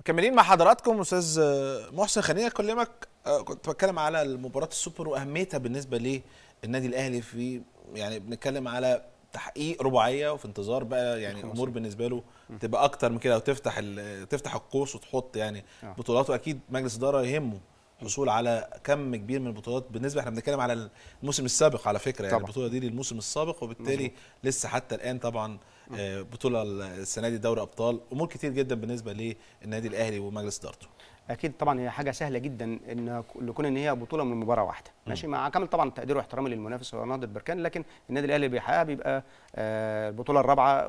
مكملين مع حضراتكم استاذ محسن خليني اكلمك آه، كنت بتكلم على مباراه السوبر واهميتها بالنسبه للنادي الاهلي في يعني بنتكلم على تحقيق رباعيه وفي انتظار بقى يعني امور بالنسبه له تبقى اكتر من كده وتفتح تفتح القوس وتحط يعني آه. بطولاته اكيد مجلس اداره يهمه الحصول على كم كبير من البطولات بالنسبه احنا بنتكلم على الموسم السابق على فكره يعني طبعًا. يعني البطوله دي للموسم السابق وبالتالي مزبوط. لسه حتى الان طبعا آه، بطوله السنه دي دوري ابطال امور كتير جدا بالنسبه للنادي الاهلي ومجلس ادارته اكيد طبعا هي حاجه سهله جدا ان لكون ان هي بطوله من مباراه واحده ماشي مع كامل طبعا تقدير واحترامي للمنافس هو نهضه بركان لكن النادي الاهلي بيحققها بيبقى آه، البطوله الرابعه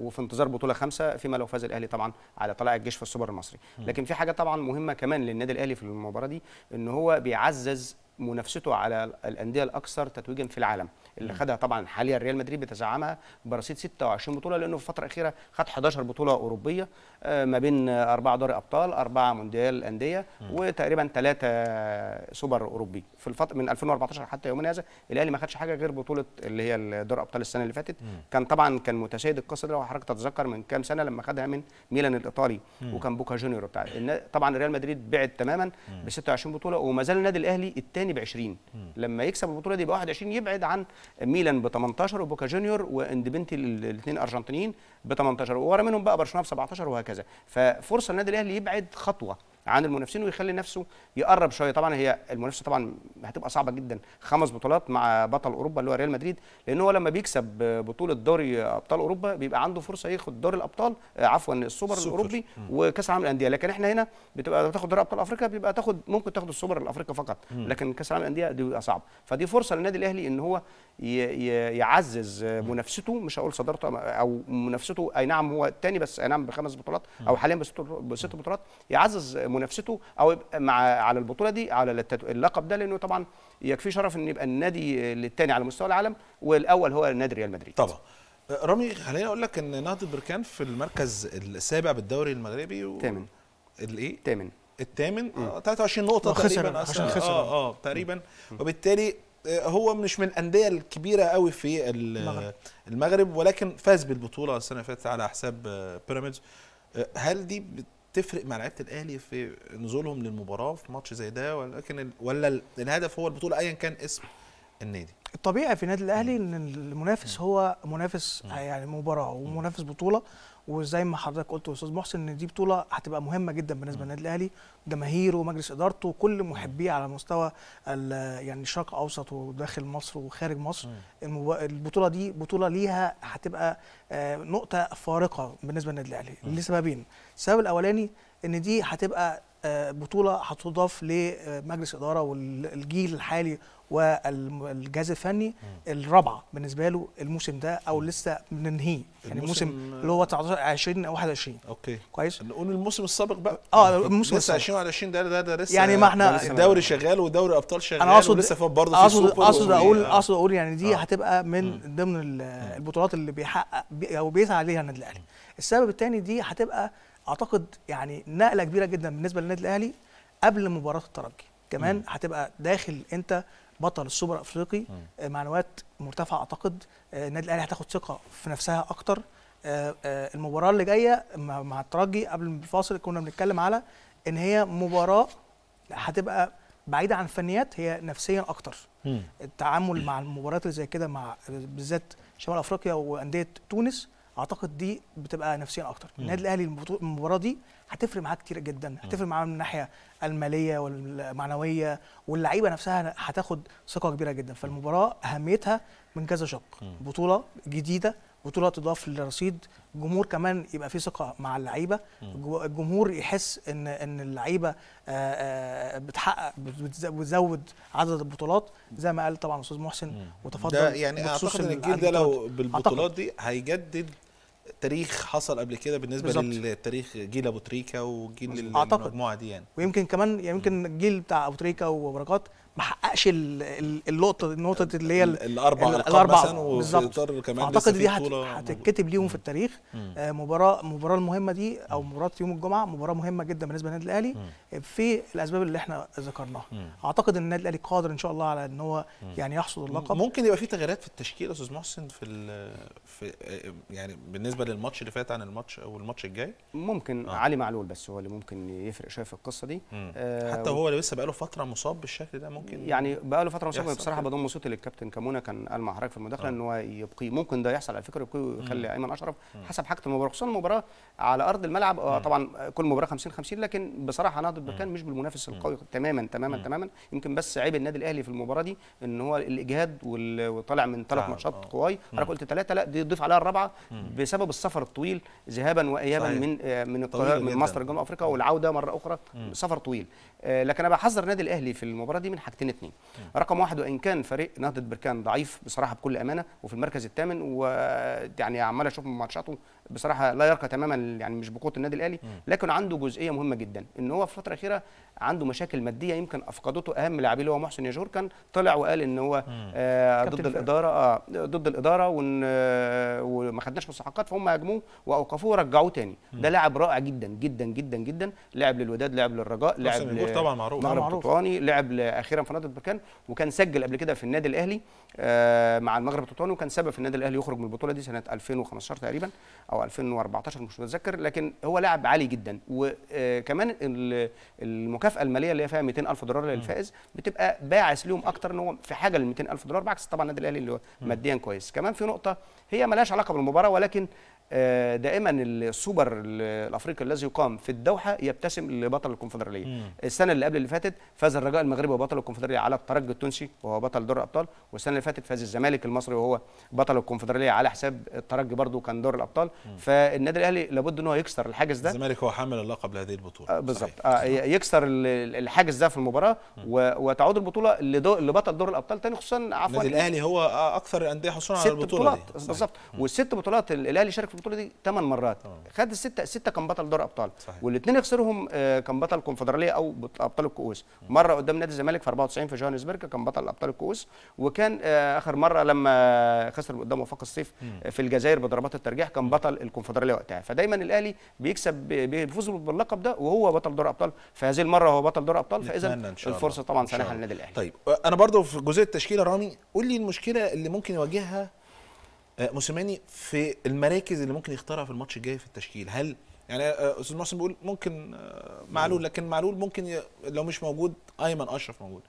وفي انتظار بطوله خامسه فيما لو فاز الاهلي طبعا على طلائع الجيش في السوبر المصري لكن في حاجه طبعا مهمه كمان للنادي الاهلي في المباراه دي ان هو بيعزز منافسته على الانديه الاكثر تتويجا في العالم اللي خدها طبعا حاليا ريال مدريد بتزعمها برصيد 26 بطوله لانه في الفتره الاخيره خد 11 بطوله اوروبيه آه، ما بين اربعه دوري ابطال اربعه مونديال انديه وتقريبا ثلاثه سوبر اوروبي في الفتره من 2014 حتى يومنا هذا الاهلي ما خدش حاجه غير بطوله اللي هي دوري ابطال السنه اللي فاتت كان طبعا كان متسيد القصه دي لو حضرتك تتذكر من كام سنه لما خدها من ميلان الايطالي وكان بوكا جونيور بتاع طبعا ريال مدريد بعد تماما ب 26 بطوله وما زال النادي الاهلي الثاني ب 20 لما يكسب البطوله دي يبقى 21 يبعد عن ميلان ب 18 وبوكا جونيور واندبنتي الاثنين ارجنتينيين ب 18 وورا منهم بقى برشلونه ب 17 وهكذا ففرصه النادي الاهلي يبعد خطوه عن المنافسين ويخلي نفسه يقرب شويه طبعا هي المنافسه طبعا هتبقى صعبه جدا خمس بطولات مع بطل اوروبا اللي هو ريال مدريد لان هو لما بيكسب بطوله دوري ابطال اوروبا بيبقى عنده فرصه ياخد دوري الابطال آه، عفوا السوبر الاوروبي وكاس العالم الانديه لكن احنا هنا بتبقى تاخد دوري ابطال افريقيا بيبقى تاخد ممكن تاخد السوبر الافريقي فقط لكن كاس العالم الانديه دي بيبقى صعب فدي فرصه للنادي الاهلي ان هو يعزز منافسته مش هقول صدارته او منافسته اي نعم هو الثاني بس اي نعم بخمس بطولات او حاليا بست بطولات يعزز منافسته او مع على البطوله دي على اللقب ده لانه طبعا يكفي شرف ان يبقى النادي الثاني على مستوى العالم والاول هو نادي ريال مدريد طبعا رامي خليني اقول لك ان نهضه بركان في المركز السابع بالدوري المغربي و... الثامن الايه الثامن الثامن آه 23 نقطه تقريبا عشان خسر اه اه تقريبا مم. وبالتالي آه، هو مش من الانديه الكبيره قوي في المغرب. المغرب ولكن فاز بالبطوله السنه اللي فاتت على حساب آه، بيراميدز آه، هل دي تفرق مع لعيبه الاهلي في نزولهم للمباراه في ماتش زي ده ولكن ولا الهدف هو البطوله ايا كان اسم النادي الطبيعي في النادي الاهلي ان المنافس هو منافس يعني مباراه ومنافس بطوله وزي ما حضرتك قلت يا استاذ محسن ان دي بطوله هتبقى مهمه جدا بالنسبه للنادي الاهلي جماهيره ومجلس ادارته وكل محبيه على مستوى يعني الشرق الاوسط وداخل مصر وخارج مصر البطوله دي بطوله ليها هتبقى آه، نقطه فارقه بالنسبه للنادي الاهلي لسببين السبب الاولاني ان دي هتبقى آه، بطوله هتضاف لمجلس اداره والجيل الحالي والجهاز الفني الرابعه بالنسبه له الموسم ده او لسه بننهيه يعني الموسم آه. اللي هو 19 20 او 21 اوكي كويس نقول الموسم السابق بقى اه الموسم لسه 2021 ده ده ده لسه يعني ما احنا الدوري شغال ودوري ابطال شغال انا اقصد لسه برضه في اقصد اقصد اقول آه. اقصد اقول يعني دي آه. هتبقى من ضمن البطولات اللي بيحقق او بيسعى عليها النادي الاهلي السبب الثاني دي هتبقى اعتقد يعني نقله كبيره جدا بالنسبه للنادي الاهلي قبل مباراه الترجي كمان هتبقى داخل انت بطل السوبر الافريقي معنويات آه، مرتفعه اعتقد آه، النادي الاهلي هتاخد ثقه في نفسها اكتر آه، المباراه اللي جايه مع الترجي قبل الفاصل كنا بنتكلم على ان هي مباراه هتبقى بعيده عن الفنيات هي نفسيا اكتر التعامل مع المباريات اللي زي كده مع بالذات شمال افريقيا وانديه تونس اعتقد دي بتبقى نفسيا اكتر النادي الاهلي المباراه دي هتفرق معاه كتير جدا هتفرق معاه من الناحيه الماليه والمعنويه واللعيبه نفسها هتاخد ثقه كبيره جدا فالمباراه اهميتها من كذا شق بطوله جديده بطوله تضاف للرصيد الجمهور كمان يبقى فيه ثقه مع اللعيبه الجمهور يحس ان ان اللعيبه آه، آه، بتحقق بتزود عدد البطولات زي ما قال طبعا استاذ محسن وتفضل ده يعني اعتقد ان الجيل ده لو بالبطولات دي هيجدد تاريخ حصل قبل كده بالنسبه بالزبط. للتاريخ جيل ابو تريكه وجيل المجموعه دي يعني ويمكن كمان يعني يمكن الجيل بتاع ابو تريكه وبركات ما حققش اللقطه النقطه اللي هي الاربع الاربع بالظبط اعتقد دي هتتكتب ليهم في التاريخ آه مباراه المباراه المهمه دي او مباراه يوم الجمعه مباراه مهمه جدا بالنسبه للنادي الاهلي في الاسباب اللي احنا ذكرناها اعتقد ان النادي الاهلي قادر ان شاء الله على ان هو يعني يحصد اللقب ممكن يبقى في تغييرات في التشكيل يا استاذ محسن في, في يعني بالنسبه للماتش اللي فات عن الماتش او الماتش الجاي ممكن آه. علي معلول بس هو اللي ممكن يفرق شويه في القصه دي آه حتى هو لسه بقاله فتره مصاب بالشكل ده ممكن ممكن يعني بقى له فتره مسابقه بصراحه بضم صوتي للكابتن كمونه كان قال مع حضرتك في المداخله آه. ان هو يبقي ممكن ده يحصل على فكره يخلي ايمن اشرف حسب حاجه المباراه خصوصا المباراه على ارض الملعب آه طبعا كل مباراه 50 50 لكن بصراحه نهضه بركان مش بالمنافس القوي تماما تماما تماما يمكن بس عيب النادي الاهلي في المباراه دي ان هو الاجهاد وطالع من ثلاث ماتشات آه. قواي حضرتك قلت ثلاثه لا دي ضيف عليها الرابعه بسبب السفر الطويل ذهابا وايابا من آه، من القاهره من مصر لجنوب افريقيا والعوده مره اخرى سفر طويل لكن انا بحذر النادي الاهلي في المباراه دي من حاجتين اثنين رقم واحد وان كان فريق نهضه بركان ضعيف بصراحه بكل امانه وفي المركز الثامن ويعني عمال اشوف ماتشاته بصراحه لا يرقى تماما يعني مش بقوه النادي الاهلي لكن عنده جزئيه مهمه جدا ان هو في الفتره الاخيره عنده مشاكل ماديه يمكن افقدته اهم لاعبيه اللي هو محسن ياجور كان طلع وقال ان هو آه ضد الاداره آه ضد الاداره وان آه وما خدناش مستحقات فهم هاجموه واوقفوه ورجعوه تاني ده لاعب رائع جدا جدا جدا جدا لعب للوداد لعب للرجاء لعب محسن طبعا معروف معروف تطواني لعب اخيرا في نادي البركان وكان سجل قبل كده في النادي الاهلي آه مع المغرب التطواني وكان سبب في النادي الاهلي يخرج من البطوله دي سنه 2015 تقريبا او 2014 مش متذكر لكن هو لاعب عالي جدا وكمان المكافاه الماليه اللي هي فيها 200 الف دولار للفائز بتبقى باعث ليهم اكتر ان هو في حاجه ل 200 الف دولار بعكس طبعا النادي الاهلي اللي هو ماديا كويس كمان في نقطه هي ملهاش علاقه بالمباراه ولكن آه، دائما السوبر الافريقي الذي يقام في الدوحه يبتسم لبطل الكونفدراليه السنه اللي قبل اللي فاتت فاز الرجاء المغربي وبطل الكونفدراليه على الترجي التونسي وهو بطل دور الابطال والسنه اللي فاتت فاز الزمالك المصري وهو بطل الكونفدراليه على حساب الترجي برضه كان دور الابطال مم. فالنادي الاهلي لابد ان هو يكسر الحاجز ده الزمالك هو حامل اللقب لهذه البطوله آه بالظبط آه يكسر الحاجز ده في المباراه وتعود البطوله لبطل دور الابطال تاني خصوصا عفوا النادي الاهلي هو اكثر الانديه حصولا على البطوله دي بالظبط والست بطولات الاهلي شارك في البطوله دي ثمان مرات اه. خد السته السته كان بطل دوري ابطال والاثنين خسرهم آه، كان بطل الكونفدراليه او ابطال الكؤوس مره قدام نادي الزمالك في 94 في جوهانسبرج كان بطل ابطال الكؤوس وكان آه، اخر مره لما خسر قدام وفاق الصيف في الجزائر بضربات الترجيح كان بطل الكونفدراليه وقتها فدايما الاهلي بيكسب بيفوز باللقب ده وهو بطل دوري ابطال فهذه المره هو بطل دوري ابطال فاذا الفرصه طبعا سانحه للنادي الاهلي طيب انا برضو في جزئيه التشكيله رامي قول لي المشكله اللي ممكن يواجهها آه، موسيماني في المراكز اللي ممكن يختارها في الماتش الجاي في التشكيل هل يعني آه، آه، استاذ محسن بيقول ممكن معلول لكن معلول ممكن لو مش موجود ايمن اشرف موجود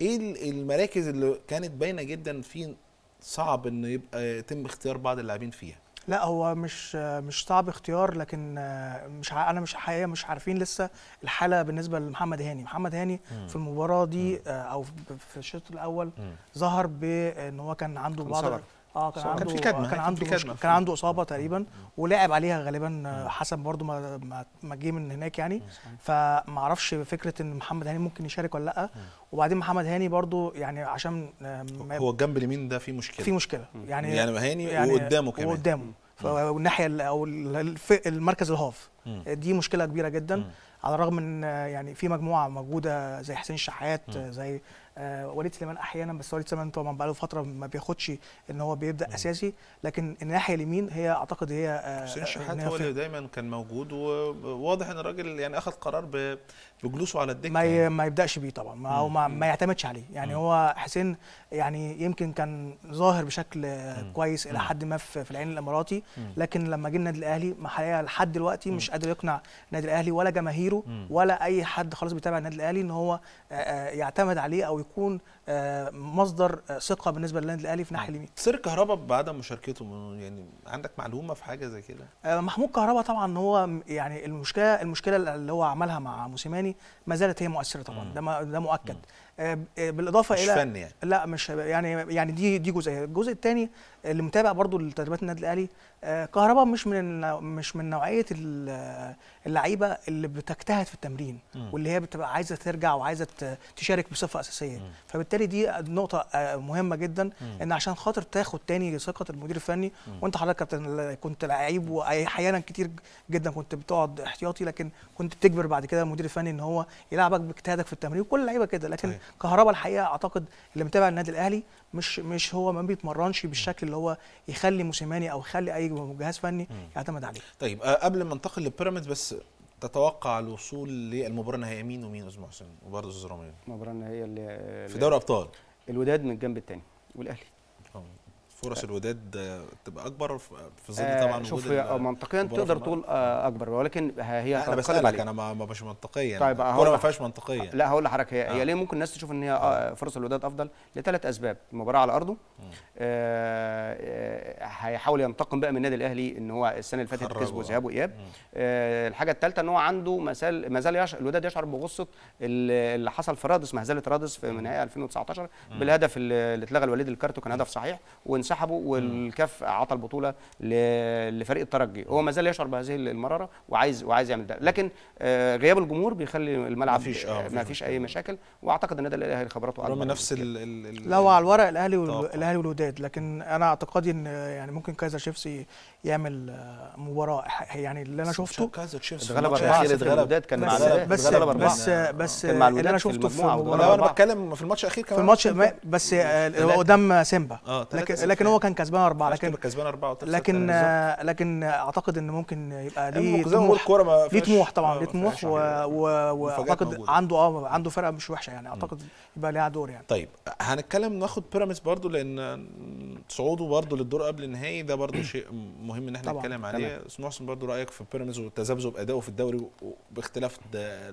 ايه المراكز اللي كانت باينه جدا في صعب ان يبقى يتم اختيار بعض اللاعبين فيها لا هو مش مش صعب اختيار لكن مش انا مش حقيقه مش عارفين لسه الحاله بالنسبه لمحمد هاني محمد هاني م. في المباراه دي م. او في الشوط الاول م. ظهر بان هو كان عنده بعض اه كان عنده كان في كان, كان عنده كان, كان عنده اصابه تقريبا ولعب عليها غالبا آه، حسن برده ما ما جه من هناك يعني فما اعرفش فكره ان محمد هاني ممكن يشارك ولا لا وبعدين محمد هاني برده يعني عشان آه، هو الجنب اليمين ده في مشكله في مشكله يعني يعني هاني يعني وقدامه كمان وقدامه والناحيه او المركز الهاف دي مشكله كبيره جدا على الرغم ان آه، يعني في مجموعه موجوده زي حسين الشحات زي آه، وليد سليمان احيانا بس وليد سليمان طبعا بقى له فتره ما بياخدش ان هو بيبدا اساسي لكن الناحيه اليمين هي اعتقد هي حسين آه، آه، الشحات هو اللي دايما كان موجود وواضح ان الراجل يعني اخذ قرار بجلوسه على الدكه ما يعني. ما يبداش بيه طبعا ما هو ما, ما يعتمدش عليه يعني مم. هو حسين يعني يمكن كان ظاهر بشكل مم. كويس الى حد ما في العين الاماراتي لكن لما جه النادي الاهلي حقيقه لحد دلوقتي مش قادر يقنع النادي الاهلي ولا جماهيره ولا اي حد خالص بيتابع النادي الاهلي ان هو يعتمد عليه او يكون آه، مصدر ثقه آه، بالنسبه للنادي الاهلي في الناحيه اليمين سر كهربا بعدم مشاركته يعني عندك معلومه في حاجه زي كده آه، محمود كهربا طبعا هو يعني المشكله المشكله اللي هو عملها مع موسيماني ما زالت هي مؤثره طبعا ده ده مؤكد بالاضافه مش الى فن يعني. لا مش يعني يعني دي دي جزئيه الجزء الثاني اللي متابع برضو لتدريبات النادي الاهلي آه، كهربا مش من مش من نوعيه اللعيبه اللي بتجتهد في التمرين واللي هي بتبقى عايزه ترجع وعايزه تشارك بصفه اساسيه فبالتالي دي نقطه آه، مهمه جدا ان عشان خاطر تاخد تاني ثقه المدير الفني وانت حضرتك كابتن كنت لعيب واحيانا كتير جدا كنت بتقعد احتياطي لكن كنت بتجبر بعد كده المدير الفني ان هو يلعبك باجتهادك في التمرين وكل اللعيبه كده لكن كهربا الحقيقه اعتقد اللي متابع النادي الاهلي مش مش هو ما بيتمرنش بالشكل اللي هو يخلي موسيماني او يخلي اي جهاز فني يعتمد عليه طيب آه، قبل ما ننتقل للبيراميدز بس تتوقع الوصول للمباراه النهائيه مين ومين استاذ محسن؟ وبرضه رامي المباراه النهائيه اللي في دوري ابطال الوداد من الجنب الثاني والاهلي فرص آه. الوداد تبقى اكبر في ظل آه، طبعا شوف وجود آه، منطقيا تقدر تقول اكبر ولكن هي انا بسالك انا ما مش منطقيا طيب الكوره ما فيهاش منطقيه لا هقول لحضرتك هي, آه. هي ليه ممكن الناس تشوف ان هي آه. فرص الوداد افضل لثلاث اسباب المباراه على ارضه آه هيحاول ينتقم بقى من النادي الاهلي ان هو السنه اللي فاتت كسبه ذهاب واياب آه الحاجه الثالثه ان هو عنده مسال ما زال يشعر الوداد يشعر بغصه اللي حصل في رادس مهزله رادس في نهائي 2019 بالهدف اللي اتلغى الوليد الكارتو كان هدف صحيح وان انسحبوا والكاف عطى البطوله لفريق الترجي هو ما زال يشعر بهذه المراره وعايز وعايز يعمل ده لكن آه، غياب الجمهور بيخلي الملعب مفيش آه ما فيش اي مشاكل واعتقد ان ده الاهلي خبراته اكبر نفس ال ال لا هو على الورق الاهلي الاهلي والوداد لكن انا اعتقادي ان يعني ممكن كايزر شيفسي يعمل آه، مباراه يعني اللي انا شفته كايزر شيفسي اتغلب 4 الوداد كان بس مع بس بس بس اه. اللي انا شفته في المباراه انا بتكلم في الماتش الاخير كمان في الماتش بس قدام سيمبا لكن لكن هو كان كسبان اربعه لكن كسبان اربعه لكن لكن اعتقد ان ممكن يبقى ليه طموح ليه طموح طبعا آه، ليه طموح واعتقد عنده اه عنده فرقه مش وحشه يعني اعتقد يبقى ليها دور يعني طيب هنتكلم ناخد بيراميدز برضو لان صعوده برضو للدور قبل النهائي ده برضو شيء مهم ان احنا نتكلم عليه محسن برضو رايك في بيراميدز وتذبذب اداؤه في الدوري باختلاف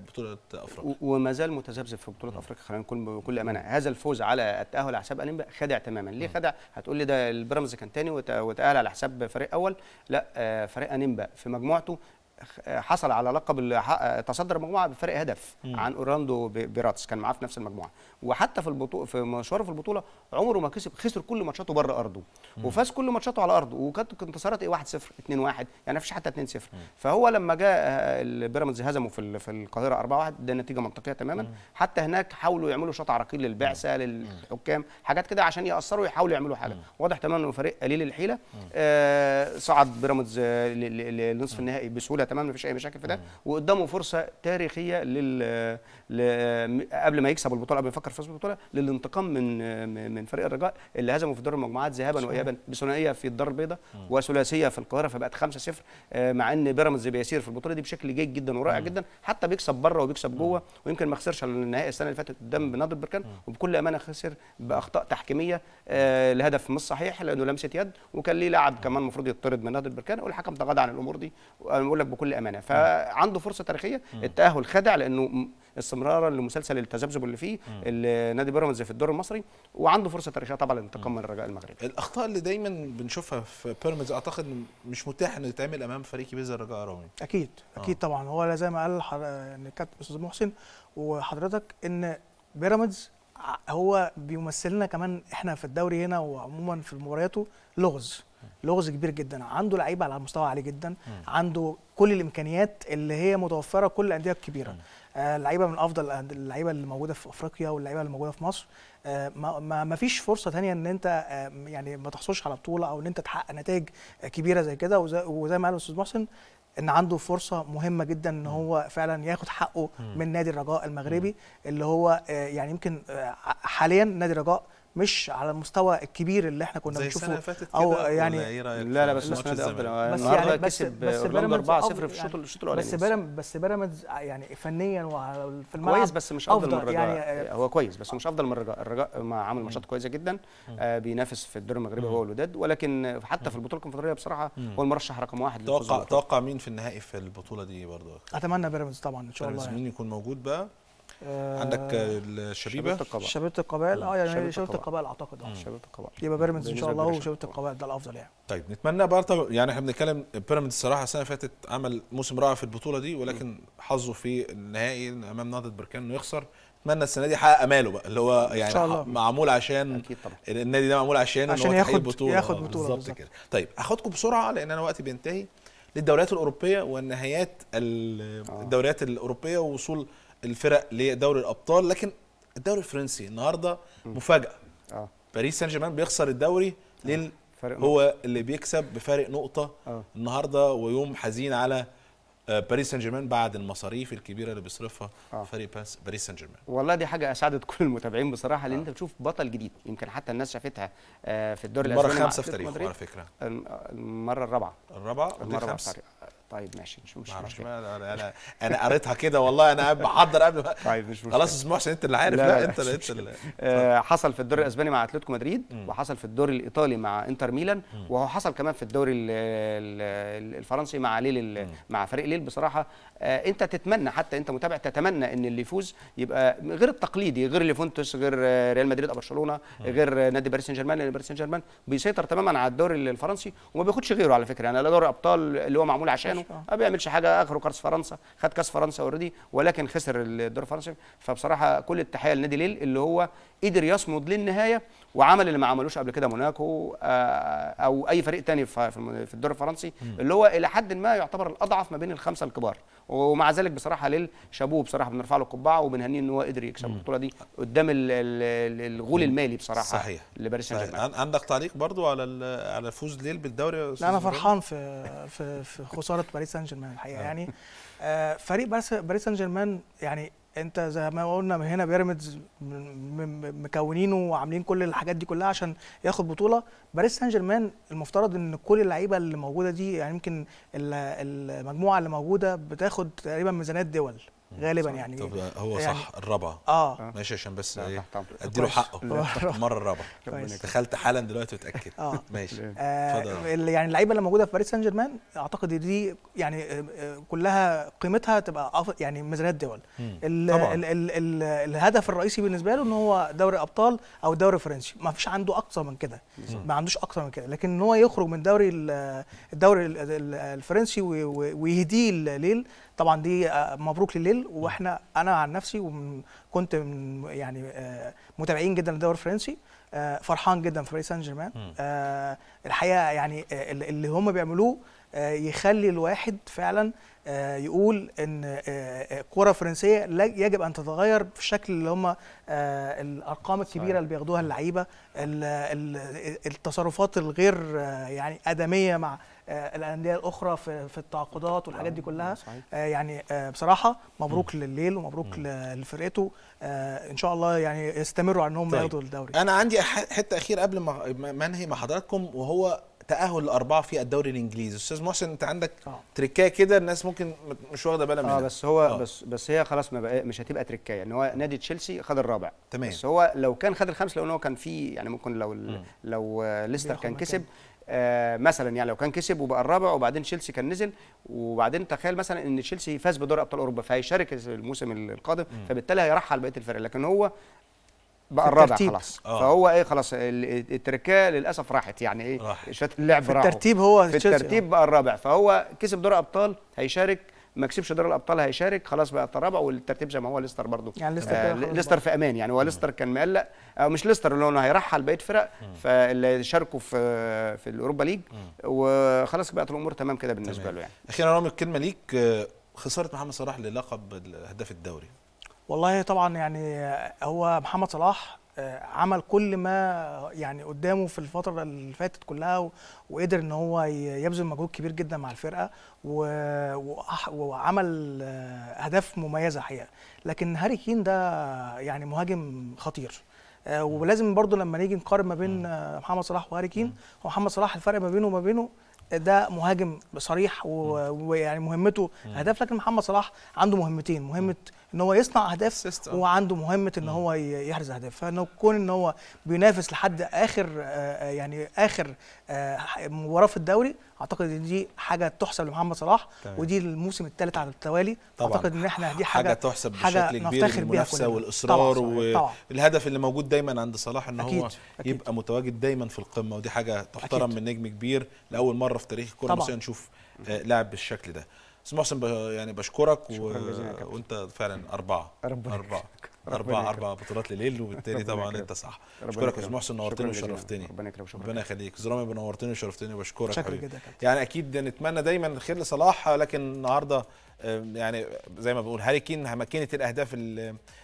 بطوله افريقيا وما زال متذبذب في بطوله افريقيا خلينا نكون بكل امانه هذا الفوز على التاهل على حساب انيمبا خدع تماما ليه خدع هتقول لي ده كده البيراميدز كان تاني وتاهل على حساب فريق اول لا آه، فريق انيمبا في مجموعته آه، حصل على لقب آه، تصدر المجموعه بفرق هدف عن اورلاندو بيراتس كان معاه في نفس المجموعه وحتى في البطوله في مشواره في البطوله عمره ما كسب خسر كل ماتشاته بره ارضه وفاز كل ماتشاته على ارضه وكانت انتصارات ايه 1 0 2 1 يعني ما فيش حتى 2 0 فهو لما جاء آه، البيراميدز هزمه في في القاهره 4 1 ده نتيجه منطقيه تماما حتى هناك حاولوا يعملوا شوط عراقيل للبعثه للحكام حاجات كده عشان ياثروا يحاولوا يعملوا حاجه واضح تماما انه فريق قليل الحيله آه صعد بيراميدز آه، لنصف النهائي بسهوله تماما ما فيش اي مشاكل في ده وقدامه فرصه تاريخيه لل قبل ما يكسب البطوله قبل ما يفكر في فوز البطوله للانتقام من من فريق الرجاء اللي هزمه في دور المجموعات ذهابا وايابا بثنائيه في الدار البيضاء وثلاثيه في القاهره فبقت 5-0 آه، مع ان بيراميدز بيسير في البطوله دي بشكل جيد جدا ورائع جدا حتى بيكسب بره وبيكسب جوه ويمكن ما خسرش النهائي السنه اللي فاتت قدام نادر بركان وبكل امانه خسر باخطاء تحكيميه آه، الهدف مش صحيح لانه لمسه يد وكان ليه لاعب كمان المفروض يطرد من نادي البركان والحكم تغاضى عن الامور دي وانا بقول لك بكل امانه فعنده فرصه تاريخيه التاهل خدع لانه استمرارا لمسلسل التذبذب اللي فيه اللي نادي بيراميدز في الدور المصري وعنده فرصه تاريخيه طبعا للانتقام من الرجاء المغربي الاخطاء اللي دايما بنشوفها في بيراميدز اعتقد مش متاح انه يتعمل امام فريق كبير زي الرجاء الرومي اكيد اكيد آه. طبعا هو زي ما قال حر... يعني كابتن استاذ محسن وحضرتك ان بيراميدز هو بيمثلنا كمان احنا في الدوري هنا وعموما في مبارياته لغز لغز كبير جدا عنده لعيبه على مستوى عالي جدا عنده كل الامكانيات اللي هي متوفره كل الانديه الكبيره آه، اللعيبه من افضل آه، اللعيبه اللي موجوده في افريقيا واللعيبه اللي موجوده في مصر آه، ما ما فيش فرصه ثانيه ان انت يعني ما تحصلش على بطوله او ان انت تحقق نتائج كبيره زي كده وزي ما قال الاستاذ محسن ان عنده فرصه مهمه جدا ان هو فعلا ياخد حقه من نادي الرجاء المغربي اللي هو يعني يمكن حاليا نادي الرجاء مش على المستوى الكبير اللي احنا كنا بنشوفه او يعني إيه لا لا بس السنه دي افضل بس يعني بس بس 4 0 في يعني الشوط الشوط الاولاني بس بيراميدز بس بيراميدز يعني فنيا وفي الملعب كويس بس مش افضل, أفضل من الرجاء يعني آه، هو كويس بس مش افضل من الرجاء الرجاء ما عامل ماتشات كويسه جدا آه بينافس في الدوري المغربي هو الوداد ولكن حتى في البطوله الكونفدراليه بصراحه هو المرشح رقم واحد توقع توقع مين في النهائي في البطوله دي برضه اتمنى بيراميدز طبعا ان شاء الله مين يعني. يكون موجود بقى عندك آه، الشبيبه شبيبه القبائل آه،, اه يعني شبيبه القبائل اعتقد اه شبيبه القبائل يبقى بيراميدز ان شاء الله وشبيبه القبائل ده الافضل يعني طيب نتمنى بارتا يعني احنا بنتكلم بيراميدز الصراحه السنه اللي فاتت عمل موسم رائع في البطوله دي ولكن حظه في النهائي امام نهضه بركان انه يخسر اتمنى السنه دي يحقق اماله بقى اللي هو يعني معمول عشان أكيد طبعا. النادي ده معمول عشان عشان ياخد بطوله ياخد آه، بطوله بالظبط كده طيب هاخدكم بسرعه لان انا وقتي بينتهي للدوريات الاوروبيه والنهايات الدوريات الاوروبيه ووصول الفرق لدوري الابطال لكن الدوري الفرنسي النهارده مفاجاه آه. باريس سان جيرمان بيخسر الدوري آه. لل هو اللي بيكسب بفارق نقطه آه. النهارده ويوم حزين على آه، باريس سان جيرمان بعد المصاريف الكبيره اللي بيصرفها آه. فريق باريس سان جيرمان والله دي حاجه اسعدت كل المتابعين بصراحه لان آه. انت بتشوف بطل جديد يمكن حتى الناس شافتها آه، في الدوري الاسباني المره الخامسه في تاريخه على فكره المره الرابعه الرابعه المره الخامسه طيب ماشي مش مش انا انا قريتها كده والله انا بحضر قبل طيب مش مشكله خلاص اسمه عشان انت اللي عارف لا, لا, لا انت لا انت اللي آه، حصل في الدوري الاسباني مع اتلتيكو مدريد وحصل في الدوري الايطالي مع انتر ميلان وهو حصل كمان في الدوري الفرنسي مع ليل مع فريق ليل بصراحه آه، انت تتمنى حتى انت متابع تتمنى ان اللي يفوز يبقى غير التقليدي غير ليفونتوس غير ريال مدريد او برشلونه آه. غير نادي باريس سان جيرمان لان باريس سان جيرمان بيسيطر تماما على الدوري الفرنسي وما بياخدش غيره على فكره يعني لا دوري ابطال اللي هو معمول عشانه ما بيعملش حاجه اخره كاس فرنسا خد كاس فرنسا اوريدي ولكن خسر الدوري الفرنسي فبصراحه كل التحيه لنادي ليل اللي هو قدر يصمد للنهايه وعمل اللي ما عملوش قبل كده موناكو آه، او اي فريق تاني في الدوري الفرنسي اللي هو الى حد ما يعتبر الاضعف ما بين الخمسه الكبار ومع ذلك بصراحه ليل شابوه بصراحه بنرفع له القبعه وبنهنيه ان هو قدر يكسب البطوله دي قدام الغول المالي بصراحه صحيح لباريس سان جيرمان عندك تعليق برضو على على فوز ليل بالدوري لا انا فرحان في في, في خساره باريس سان جيرمان الحقيقه آه. يعني آه، فريق باريس سان جيرمان يعني انت زي ما قلنا هنا بيراميدز مكونينه وعاملين كل الحاجات دي كلها عشان ياخد بطوله باريس سان جيرمان المفترض ان كل اللعيبه اللي موجوده دي يعني يمكن المجموعه اللي موجوده بتاخد تقريبا ميزانيات دول غالبا صح. يعني طب يعني هو يعني صح الرابعه اه ماشي عشان بس ايه اديله حقه المره الرابعه دخلت حالا دلوقتي وتاكد اه ماشي آه يعني اللعيبه اللي موجوده في باريس سان جيرمان اعتقد دي يعني آه، آه، كلها قيمتها تبقى يعني ميزانيات دول ال الهدف الرئيسي بالنسبه له ان هو دوري ابطال او دوري فرنسي ما فيش عنده اكثر من كده ما عندوش اكثر من كده لكن ان هو يخرج من دوري الدوري الفرنسي ويهديه الليل طبعا دي آه، مبروك لليل واحنا انا عن نفسي كنت يعني آه، متابعين جدا للدوري الفرنسي آه، فرحان جدا في باريس سان جيرمان الحقيقه يعني اللي هم بيعملوه يخلي الواحد فعلا يقول ان الكره الفرنسيه يجب ان تتغير في الشكل اللي هم الارقام الكبيره اللي بياخدوها اللعيبه التصرفات الغير يعني ادميه مع آه، الانديه الاخرى في في التعاقدات والحاجات دي آه، كلها آه، يعني بصراحه مبروك لليل ومبروك لفرقته ان شاء الله يعني يستمروا على انهم طيب. ياخدوا الدوري انا عندي حته اخير قبل ما انهي مع حضراتكم وهو تاهل الاربعه في الدوري الانجليزي استاذ محسن انت عندك تريكايه كده الناس ممكن مش واخده بالها منها اه بس هو أوه. بس بس هي خلاص ما بقى مش هتبقى تريكايه ان هو نادي تشيلسي خد الرابع تمام بس هو لو كان خد الخامس لو ان هو كان في يعني ممكن لو لو ليستر كان كسب كان. آه، مثلا يعني لو كان كسب وبقى الرابع وبعدين تشيلسي كان نزل وبعدين تخيل مثلا ان تشيلسي فاز بدوري ابطال اوروبا فهيشارك الموسم القادم فبالتالي هيرحل بقيه الفرق لكن هو بقى الرابع خلاص أوه. فهو ايه خلاص التركيه للاسف راحت يعني ايه شات اللعب في الترتيب هو في الترتيب آه. بقى الرابع فهو كسب دوري ابطال هيشارك ما كسبش دوري الابطال هيشارك خلاص بقى الرابع والترتيب زي ما هو ليستر برضه يعني ليستر آه ليستر في امان يعني هو ليستر كان مقلق او آه، مش ليستر اللي هو هيرحل بقيه فرق فاللي شاركوا في في الاوروبا ليج وخلاص بقت الامور تمام كده بالنسبه تمام. له يعني اخيرا رامي الكلمه ليك آه، خساره محمد صلاح للقب هداف الدوري والله طبعا يعني هو محمد صلاح آه، عمل كل ما يعني قدامه في الفتره اللي فاتت كلها وقدر ان هو يبذل مجهود كبير جدا مع الفرقه وعمل آه، اهداف مميزه حقيقه لكن هاري كين ده يعني مهاجم خطير آه، ولازم برضو لما نيجي نقارن ما بين محمد صلاح وهاري كين هو محمد صلاح الفرق ما بينه وما بينه ده مهاجم صريح ويعني مهمته اهداف لكن محمد صلاح عنده مهمتين مهمه ان هو يصنع اهداف وعنده مهمه ان هو يحرز اهداف فانه كون ان هو بينافس لحد اخر آه، آه، يعني اخر آه، مباراه في الدوري اعتقد ان دي حاجه تحسب لمحمد صلاح طيب. ودي الموسم الثالث على التوالي طبعا. اعتقد ان احنا دي حاجه, حاجة تحسب بشكل كبير المنافسه والاصرار والهدف اللي موجود دايما عند صلاح ان أكيد. هو أكيد. يبقى متواجد دايما في القمه ودي حاجه تحترم أكيد. من نجم كبير لاول مره في تاريخ الكره المصريه نشوف لاعب بالشكل ده بس محسن يعني بشكرك و... وانت فعلا اربعه ربنا اربعه أربعة اربع بطولات لليل وبالتالي طبعا انت صح بشكرك يا استاذ محسن نورتني وشرفتني ربنا يكرمك ربنا يخليك زرامي نورتني وشرفتني وبشكرك جدا يعني اكيد نتمنى يعني دايما الخير لصلاح لكن النهارده يعني زي ما بقول هاري كين ماكينه الاهداف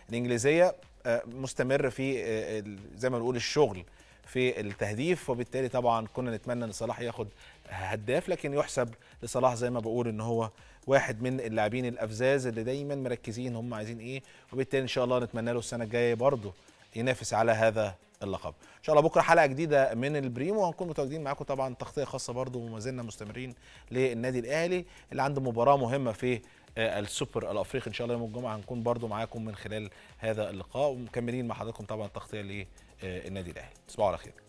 الانجليزيه آه، مستمر في آه، زي ما بنقول الشغل في التهديف وبالتالي طبعا كنا نتمنى ان صلاح ياخد هداف لكن يحسب لصلاح زي ما بقول ان هو واحد من اللاعبين الافزاز اللي دايما مركزين هم عايزين ايه وبالتالي ان شاء الله نتمنى له السنه الجايه برضه ينافس على هذا اللقب ان شاء الله بكره حلقه جديده من البريمو وهنكون متواجدين معاكم طبعا تغطيه خاصه برضه وما زلنا مستمرين للنادي الاهلي اللي عنده مباراه مهمه في آه، السوبر الافريقي ان شاء الله يوم الجمعه هنكون برضه معاكم من خلال هذا اللقاء ومكملين مع حضراتكم طبعا التغطيه للنادي الاهلي تصبحوا على خير